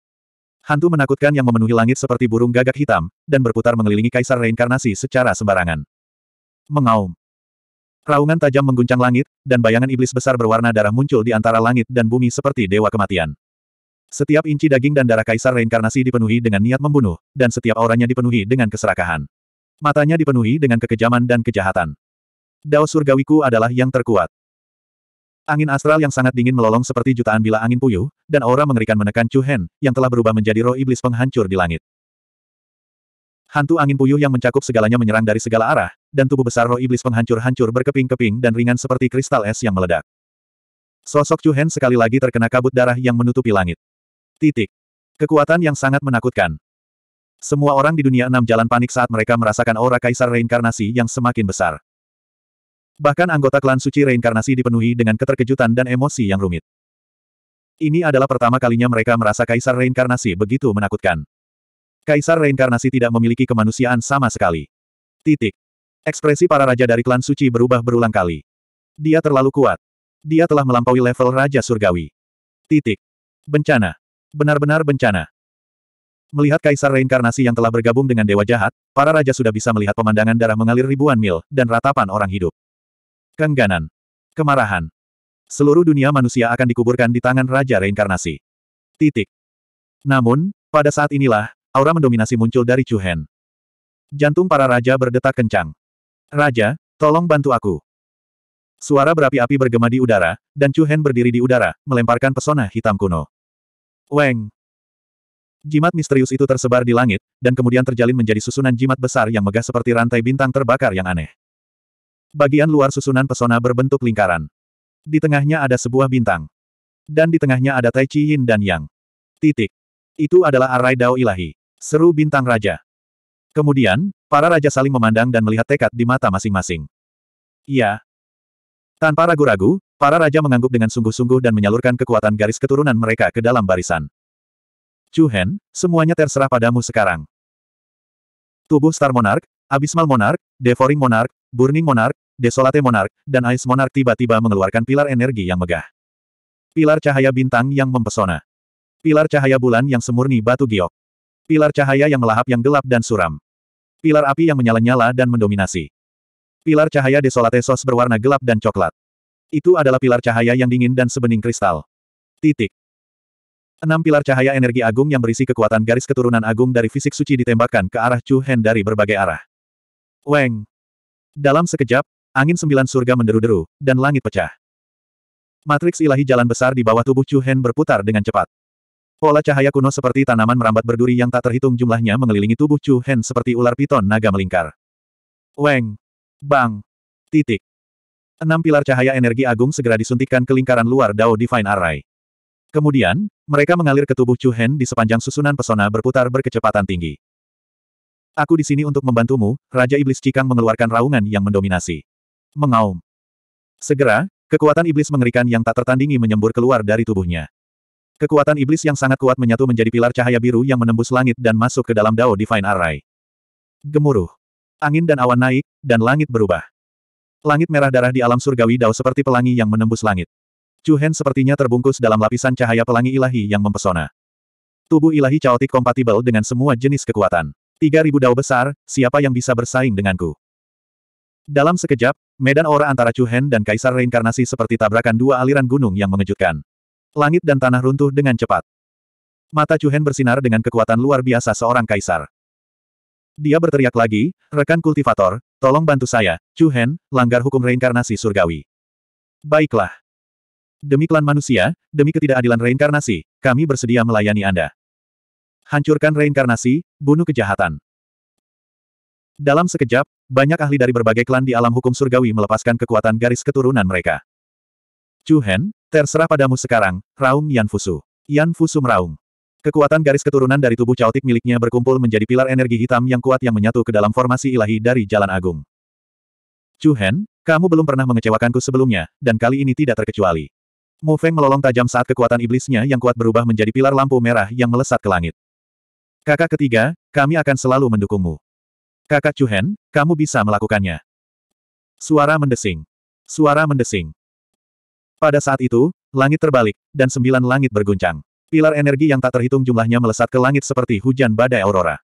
Hantu menakutkan yang memenuhi langit seperti burung gagak hitam, dan berputar mengelilingi Kaisar Reinkarnasi secara sembarangan. Mengaum. Raungan tajam mengguncang langit, dan bayangan iblis besar berwarna darah muncul di antara langit dan bumi seperti dewa kematian. Setiap inci daging dan darah kaisar reinkarnasi dipenuhi dengan niat membunuh, dan setiap auranya dipenuhi dengan keserakahan. Matanya dipenuhi dengan kekejaman dan kejahatan. Dao surgawiku adalah yang terkuat. Angin astral yang sangat dingin melolong seperti jutaan bila angin puyuh, dan aura mengerikan menekan Chu Hen, yang telah berubah menjadi roh iblis penghancur di langit. Hantu angin puyuh yang mencakup segalanya menyerang dari segala arah, dan tubuh besar roh iblis penghancur hancur berkeping-keping dan ringan seperti kristal es yang meledak. Sosok Chu Hen sekali lagi terkena kabut darah yang menutupi langit. Titik. Kekuatan yang sangat menakutkan. Semua orang di dunia enam jalan panik saat mereka merasakan aura kaisar reinkarnasi yang semakin besar. Bahkan anggota klan suci reinkarnasi dipenuhi dengan keterkejutan dan emosi yang rumit. Ini adalah pertama kalinya mereka merasa kaisar reinkarnasi begitu menakutkan. Kaisar reinkarnasi tidak memiliki kemanusiaan sama sekali. Titik. Ekspresi para raja dari klan suci berubah berulang kali. Dia terlalu kuat. Dia telah melampaui level raja surgawi. Titik. Bencana benar-benar bencana. Melihat kaisar reinkarnasi yang telah bergabung dengan dewa jahat, para raja sudah bisa melihat pemandangan darah mengalir ribuan mil, dan ratapan orang hidup. Kengganan. Kemarahan. Seluruh dunia manusia akan dikuburkan di tangan raja reinkarnasi. Titik. Namun, pada saat inilah, aura mendominasi muncul dari Chu Hen. Jantung para raja berdetak kencang. Raja, tolong bantu aku. Suara berapi-api bergema di udara, dan Chu Hen berdiri di udara, melemparkan pesona hitam kuno. Weng. Jimat misterius itu tersebar di langit, dan kemudian terjalin menjadi susunan jimat besar yang megah seperti rantai bintang terbakar yang aneh. Bagian luar susunan pesona berbentuk lingkaran. Di tengahnya ada sebuah bintang. Dan di tengahnya ada Tai Chi Yin dan Yang. Titik. Itu adalah arai Dao Ilahi. Seru bintang raja. Kemudian, para raja saling memandang dan melihat tekad di mata masing-masing. Ya. Tanpa ragu-ragu, para raja mengangguk dengan sungguh-sungguh dan menyalurkan kekuatan garis keturunan mereka ke dalam barisan. Chu semuanya terserah padamu sekarang. Tubuh Star Monarch, Abismal Monarch, Devouring Monarch, Burning Monarch, Desolate Monarch, dan Ice Monarch tiba-tiba mengeluarkan pilar energi yang megah. Pilar cahaya bintang yang mempesona. Pilar cahaya bulan yang semurni batu giok. Pilar cahaya yang melahap yang gelap dan suram. Pilar api yang menyala-nyala dan mendominasi. Pilar cahaya desolate sos berwarna gelap dan coklat. Itu adalah pilar cahaya yang dingin dan sebening kristal. Titik. Enam pilar cahaya energi agung yang berisi kekuatan garis keturunan agung dari fisik suci ditembakkan ke arah Chu Hen dari berbagai arah. Weng. Dalam sekejap, angin sembilan surga menderu-deru, dan langit pecah. Matriks ilahi jalan besar di bawah tubuh Chu Hen berputar dengan cepat. Pola cahaya kuno seperti tanaman merambat berduri yang tak terhitung jumlahnya mengelilingi tubuh Chu Hen seperti ular piton naga melingkar. Weng! Bang! Titik. Enam pilar cahaya energi agung segera disuntikkan ke lingkaran luar Dao Divine Array. Kemudian, mereka mengalir ke tubuh Chu Hen di sepanjang susunan pesona berputar berkecepatan tinggi. Aku di sini untuk membantumu, Raja Iblis Cikang mengeluarkan raungan yang mendominasi. Mengaum. Segera, kekuatan iblis mengerikan yang tak tertandingi menyembur keluar dari tubuhnya. Kekuatan iblis yang sangat kuat menyatu menjadi pilar cahaya biru yang menembus langit dan masuk ke dalam Dao Divine Array. Gemuruh. Angin dan awan naik, dan langit berubah. Langit merah darah di alam surgawi Dao seperti pelangi yang menembus langit. Chu Hen sepertinya terbungkus dalam lapisan cahaya pelangi ilahi yang mempesona. Tubuh ilahi caotik kompatibel dengan semua jenis kekuatan. 3000 Dao besar, siapa yang bisa bersaing denganku? Dalam sekejap, medan aura antara Chu Hen dan Kaisar Reinkarnasi seperti tabrakan dua aliran gunung yang mengejutkan. Langit dan tanah runtuh dengan cepat. Mata Chu Hen bersinar dengan kekuatan luar biasa seorang kaisar. Dia berteriak lagi, rekan kultivator, tolong bantu saya, Chu Hen, langgar hukum reinkarnasi surgawi. Baiklah. Demi klan manusia, demi ketidakadilan reinkarnasi, kami bersedia melayani Anda. Hancurkan reinkarnasi, bunuh kejahatan. Dalam sekejap, banyak ahli dari berbagai klan di alam hukum surgawi melepaskan kekuatan garis keturunan mereka. Chu Hen, terserah padamu sekarang, raung Yan Fusu. Yan Fusu meraung. Kekuatan garis keturunan dari tubuh caotik miliknya berkumpul menjadi pilar energi hitam yang kuat yang menyatu ke dalam formasi ilahi dari Jalan Agung. Chu Hen, kamu belum pernah mengecewakanku sebelumnya, dan kali ini tidak terkecuali. Mu Feng melolong tajam saat kekuatan iblisnya yang kuat berubah menjadi pilar lampu merah yang melesat ke langit. Kakak ketiga, kami akan selalu mendukungmu. Kakak Chu Hen, kamu bisa melakukannya. Suara mendesing. Suara mendesing. Pada saat itu, langit terbalik, dan sembilan langit berguncang. Pilar energi yang tak terhitung jumlahnya melesat ke langit seperti hujan badai aurora.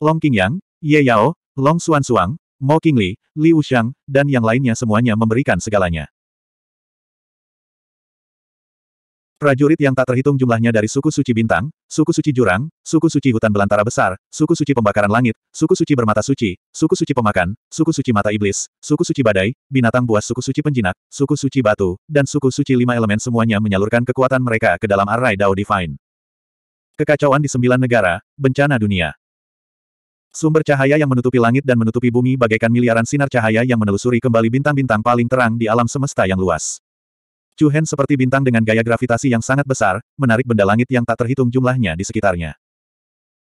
Long Qingyang, Ye Yao, Long Xuan Suang, Mo Qingli, Li Wuxiang, dan yang lainnya semuanya memberikan segalanya. Prajurit yang tak terhitung jumlahnya dari suku suci bintang, suku suci jurang, suku suci hutan belantara besar, suku suci pembakaran langit, suku suci bermata suci, suku suci pemakan, suku suci mata iblis, suku suci badai, binatang buas suku suci penjinak, suku suci batu, dan suku suci lima elemen semuanya menyalurkan kekuatan mereka ke dalam array Dao Divine. Kekacauan di sembilan negara, bencana dunia. Sumber cahaya yang menutupi langit dan menutupi bumi bagaikan miliaran sinar cahaya yang menelusuri kembali bintang-bintang paling terang di alam semesta yang luas. Chu Hen seperti bintang dengan gaya gravitasi yang sangat besar, menarik benda langit yang tak terhitung jumlahnya di sekitarnya.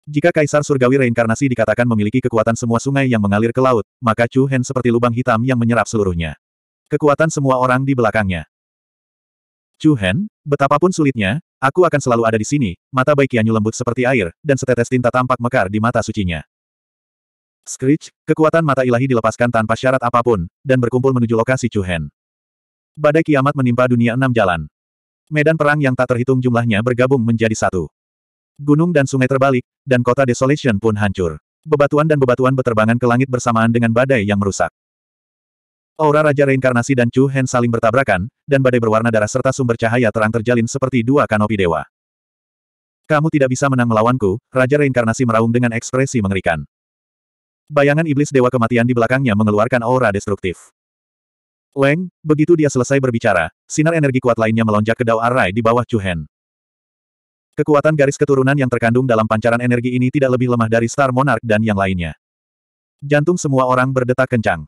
Jika Kaisar Surgawi reinkarnasi dikatakan memiliki kekuatan semua sungai yang mengalir ke laut, maka Chu Hen seperti lubang hitam yang menyerap seluruhnya. Kekuatan semua orang di belakangnya. Chu Hen, betapapun sulitnya, aku akan selalu ada di sini, mata baik Yanyu lembut seperti air, dan setetes tinta tampak mekar di mata sucinya. Screech, kekuatan mata ilahi dilepaskan tanpa syarat apapun, dan berkumpul menuju lokasi Chu Hen. Badai kiamat menimpa dunia enam jalan. Medan perang yang tak terhitung jumlahnya bergabung menjadi satu. Gunung dan sungai terbalik, dan kota Desolation pun hancur. Bebatuan dan bebatuan berterbangan ke langit bersamaan dengan badai yang merusak. Aura Raja Reinkarnasi dan Chu Hen saling bertabrakan, dan badai berwarna darah serta sumber cahaya terang terjalin seperti dua kanopi dewa. Kamu tidak bisa menang melawanku, Raja Reinkarnasi meraung dengan ekspresi mengerikan. Bayangan iblis dewa kematian di belakangnya mengeluarkan aura destruktif. Leng, begitu dia selesai berbicara, sinar energi kuat lainnya melonjak ke Dao Arai di bawah Chu Kekuatan garis keturunan yang terkandung dalam pancaran energi ini tidak lebih lemah dari Star Monarch dan yang lainnya. Jantung semua orang berdetak kencang.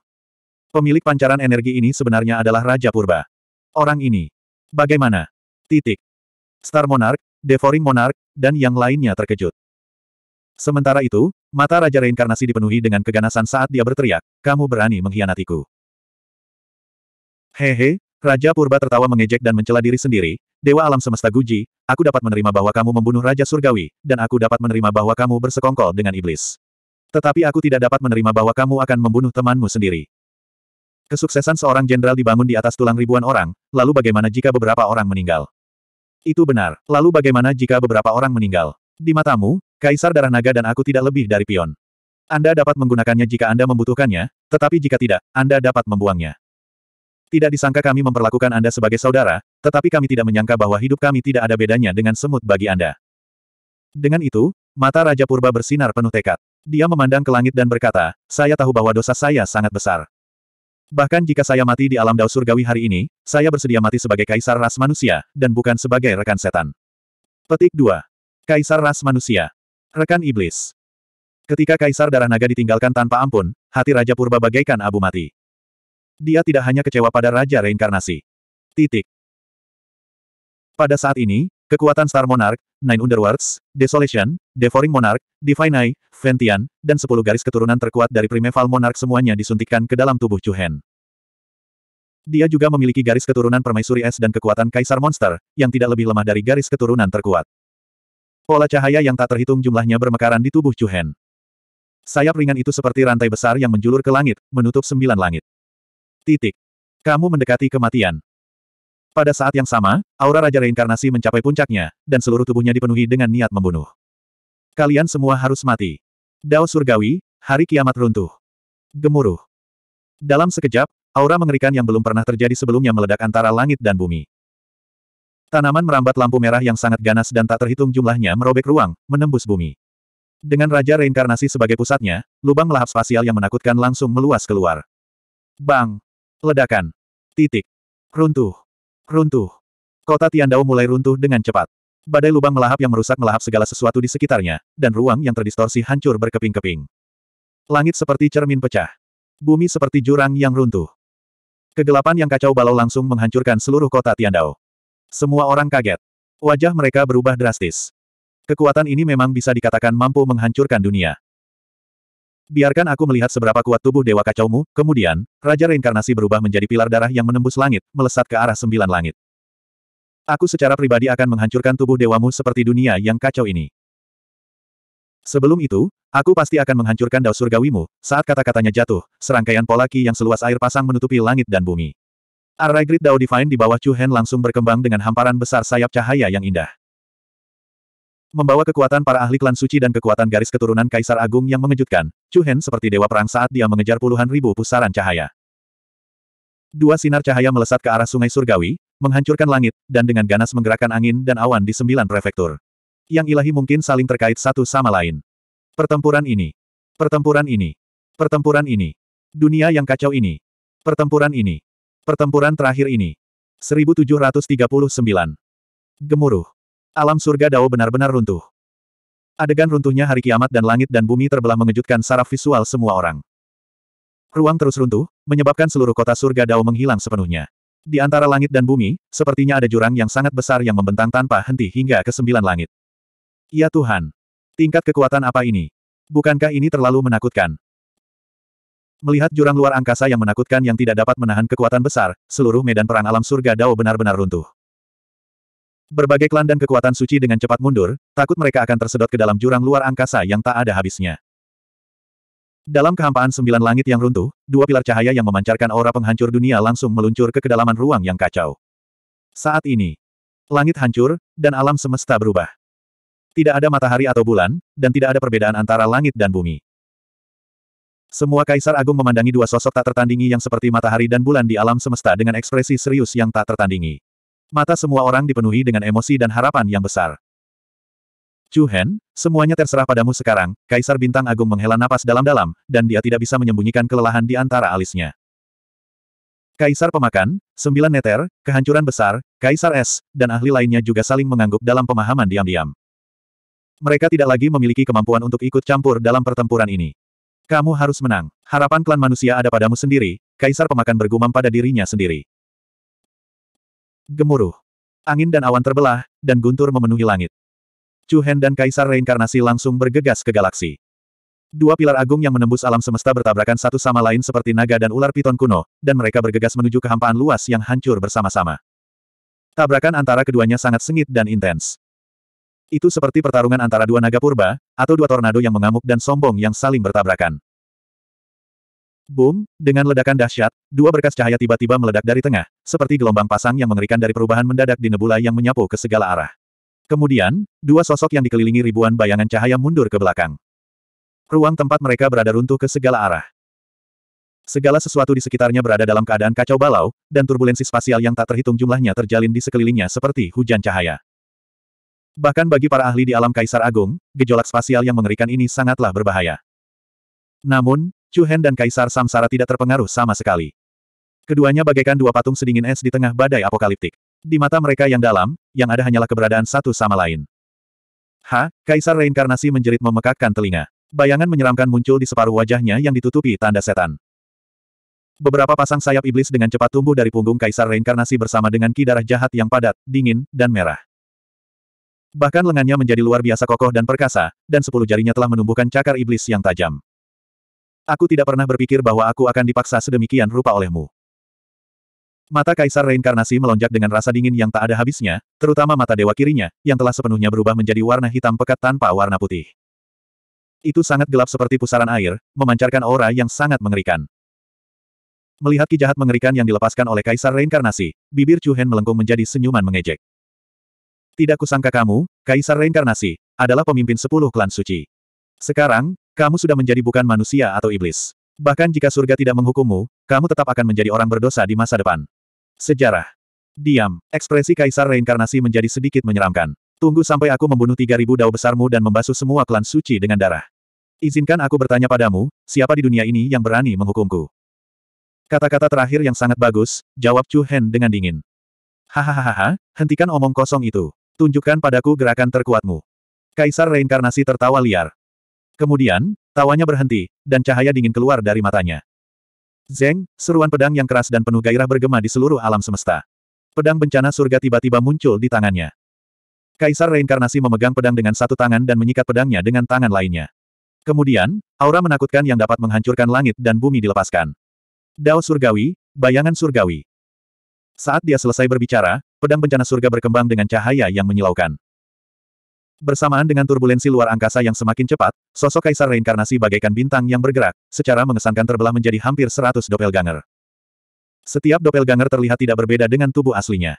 Pemilik pancaran energi ini sebenarnya adalah Raja Purba. Orang ini. Bagaimana? Titik. Star Monarch, Devouring Monarch, dan yang lainnya terkejut. Sementara itu, mata Raja Reinkarnasi dipenuhi dengan keganasan saat dia berteriak, kamu berani mengkhianatiku. Hehe, Raja Purba tertawa mengejek dan mencela diri sendiri, Dewa Alam Semesta Guji, aku dapat menerima bahwa kamu membunuh Raja Surgawi, dan aku dapat menerima bahwa kamu bersekongkol dengan iblis. Tetapi aku tidak dapat menerima bahwa kamu akan membunuh temanmu sendiri. Kesuksesan seorang jenderal dibangun di atas tulang ribuan orang, lalu bagaimana jika beberapa orang meninggal? Itu benar, lalu bagaimana jika beberapa orang meninggal? Di matamu, Kaisar Darah Naga dan aku tidak lebih dari pion. Anda dapat menggunakannya jika Anda membutuhkannya, tetapi jika tidak, Anda dapat membuangnya. Tidak disangka kami memperlakukan Anda sebagai saudara, tetapi kami tidak menyangka bahwa hidup kami tidak ada bedanya dengan semut bagi Anda. Dengan itu, mata Raja Purba bersinar penuh tekad. Dia memandang ke langit dan berkata, saya tahu bahwa dosa saya sangat besar. Bahkan jika saya mati di alam daus surgawi hari ini, saya bersedia mati sebagai kaisar ras manusia, dan bukan sebagai rekan setan. Petik 2. Kaisar ras manusia. Rekan iblis. Ketika kaisar darah naga ditinggalkan tanpa ampun, hati Raja Purba bagaikan abu mati. Dia tidak hanya kecewa pada Raja Reinkarnasi. Titik. Pada saat ini, kekuatan Star Monarch, Nine Underworlds, Desolation, Devouring Monarch, Divine Eye, Ventian, dan sepuluh garis keturunan terkuat dari Primeval Monarch semuanya disuntikkan ke dalam tubuh Chuhen. Dia juga memiliki garis keturunan permaisuri es dan kekuatan kaisar monster, yang tidak lebih lemah dari garis keturunan terkuat. Pola cahaya yang tak terhitung jumlahnya bermekaran di tubuh Chuhen. Sayap ringan itu seperti rantai besar yang menjulur ke langit, menutup sembilan langit. Titik. Kamu mendekati kematian. Pada saat yang sama, aura Raja Reinkarnasi mencapai puncaknya, dan seluruh tubuhnya dipenuhi dengan niat membunuh. Kalian semua harus mati. Dao Surgawi, hari kiamat runtuh. Gemuruh. Dalam sekejap, aura mengerikan yang belum pernah terjadi sebelumnya meledak antara langit dan bumi. Tanaman merambat lampu merah yang sangat ganas dan tak terhitung jumlahnya merobek ruang, menembus bumi. Dengan Raja Reinkarnasi sebagai pusatnya, lubang lahap spasial yang menakutkan langsung meluas keluar. Bang! Ledakan. Titik. Runtuh. Runtuh. Kota Tiandao mulai runtuh dengan cepat. Badai lubang melahap yang merusak melahap segala sesuatu di sekitarnya, dan ruang yang terdistorsi hancur berkeping-keping. Langit seperti cermin pecah. Bumi seperti jurang yang runtuh. Kegelapan yang kacau balau langsung menghancurkan seluruh kota Tiandao. Semua orang kaget. Wajah mereka berubah drastis. Kekuatan ini memang bisa dikatakan mampu menghancurkan dunia. Biarkan aku melihat seberapa kuat tubuh Dewa Kacaumu, kemudian, Raja Reinkarnasi berubah menjadi pilar darah yang menembus langit, melesat ke arah sembilan langit. Aku secara pribadi akan menghancurkan tubuh dewamu seperti dunia yang kacau ini. Sebelum itu, aku pasti akan menghancurkan dao surgawimu, saat kata-katanya jatuh, serangkaian pola ki yang seluas air pasang menutupi langit dan bumi. grid Dao Divine di bawah Chu Hen langsung berkembang dengan hamparan besar sayap cahaya yang indah. Membawa kekuatan para ahli klan suci dan kekuatan garis keturunan Kaisar Agung yang mengejutkan, Chu Hen seperti dewa perang saat dia mengejar puluhan ribu pusaran cahaya. Dua sinar cahaya melesat ke arah sungai surgawi, menghancurkan langit, dan dengan ganas menggerakkan angin dan awan di sembilan prefektur. Yang ilahi mungkin saling terkait satu sama lain. Pertempuran ini. Pertempuran ini. Pertempuran ini. Dunia yang kacau ini. Pertempuran ini. Pertempuran terakhir ini. 1739. Gemuruh. Alam surga Dao benar-benar runtuh. Adegan runtuhnya hari kiamat dan langit dan bumi terbelah mengejutkan saraf visual semua orang. Ruang terus runtuh, menyebabkan seluruh kota surga Dao menghilang sepenuhnya. Di antara langit dan bumi, sepertinya ada jurang yang sangat besar yang membentang tanpa henti hingga ke sembilan langit. Ya Tuhan! Tingkat kekuatan apa ini? Bukankah ini terlalu menakutkan? Melihat jurang luar angkasa yang menakutkan yang tidak dapat menahan kekuatan besar, seluruh medan perang alam surga Dao benar-benar runtuh. Berbagai klan dan kekuatan suci dengan cepat mundur, takut mereka akan tersedot ke dalam jurang luar angkasa yang tak ada habisnya. Dalam kehampaan sembilan langit yang runtuh, dua pilar cahaya yang memancarkan aura penghancur dunia langsung meluncur ke kedalaman ruang yang kacau. Saat ini, langit hancur, dan alam semesta berubah. Tidak ada matahari atau bulan, dan tidak ada perbedaan antara langit dan bumi. Semua kaisar agung memandangi dua sosok tak tertandingi yang seperti matahari dan bulan di alam semesta dengan ekspresi serius yang tak tertandingi. Mata semua orang dipenuhi dengan emosi dan harapan yang besar. Chu Hen, semuanya terserah padamu sekarang, Kaisar Bintang Agung menghela napas dalam-dalam, dan dia tidak bisa menyembunyikan kelelahan di antara alisnya. Kaisar Pemakan, Sembilan Neter, Kehancuran Besar, Kaisar Es, dan ahli lainnya juga saling mengangguk dalam pemahaman diam-diam. Mereka tidak lagi memiliki kemampuan untuk ikut campur dalam pertempuran ini. Kamu harus menang. Harapan klan manusia ada padamu sendiri, Kaisar Pemakan bergumam pada dirinya sendiri gemuruh. Angin dan awan terbelah, dan guntur memenuhi langit. Chu Hen dan Kaisar Reinkarnasi langsung bergegas ke galaksi. Dua pilar agung yang menembus alam semesta bertabrakan satu sama lain seperti naga dan ular piton kuno, dan mereka bergegas menuju kehampaan luas yang hancur bersama-sama. Tabrakan antara keduanya sangat sengit dan intens. Itu seperti pertarungan antara dua naga purba, atau dua tornado yang mengamuk dan sombong yang saling bertabrakan. Boom, dengan ledakan dahsyat, dua berkas cahaya tiba-tiba meledak dari tengah, seperti gelombang pasang yang mengerikan dari perubahan mendadak di nebula yang menyapu ke segala arah. Kemudian, dua sosok yang dikelilingi ribuan bayangan cahaya mundur ke belakang. Ruang tempat mereka berada runtuh ke segala arah. Segala sesuatu di sekitarnya berada dalam keadaan kacau balau, dan turbulensi spasial yang tak terhitung jumlahnya terjalin di sekelilingnya seperti hujan cahaya. Bahkan bagi para ahli di alam Kaisar Agung, gejolak spasial yang mengerikan ini sangatlah berbahaya. Namun, Chu Hen dan Kaisar Samsara tidak terpengaruh sama sekali. Keduanya bagaikan dua patung sedingin es di tengah badai apokaliptik. Di mata mereka yang dalam, yang ada hanyalah keberadaan satu sama lain. Ha, Kaisar reinkarnasi menjerit memekakkan telinga. Bayangan menyeramkan muncul di separuh wajahnya yang ditutupi tanda setan. Beberapa pasang sayap iblis dengan cepat tumbuh dari punggung Kaisar reinkarnasi bersama dengan ki darah jahat yang padat, dingin, dan merah. Bahkan lengannya menjadi luar biasa kokoh dan perkasa, dan sepuluh jarinya telah menumbuhkan cakar iblis yang tajam. Aku tidak pernah berpikir bahwa aku akan dipaksa sedemikian rupa olehmu. Mata Kaisar Reinkarnasi melonjak dengan rasa dingin yang tak ada habisnya, terutama mata dewa kirinya, yang telah sepenuhnya berubah menjadi warna hitam pekat tanpa warna putih. Itu sangat gelap seperti pusaran air, memancarkan aura yang sangat mengerikan. Melihat kijahat mengerikan yang dilepaskan oleh Kaisar Reinkarnasi, bibir Chu Hen melengkung menjadi senyuman mengejek. Tidak kusangka kamu, Kaisar Reinkarnasi, adalah pemimpin sepuluh klan suci. Sekarang, kamu sudah menjadi bukan manusia atau iblis. Bahkan jika surga tidak menghukummu, kamu tetap akan menjadi orang berdosa di masa depan. Sejarah. Diam, ekspresi kaisar reinkarnasi menjadi sedikit menyeramkan. Tunggu sampai aku membunuh 3000 dao besarmu dan membasuh semua klan suci dengan darah. Izinkan aku bertanya padamu, siapa di dunia ini yang berani menghukumku? Kata-kata terakhir yang sangat bagus, jawab Chu Hen dengan dingin. Hahaha, hentikan omong kosong itu. Tunjukkan padaku gerakan terkuatmu. Kaisar reinkarnasi tertawa liar. Kemudian, tawanya berhenti, dan cahaya dingin keluar dari matanya. Zeng, seruan pedang yang keras dan penuh gairah bergema di seluruh alam semesta. Pedang bencana surga tiba-tiba muncul di tangannya. Kaisar reinkarnasi memegang pedang dengan satu tangan dan menyikat pedangnya dengan tangan lainnya. Kemudian, aura menakutkan yang dapat menghancurkan langit dan bumi dilepaskan. Dao surgawi, bayangan surgawi. Saat dia selesai berbicara, pedang bencana surga berkembang dengan cahaya yang menyilaukan. Bersamaan dengan turbulensi luar angkasa yang semakin cepat, sosok kaisar reinkarnasi bagaikan bintang yang bergerak, secara mengesankan terbelah menjadi hampir seratus doppelganger. Setiap doppelganger terlihat tidak berbeda dengan tubuh aslinya.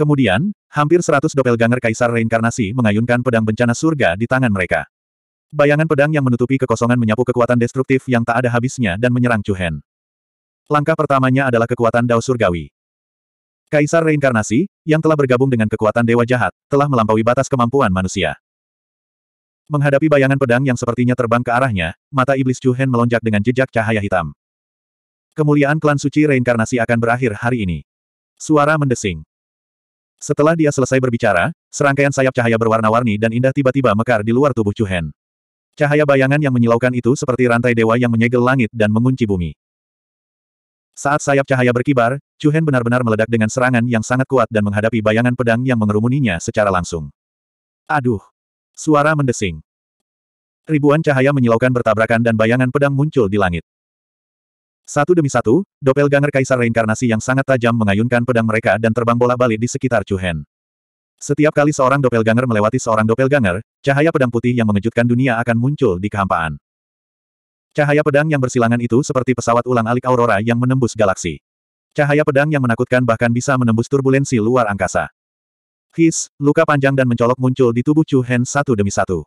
Kemudian, hampir seratus doppelganger kaisar reinkarnasi mengayunkan pedang bencana surga di tangan mereka. Bayangan pedang yang menutupi kekosongan menyapu kekuatan destruktif yang tak ada habisnya dan menyerang Chu Langkah pertamanya adalah kekuatan Dao Surgawi. Kaisar reinkarnasi, yang telah bergabung dengan kekuatan dewa jahat, telah melampaui batas kemampuan manusia. Menghadapi bayangan pedang yang sepertinya terbang ke arahnya, mata iblis Chuhen melonjak dengan jejak cahaya hitam. Kemuliaan klan suci reinkarnasi akan berakhir hari ini. Suara mendesing. Setelah dia selesai berbicara, serangkaian sayap cahaya berwarna-warni dan indah tiba-tiba mekar di luar tubuh Chuhen. Cahaya bayangan yang menyilaukan itu seperti rantai dewa yang menyegel langit dan mengunci bumi. Saat sayap cahaya berkibar, Hen benar-benar meledak dengan serangan yang sangat kuat dan menghadapi bayangan pedang yang mengerumuninya secara langsung. Aduh! Suara mendesing. Ribuan cahaya menyilaukan bertabrakan dan bayangan pedang muncul di langit. Satu demi satu, doppelganger kaisar reinkarnasi yang sangat tajam mengayunkan pedang mereka dan terbang bola-balik di sekitar Hen. Setiap kali seorang doppelganger melewati seorang doppelganger, cahaya pedang putih yang mengejutkan dunia akan muncul di kehampaan. Cahaya pedang yang bersilangan itu seperti pesawat ulang-alik aurora yang menembus galaksi. Cahaya pedang yang menakutkan bahkan bisa menembus turbulensi luar angkasa. His, luka panjang dan mencolok muncul di tubuh Chu Hen satu demi satu.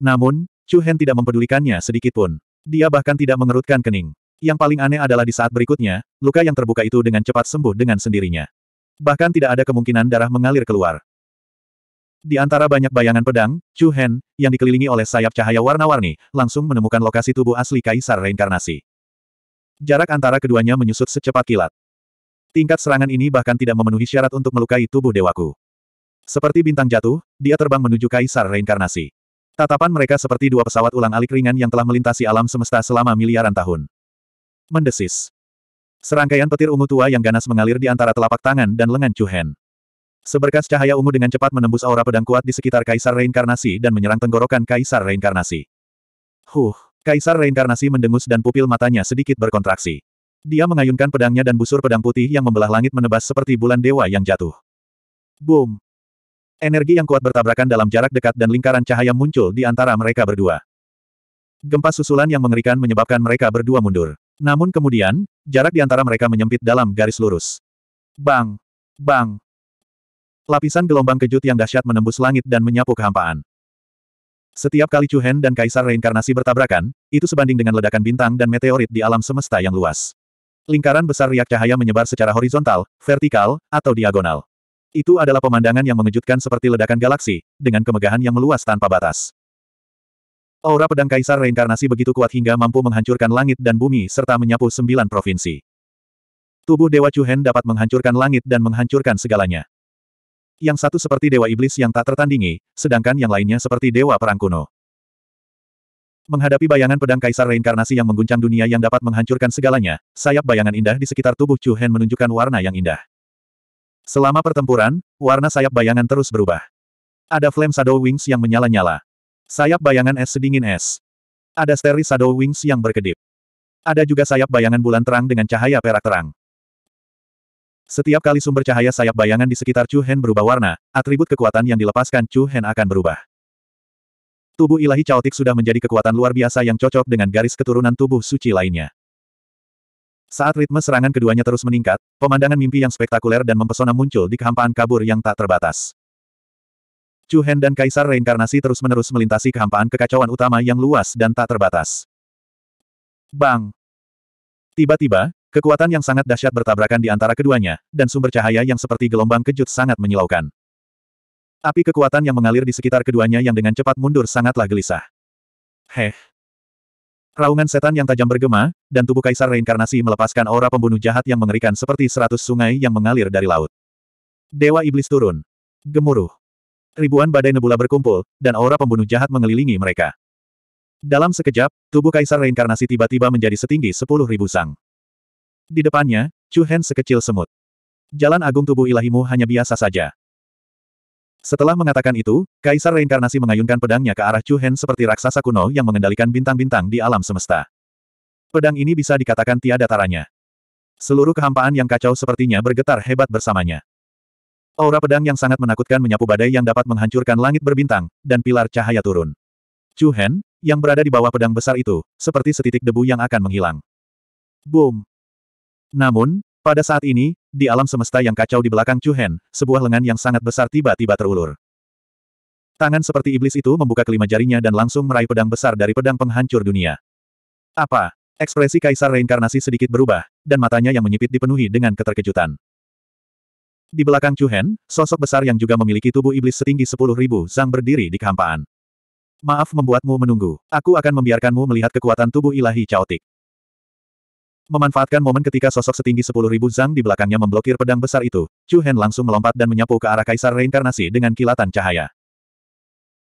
Namun, Chu Hen tidak mempedulikannya sedikit pun. Dia bahkan tidak mengerutkan kening. Yang paling aneh adalah di saat berikutnya, luka yang terbuka itu dengan cepat sembuh dengan sendirinya. Bahkan tidak ada kemungkinan darah mengalir keluar. Di antara banyak bayangan pedang, Chu Hen, yang dikelilingi oleh sayap cahaya warna-warni, langsung menemukan lokasi tubuh asli Kaisar Reinkarnasi. Jarak antara keduanya menyusut secepat kilat. Tingkat serangan ini bahkan tidak memenuhi syarat untuk melukai tubuh dewaku. Seperti bintang jatuh, dia terbang menuju Kaisar Reinkarnasi. Tatapan mereka seperti dua pesawat ulang-alik ringan yang telah melintasi alam semesta selama miliaran tahun. Mendesis. Serangkaian petir ungu tua yang ganas mengalir di antara telapak tangan dan lengan Chu Hen. Seberkas cahaya ungu dengan cepat menembus aura pedang kuat di sekitar Kaisar Reinkarnasi dan menyerang tenggorokan Kaisar Reinkarnasi. Huh, Kaisar Reinkarnasi mendengus dan pupil matanya sedikit berkontraksi. Dia mengayunkan pedangnya dan busur pedang putih yang membelah langit menebas seperti bulan dewa yang jatuh. Boom! Energi yang kuat bertabrakan dalam jarak dekat dan lingkaran cahaya muncul di antara mereka berdua. Gempa susulan yang mengerikan menyebabkan mereka berdua mundur. Namun kemudian, jarak di antara mereka menyempit dalam garis lurus. Bang! Bang! Lapisan gelombang kejut yang dahsyat menembus langit dan menyapu kehampaan. Setiap kali Chu dan Kaisar Reinkarnasi bertabrakan, itu sebanding dengan ledakan bintang dan meteorit di alam semesta yang luas. Lingkaran besar riak cahaya menyebar secara horizontal, vertikal, atau diagonal. Itu adalah pemandangan yang mengejutkan seperti ledakan galaksi, dengan kemegahan yang meluas tanpa batas. Aura pedang Kaisar Reinkarnasi begitu kuat hingga mampu menghancurkan langit dan bumi serta menyapu sembilan provinsi. Tubuh Dewa Chu dapat menghancurkan langit dan menghancurkan segalanya. Yang satu seperti dewa iblis yang tak tertandingi, sedangkan yang lainnya seperti dewa perang kuno. Menghadapi bayangan pedang kaisar reinkarnasi yang mengguncang dunia yang dapat menghancurkan segalanya, sayap bayangan indah di sekitar tubuh Chu Hen menunjukkan warna yang indah. Selama pertempuran, warna sayap bayangan terus berubah. Ada flame shadow wings yang menyala-nyala. Sayap bayangan es sedingin es. Ada steri shadow wings yang berkedip. Ada juga sayap bayangan bulan terang dengan cahaya perak terang. Setiap kali sumber cahaya sayap bayangan di sekitar Chu Hen berubah warna, atribut kekuatan yang dilepaskan Chu Hen akan berubah. Tubuh ilahi caotik sudah menjadi kekuatan luar biasa yang cocok dengan garis keturunan tubuh suci lainnya. Saat ritme serangan keduanya terus meningkat, pemandangan mimpi yang spektakuler dan mempesona muncul di kehampaan kabur yang tak terbatas. Chu Hen dan Kaisar Reinkarnasi terus-menerus melintasi kehampaan kekacauan utama yang luas dan tak terbatas. Bang! Tiba-tiba, Kekuatan yang sangat dahsyat bertabrakan di antara keduanya, dan sumber cahaya yang seperti gelombang kejut sangat menyilaukan. Api kekuatan yang mengalir di sekitar keduanya yang dengan cepat mundur sangatlah gelisah. Heh. Raungan setan yang tajam bergema, dan tubuh kaisar reinkarnasi melepaskan aura pembunuh jahat yang mengerikan seperti seratus sungai yang mengalir dari laut. Dewa iblis turun. Gemuruh. Ribuan badai nebula berkumpul, dan aura pembunuh jahat mengelilingi mereka. Dalam sekejap, tubuh kaisar reinkarnasi tiba-tiba menjadi setinggi sepuluh ribu sang. Di depannya, Chu Hen sekecil semut. Jalan agung tubuh ilahimu hanya biasa saja. Setelah mengatakan itu, Kaisar Reinkarnasi mengayunkan pedangnya ke arah Chu Hen seperti raksasa kuno yang mengendalikan bintang-bintang di alam semesta. Pedang ini bisa dikatakan tiada taranya. Seluruh kehampaan yang kacau sepertinya bergetar hebat bersamanya. Aura pedang yang sangat menakutkan menyapu badai yang dapat menghancurkan langit berbintang, dan pilar cahaya turun. Chu Hen, yang berada di bawah pedang besar itu, seperti setitik debu yang akan menghilang. Boom! Namun, pada saat ini, di alam semesta yang kacau di belakang Chu sebuah lengan yang sangat besar tiba-tiba terulur. Tangan seperti iblis itu membuka kelima jarinya dan langsung meraih pedang besar dari pedang penghancur dunia. Apa? Ekspresi kaisar reinkarnasi sedikit berubah, dan matanya yang menyipit dipenuhi dengan keterkejutan. Di belakang Chu sosok besar yang juga memiliki tubuh iblis setinggi sepuluh ribu sang berdiri di kehampaan. Maaf membuatmu menunggu, aku akan membiarkanmu melihat kekuatan tubuh ilahi caotik. Memanfaatkan momen ketika sosok setinggi 10.000 Zhang di belakangnya memblokir pedang besar itu, Chu Hen langsung melompat dan menyapu ke arah kaisar reinkarnasi dengan kilatan cahaya.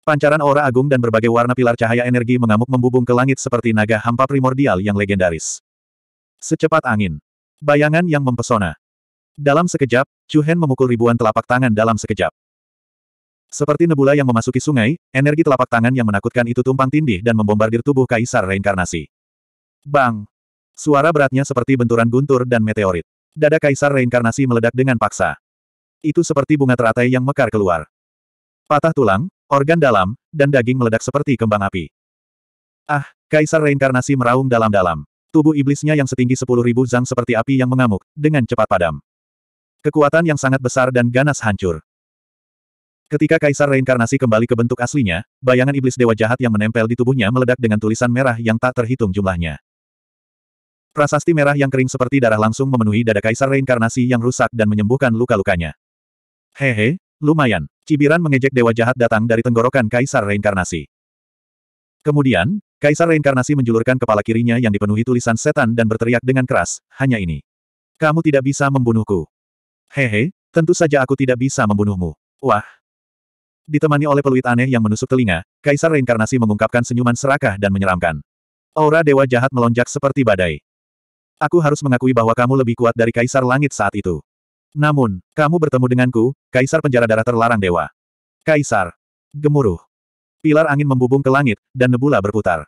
Pancaran aura agung dan berbagai warna pilar cahaya energi mengamuk membubung ke langit seperti naga hampa primordial yang legendaris. Secepat angin. Bayangan yang mempesona. Dalam sekejap, Chu Hen memukul ribuan telapak tangan dalam sekejap. Seperti nebula yang memasuki sungai, energi telapak tangan yang menakutkan itu tumpang tindih dan membombardir tubuh kaisar reinkarnasi. Bang! Suara beratnya seperti benturan guntur dan meteorit. Dada kaisar reinkarnasi meledak dengan paksa. Itu seperti bunga teratai yang mekar keluar. Patah tulang, organ dalam, dan daging meledak seperti kembang api. Ah, kaisar reinkarnasi meraung dalam-dalam. Tubuh iblisnya yang setinggi sepuluh ribu zang seperti api yang mengamuk, dengan cepat padam. Kekuatan yang sangat besar dan ganas hancur. Ketika kaisar reinkarnasi kembali ke bentuk aslinya, bayangan iblis dewa jahat yang menempel di tubuhnya meledak dengan tulisan merah yang tak terhitung jumlahnya. Prasasti merah yang kering seperti darah langsung memenuhi dada kaisar reinkarnasi yang rusak dan menyembuhkan luka-lukanya. Hehe, lumayan. Cibiran mengejek dewa jahat datang dari tenggorokan kaisar reinkarnasi. Kemudian, kaisar reinkarnasi menjulurkan kepala kirinya yang dipenuhi tulisan setan dan berteriak dengan keras, hanya ini. Kamu tidak bisa membunuhku. Hehe, tentu saja aku tidak bisa membunuhmu. Wah, Ditemani oleh peluit aneh yang menusuk telinga, Kaisar Reinkarnasi mengungkapkan senyuman serakah dan menyeramkan. Aura Dewa Jahat melonjak seperti badai. Aku harus mengakui bahwa kamu lebih kuat dari Kaisar Langit saat itu. Namun, kamu bertemu denganku, Kaisar Penjara Darah Terlarang Dewa. Kaisar. Gemuruh. Pilar angin membubung ke langit, dan nebula berputar.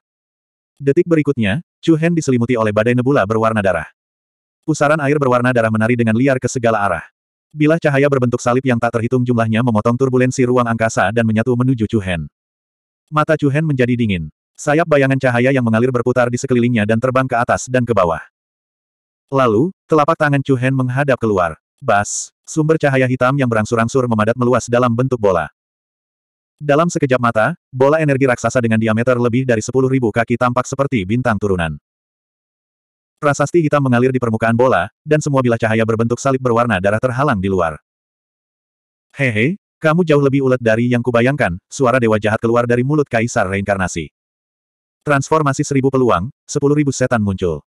Detik berikutnya, Chu Hen diselimuti oleh badai nebula berwarna darah. Pusaran air berwarna darah menari dengan liar ke segala arah. Bilah cahaya berbentuk salib yang tak terhitung jumlahnya memotong turbulensi ruang angkasa dan menyatu menuju Chu Hen. Mata Chu Hen menjadi dingin. Sayap bayangan cahaya yang mengalir berputar di sekelilingnya dan terbang ke atas dan ke bawah. Lalu, telapak tangan Chu Hen menghadap keluar. Bas, sumber cahaya hitam yang berangsur-angsur memadat meluas dalam bentuk bola. Dalam sekejap mata, bola energi raksasa dengan diameter lebih dari 10.000 kaki tampak seperti bintang turunan. Prasasti hitam mengalir di permukaan bola, dan semua bilah cahaya berbentuk salib berwarna darah terhalang di luar. Hehe, kamu jauh lebih ulet dari yang kubayangkan, suara dewa jahat keluar dari mulut kaisar reinkarnasi. Transformasi seribu peluang, sepuluh ribu setan muncul.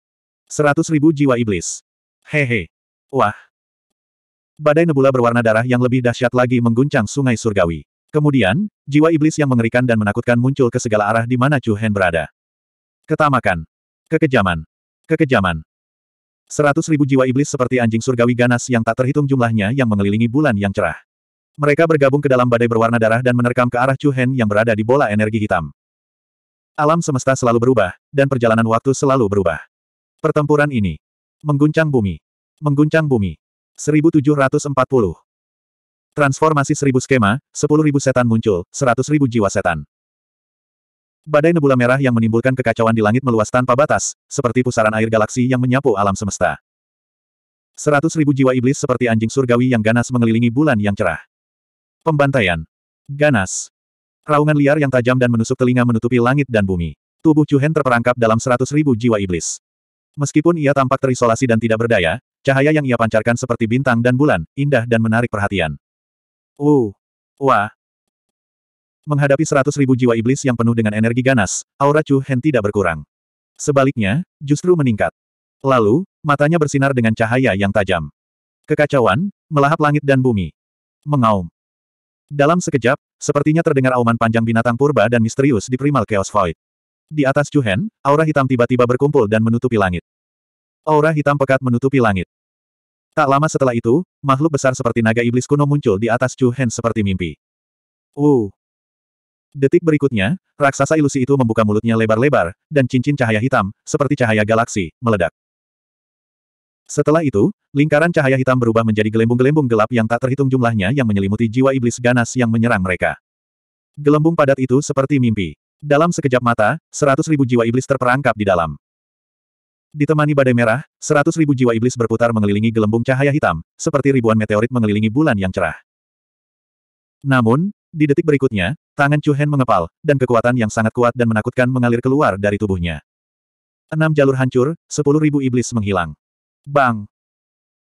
Seratus ribu jiwa iblis. Hehe. Wah. Badai nebula berwarna darah yang lebih dahsyat lagi mengguncang sungai surgawi. Kemudian, jiwa iblis yang mengerikan dan menakutkan muncul ke segala arah di mana Chu Hen berada. Ketamakan. Kekejaman. Kekejaman. Seratus ribu jiwa iblis seperti anjing surgawi ganas yang tak terhitung jumlahnya yang mengelilingi bulan yang cerah. Mereka bergabung ke dalam badai berwarna darah dan menerkam ke arah Chu Hen yang berada di bola energi hitam. Alam semesta selalu berubah, dan perjalanan waktu selalu berubah. Pertempuran ini. Mengguncang bumi. Mengguncang bumi. 1740. Transformasi seribu skema, 10.000 setan muncul, 100.000 jiwa setan. Badai nebula merah yang menimbulkan kekacauan di langit meluas tanpa batas, seperti pusaran air galaksi yang menyapu alam semesta. 100.000 jiwa iblis seperti anjing surgawi yang ganas mengelilingi bulan yang cerah. Pembantaian. Ganas. Raungan liar yang tajam dan menusuk telinga menutupi langit dan bumi. Tubuh Chu Hen terperangkap dalam 100.000 jiwa iblis. Meskipun ia tampak terisolasi dan tidak berdaya, cahaya yang ia pancarkan seperti bintang dan bulan, indah dan menarik perhatian. Uh! Wah! Menghadapi seratus ribu jiwa iblis yang penuh dengan energi ganas, aura Chu Hen tidak berkurang. Sebaliknya, justru meningkat. Lalu, matanya bersinar dengan cahaya yang tajam. Kekacauan, melahap langit dan bumi. Mengaum. Dalam sekejap, sepertinya terdengar auman panjang binatang purba dan misterius di primal chaos void. Di atas Juhen, aura hitam tiba-tiba berkumpul dan menutupi langit. Aura hitam pekat menutupi langit. Tak lama setelah itu, makhluk besar seperti naga iblis kuno muncul di atas Juhen seperti mimpi. Uh. Detik berikutnya, raksasa ilusi itu membuka mulutnya lebar-lebar, dan cincin cahaya hitam, seperti cahaya galaksi, meledak. Setelah itu, lingkaran cahaya hitam berubah menjadi gelembung-gelembung gelap yang tak terhitung jumlahnya yang menyelimuti jiwa iblis ganas yang menyerang mereka. Gelembung padat itu seperti mimpi. Dalam sekejap mata, seratus ribu jiwa iblis terperangkap di dalam. Ditemani badai merah, seratus ribu jiwa iblis berputar mengelilingi gelembung cahaya hitam, seperti ribuan meteorit mengelilingi bulan yang cerah. Namun, di detik berikutnya, tangan Chu Hen mengepal, dan kekuatan yang sangat kuat dan menakutkan mengalir keluar dari tubuhnya. Enam jalur hancur, sepuluh ribu iblis menghilang. Bang!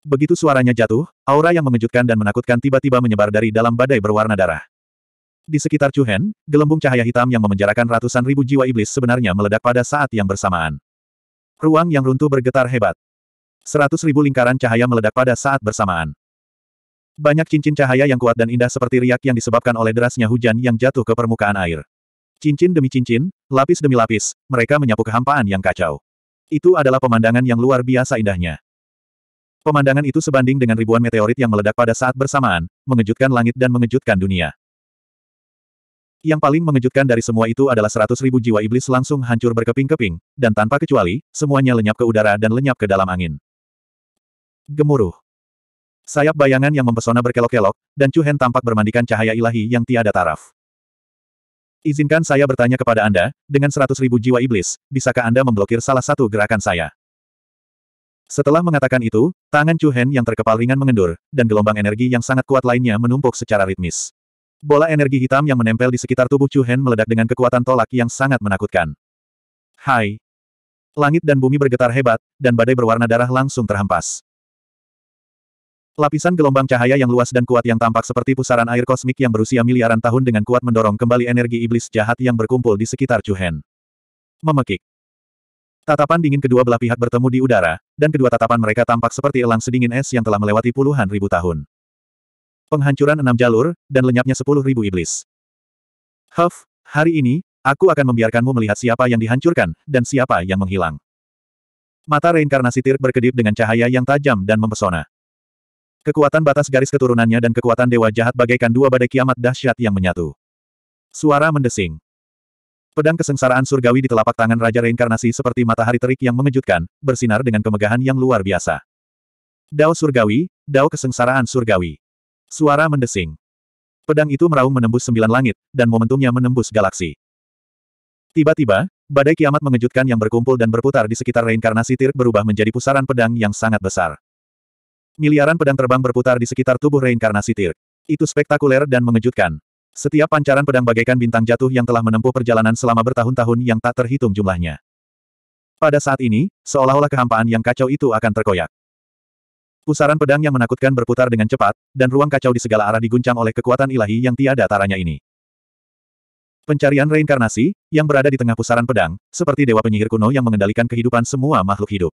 Begitu suaranya jatuh, aura yang mengejutkan dan menakutkan tiba-tiba menyebar dari dalam badai berwarna darah. Di sekitar Chuhen, gelembung cahaya hitam yang memenjarakan ratusan ribu jiwa iblis sebenarnya meledak pada saat yang bersamaan. Ruang yang runtuh bergetar hebat. Seratus ribu lingkaran cahaya meledak pada saat bersamaan. Banyak cincin cahaya yang kuat dan indah seperti riak yang disebabkan oleh derasnya hujan yang jatuh ke permukaan air. Cincin demi cincin, lapis demi lapis, mereka menyapu kehampaan yang kacau. Itu adalah pemandangan yang luar biasa indahnya. Pemandangan itu sebanding dengan ribuan meteorit yang meledak pada saat bersamaan, mengejutkan langit dan mengejutkan dunia. Yang paling mengejutkan dari semua itu adalah seratus ribu jiwa iblis langsung hancur berkeping-keping, dan tanpa kecuali, semuanya lenyap ke udara dan lenyap ke dalam angin. Gemuruh. Sayap bayangan yang mempesona berkelok-kelok, dan Chuhen tampak bermandikan cahaya ilahi yang tiada taraf. Izinkan saya bertanya kepada Anda, dengan seratus ribu jiwa iblis, bisakah Anda memblokir salah satu gerakan saya? Setelah mengatakan itu, tangan Chuhen yang terkepal ringan mengendur, dan gelombang energi yang sangat kuat lainnya menumpuk secara ritmis. Bola energi hitam yang menempel di sekitar tubuh Chu Hen meledak dengan kekuatan tolak yang sangat menakutkan. Hai! Langit dan bumi bergetar hebat, dan badai berwarna darah langsung terhempas. Lapisan gelombang cahaya yang luas dan kuat yang tampak seperti pusaran air kosmik yang berusia miliaran tahun dengan kuat mendorong kembali energi iblis jahat yang berkumpul di sekitar Chu Hen. Memekik. Tatapan dingin kedua belah pihak bertemu di udara, dan kedua tatapan mereka tampak seperti elang sedingin es yang telah melewati puluhan ribu tahun penghancuran enam jalur, dan lenyapnya sepuluh ribu iblis. Huff, hari ini, aku akan membiarkanmu melihat siapa yang dihancurkan, dan siapa yang menghilang. Mata reinkarnasi Tir berkedip dengan cahaya yang tajam dan mempesona. Kekuatan batas garis keturunannya dan kekuatan dewa jahat bagaikan dua badai kiamat dahsyat yang menyatu. Suara mendesing. Pedang kesengsaraan surgawi di telapak tangan Raja Reinkarnasi seperti matahari terik yang mengejutkan, bersinar dengan kemegahan yang luar biasa. Dao surgawi, Dao kesengsaraan surgawi. Suara mendesing. Pedang itu meraung menembus sembilan langit, dan momentumnya menembus galaksi. Tiba-tiba, badai kiamat mengejutkan yang berkumpul dan berputar di sekitar reinkarnasi Tirk berubah menjadi pusaran pedang yang sangat besar. Miliaran pedang terbang berputar di sekitar tubuh reinkarnasi Tirk. Itu spektakuler dan mengejutkan. Setiap pancaran pedang bagaikan bintang jatuh yang telah menempuh perjalanan selama bertahun-tahun yang tak terhitung jumlahnya. Pada saat ini, seolah-olah kehampaan yang kacau itu akan terkoyak. Pusaran pedang yang menakutkan berputar dengan cepat, dan ruang kacau di segala arah diguncang oleh kekuatan ilahi yang tiada taranya ini. Pencarian reinkarnasi, yang berada di tengah pusaran pedang, seperti dewa penyihir kuno yang mengendalikan kehidupan semua makhluk hidup.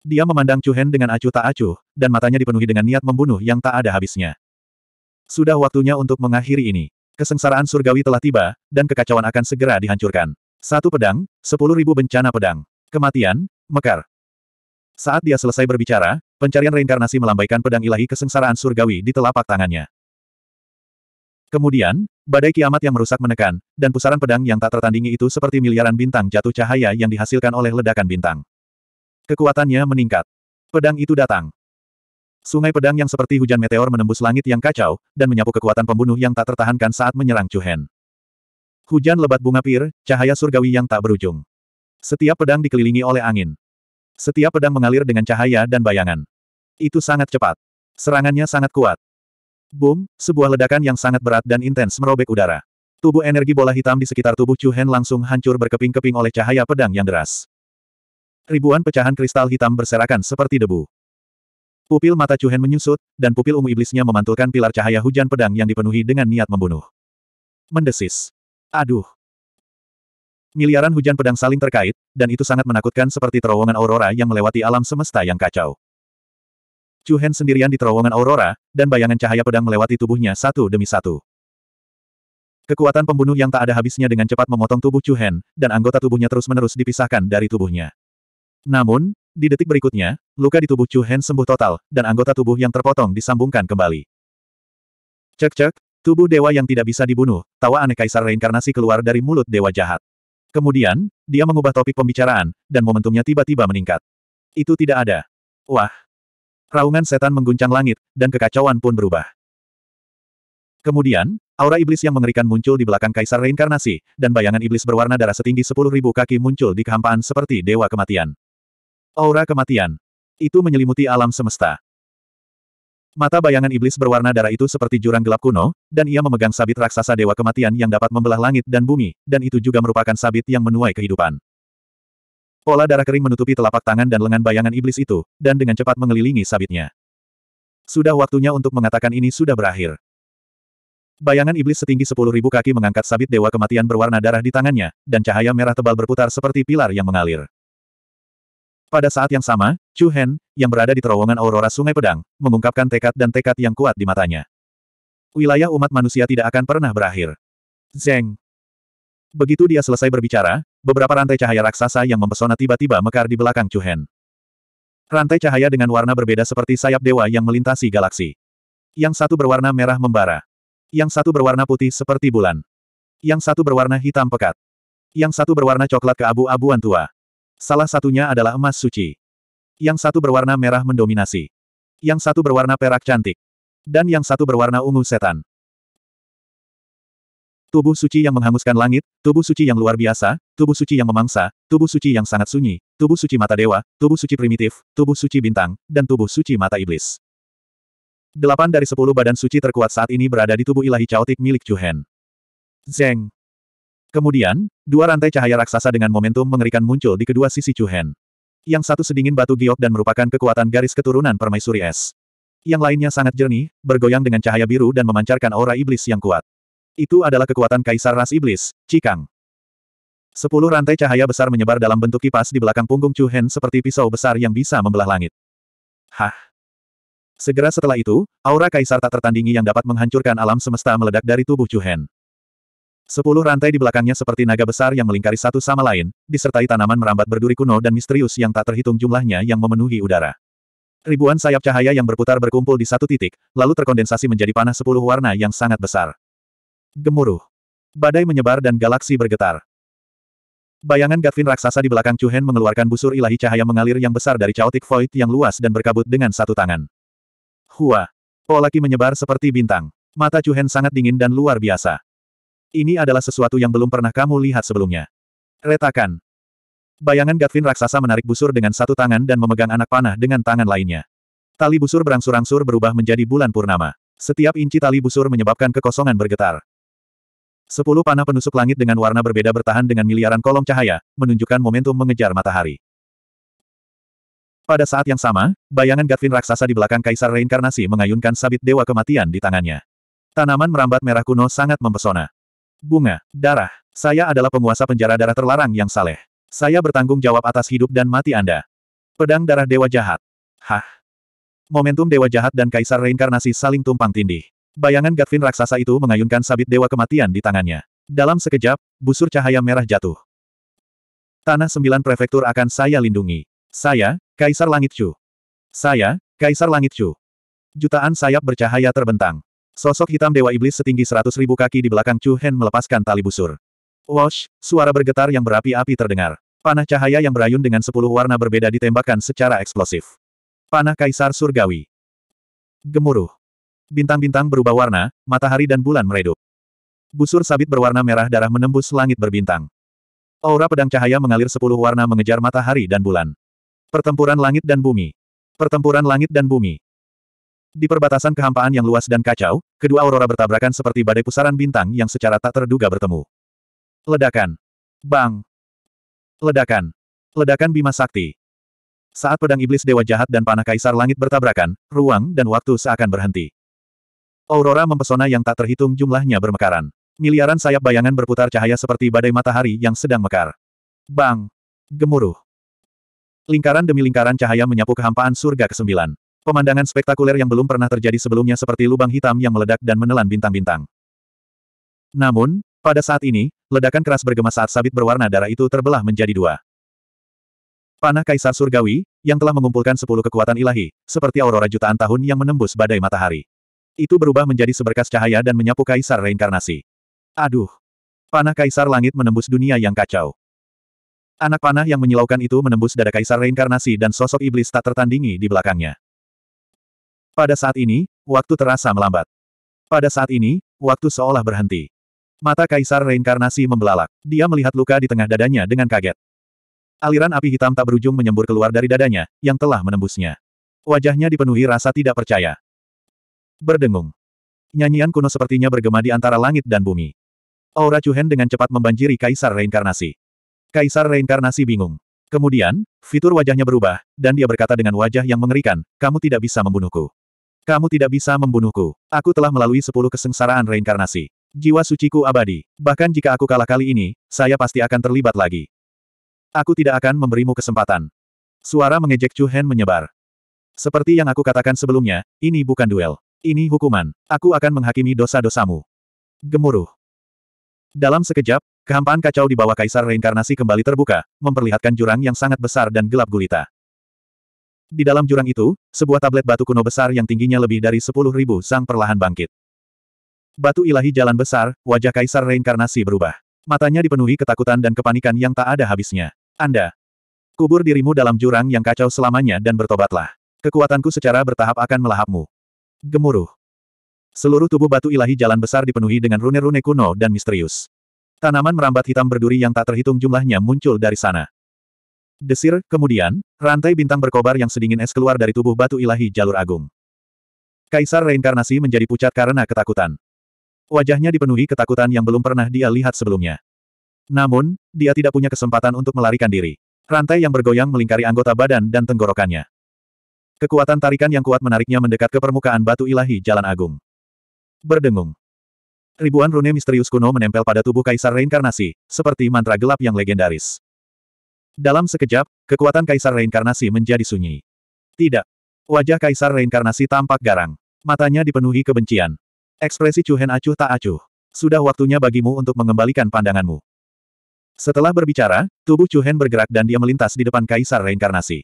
Dia memandang Chu Hen dengan acuh tak acuh, dan matanya dipenuhi dengan niat membunuh yang tak ada habisnya. Sudah waktunya untuk mengakhiri ini. Kesengsaraan surgawi telah tiba, dan kekacauan akan segera dihancurkan. Satu pedang, sepuluh ribu bencana pedang. Kematian, mekar. Saat dia selesai berbicara, Pencarian reinkarnasi melambaikan pedang ilahi kesengsaraan surgawi di telapak tangannya. Kemudian, badai kiamat yang merusak menekan, dan pusaran pedang yang tak tertandingi itu seperti miliaran bintang jatuh cahaya yang dihasilkan oleh ledakan bintang. Kekuatannya meningkat. Pedang itu datang. Sungai pedang yang seperti hujan meteor menembus langit yang kacau, dan menyapu kekuatan pembunuh yang tak tertahankan saat menyerang Chuhen. Hujan lebat bunga pir, cahaya surgawi yang tak berujung. Setiap pedang dikelilingi oleh angin. Setiap pedang mengalir dengan cahaya dan bayangan. Itu sangat cepat. Serangannya sangat kuat. Boom, sebuah ledakan yang sangat berat dan intens merobek udara. Tubuh energi bola hitam di sekitar tubuh Chu Hen langsung hancur berkeping-keping oleh cahaya pedang yang deras. Ribuan pecahan kristal hitam berserakan seperti debu. Pupil mata Chu Hen menyusut, dan pupil ungu iblisnya memantulkan pilar cahaya hujan pedang yang dipenuhi dengan niat membunuh. Mendesis. Aduh, Miliaran hujan pedang saling terkait, dan itu sangat menakutkan seperti terowongan aurora yang melewati alam semesta yang kacau. Chu Hen sendirian di terowongan aurora, dan bayangan cahaya pedang melewati tubuhnya satu demi satu. Kekuatan pembunuh yang tak ada habisnya dengan cepat memotong tubuh Chu Hen, dan anggota tubuhnya terus-menerus dipisahkan dari tubuhnya. Namun, di detik berikutnya, luka di tubuh Chu Hen sembuh total, dan anggota tubuh yang terpotong disambungkan kembali. Cek-cek, tubuh dewa yang tidak bisa dibunuh, tawa aneh kaisar reinkarnasi keluar dari mulut dewa jahat. Kemudian, dia mengubah topik pembicaraan, dan momentumnya tiba-tiba meningkat. Itu tidak ada. Wah! Raungan setan mengguncang langit, dan kekacauan pun berubah. Kemudian, aura iblis yang mengerikan muncul di belakang kaisar reinkarnasi, dan bayangan iblis berwarna darah setinggi sepuluh ribu kaki muncul di kehampaan seperti dewa kematian. Aura kematian. Itu menyelimuti alam semesta. Mata bayangan iblis berwarna darah itu seperti jurang gelap kuno, dan ia memegang sabit raksasa dewa kematian yang dapat membelah langit dan bumi, dan itu juga merupakan sabit yang menuai kehidupan. Pola darah kering menutupi telapak tangan dan lengan bayangan iblis itu, dan dengan cepat mengelilingi sabitnya. Sudah waktunya untuk mengatakan ini sudah berakhir. Bayangan iblis setinggi sepuluh ribu kaki mengangkat sabit dewa kematian berwarna darah di tangannya, dan cahaya merah tebal berputar seperti pilar yang mengalir. Pada saat yang sama, Chu Hen, yang berada di terowongan aurora sungai pedang, mengungkapkan tekad dan tekad yang kuat di matanya. Wilayah umat manusia tidak akan pernah berakhir. Zeng. Begitu dia selesai berbicara, beberapa rantai cahaya raksasa yang mempesona tiba-tiba mekar di belakang Chu Hen. Rantai cahaya dengan warna berbeda seperti sayap dewa yang melintasi galaksi. Yang satu berwarna merah membara. Yang satu berwarna putih seperti bulan. Yang satu berwarna hitam pekat. Yang satu berwarna coklat keabu-abuan tua. Salah satunya adalah emas suci. Yang satu berwarna merah mendominasi. Yang satu berwarna perak cantik. Dan yang satu berwarna ungu setan. Tubuh suci yang menghanguskan langit, tubuh suci yang luar biasa, tubuh suci yang memangsa, tubuh suci yang sangat sunyi, tubuh suci mata dewa, tubuh suci primitif, tubuh suci bintang, dan tubuh suci mata iblis. Delapan dari sepuluh badan suci terkuat saat ini berada di tubuh ilahi caotik milik Chuhen. Zeng. Kemudian, dua rantai cahaya raksasa dengan momentum mengerikan muncul di kedua sisi Chu Yang satu sedingin batu giok dan merupakan kekuatan garis keturunan permaisuri es. Yang lainnya sangat jernih, bergoyang dengan cahaya biru dan memancarkan aura iblis yang kuat. Itu adalah kekuatan kaisar ras iblis, Cikang. Sepuluh rantai cahaya besar menyebar dalam bentuk kipas di belakang punggung Chu seperti pisau besar yang bisa membelah langit. Hah. Segera setelah itu, aura kaisar tak tertandingi yang dapat menghancurkan alam semesta meledak dari tubuh Chu Sepuluh rantai di belakangnya seperti naga besar yang melingkari satu sama lain, disertai tanaman merambat berduri kuno dan misterius yang tak terhitung jumlahnya yang memenuhi udara. Ribuan sayap cahaya yang berputar berkumpul di satu titik, lalu terkondensasi menjadi panah sepuluh warna yang sangat besar. Gemuruh. Badai menyebar dan galaksi bergetar. Bayangan Gatvin raksasa di belakang Chuhen mengeluarkan busur ilahi cahaya mengalir yang besar dari chaotic void yang luas dan berkabut dengan satu tangan. Hua. Polaki menyebar seperti bintang. Mata Chuhen sangat dingin dan luar biasa. Ini adalah sesuatu yang belum pernah kamu lihat sebelumnya. Retakan. Bayangan Gatvin raksasa menarik busur dengan satu tangan dan memegang anak panah dengan tangan lainnya. Tali busur berangsur-angsur berubah menjadi bulan purnama. Setiap inci tali busur menyebabkan kekosongan bergetar. Sepuluh panah penusuk langit dengan warna berbeda bertahan dengan miliaran kolom cahaya, menunjukkan momentum mengejar matahari. Pada saat yang sama, bayangan Gatvin raksasa di belakang Kaisar Reinkarnasi mengayunkan sabit Dewa Kematian di tangannya. Tanaman merambat merah kuno sangat mempesona. Bunga, darah. Saya adalah penguasa penjara darah terlarang yang saleh. Saya bertanggung jawab atas hidup dan mati Anda. Pedang darah dewa jahat. Hah. Momentum dewa jahat dan kaisar reinkarnasi saling tumpang tindih. Bayangan Gatvin raksasa itu mengayunkan sabit dewa kematian di tangannya. Dalam sekejap, busur cahaya merah jatuh. Tanah sembilan prefektur akan saya lindungi. Saya, Kaisar Langit Chu. Saya, Kaisar Langit Chu. Jutaan sayap bercahaya terbentang. Sosok hitam Dewa Iblis setinggi seratus ribu kaki di belakang Chu Hen melepaskan tali busur. Wash, suara bergetar yang berapi-api terdengar. Panah cahaya yang berayun dengan sepuluh warna berbeda ditembakkan secara eksplosif. Panah Kaisar Surgawi. Gemuruh. Bintang-bintang berubah warna, matahari dan bulan meredup. Busur sabit berwarna merah darah menembus langit berbintang. Aura pedang cahaya mengalir sepuluh warna mengejar matahari dan bulan. Pertempuran langit dan bumi. Pertempuran langit dan bumi. Di perbatasan kehampaan yang luas dan kacau, kedua aurora bertabrakan seperti badai pusaran bintang yang secara tak terduga bertemu. Ledakan. Bang. Ledakan. Ledakan Bima Sakti. Saat pedang iblis Dewa Jahat dan panah Kaisar Langit bertabrakan, ruang dan waktu seakan berhenti. Aurora mempesona yang tak terhitung jumlahnya bermekaran. Miliaran sayap bayangan berputar cahaya seperti badai matahari yang sedang mekar. Bang! Gemuruh! Lingkaran demi lingkaran cahaya menyapu kehampaan surga kesembilan. Pemandangan spektakuler yang belum pernah terjadi sebelumnya seperti lubang hitam yang meledak dan menelan bintang-bintang. Namun, pada saat ini, ledakan keras bergema saat sabit berwarna darah itu terbelah menjadi dua. Panah Kaisar Surgawi, yang telah mengumpulkan sepuluh kekuatan ilahi, seperti aurora jutaan tahun yang menembus badai matahari. Itu berubah menjadi seberkas cahaya dan menyapu Kaisar Reinkarnasi. Aduh! Panah Kaisar Langit menembus dunia yang kacau. Anak panah yang menyilaukan itu menembus dada Kaisar Reinkarnasi dan sosok iblis tak tertandingi di belakangnya. Pada saat ini, waktu terasa melambat. Pada saat ini, waktu seolah berhenti. Mata kaisar reinkarnasi membelalak. Dia melihat luka di tengah dadanya dengan kaget. Aliran api hitam tak berujung menyembur keluar dari dadanya, yang telah menembusnya. Wajahnya dipenuhi rasa tidak percaya. Berdengung. Nyanyian kuno sepertinya bergema di antara langit dan bumi. Aura Chuhen dengan cepat membanjiri kaisar reinkarnasi. Kaisar reinkarnasi bingung. Kemudian, fitur wajahnya berubah, dan dia berkata dengan wajah yang mengerikan, kamu tidak bisa membunuhku. Kamu tidak bisa membunuhku. Aku telah melalui sepuluh kesengsaraan reinkarnasi. Jiwa suciku abadi. Bahkan jika aku kalah kali ini, saya pasti akan terlibat lagi. Aku tidak akan memberimu kesempatan. Suara mengejek Chu Hen menyebar. Seperti yang aku katakan sebelumnya, ini bukan duel. Ini hukuman. Aku akan menghakimi dosa-dosamu. Gemuruh. Dalam sekejap, kehampaan kacau di bawah kaisar reinkarnasi kembali terbuka, memperlihatkan jurang yang sangat besar dan gelap gulita. Di dalam jurang itu, sebuah tablet batu kuno besar yang tingginya lebih dari sepuluh ribu sang perlahan bangkit. Batu ilahi jalan besar, wajah kaisar reinkarnasi berubah. Matanya dipenuhi ketakutan dan kepanikan yang tak ada habisnya. Anda, kubur dirimu dalam jurang yang kacau selamanya dan bertobatlah. Kekuatanku secara bertahap akan melahapmu. Gemuruh. Seluruh tubuh batu ilahi jalan besar dipenuhi dengan rune-rune kuno dan misterius. Tanaman merambat hitam berduri yang tak terhitung jumlahnya muncul dari sana. Desir, kemudian, rantai bintang berkobar yang sedingin es keluar dari tubuh batu ilahi jalur agung. Kaisar reinkarnasi menjadi pucat karena ketakutan. Wajahnya dipenuhi ketakutan yang belum pernah dia lihat sebelumnya. Namun, dia tidak punya kesempatan untuk melarikan diri. Rantai yang bergoyang melingkari anggota badan dan tenggorokannya. Kekuatan tarikan yang kuat menariknya mendekat ke permukaan batu ilahi jalan agung. Berdengung. Ribuan rune misterius kuno menempel pada tubuh kaisar reinkarnasi, seperti mantra gelap yang legendaris. Dalam sekejap, kekuatan Kaisar Reinkarnasi menjadi sunyi. Tidak. Wajah Kaisar Reinkarnasi tampak garang. Matanya dipenuhi kebencian. Ekspresi Chuhen acuh tak acuh. Sudah waktunya bagimu untuk mengembalikan pandanganmu. Setelah berbicara, tubuh Chuhen bergerak dan dia melintas di depan Kaisar Reinkarnasi.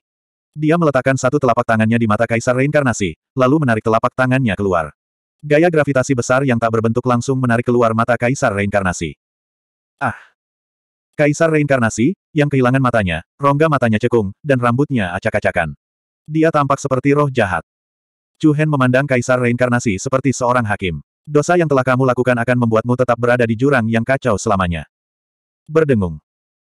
Dia meletakkan satu telapak tangannya di mata Kaisar Reinkarnasi, lalu menarik telapak tangannya keluar. Gaya gravitasi besar yang tak berbentuk langsung menarik keluar mata Kaisar Reinkarnasi. Ah! Kaisar reinkarnasi, yang kehilangan matanya, rongga matanya cekung, dan rambutnya acak-acakan. Dia tampak seperti roh jahat. Chu Hen memandang kaisar reinkarnasi seperti seorang hakim. Dosa yang telah kamu lakukan akan membuatmu tetap berada di jurang yang kacau selamanya. Berdengung.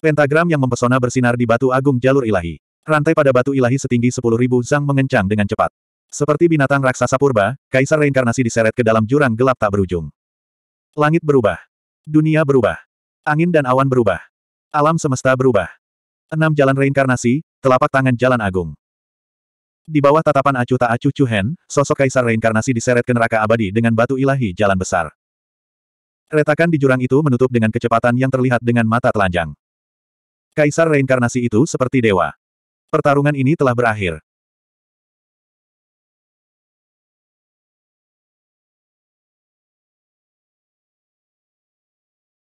Pentagram yang mempesona bersinar di batu agung jalur ilahi. Rantai pada batu ilahi setinggi sepuluh ribu zang mengencang dengan cepat. Seperti binatang raksasa purba, kaisar reinkarnasi diseret ke dalam jurang gelap tak berujung. Langit berubah. Dunia berubah. Angin dan awan berubah. Alam semesta berubah. Enam jalan reinkarnasi, telapak tangan jalan agung. Di bawah tatapan acu tak acu Cuhen, sosok kaisar reinkarnasi diseret ke neraka abadi dengan batu ilahi jalan besar. Retakan di jurang itu menutup dengan kecepatan yang terlihat dengan mata telanjang. Kaisar reinkarnasi itu seperti dewa. Pertarungan ini telah berakhir.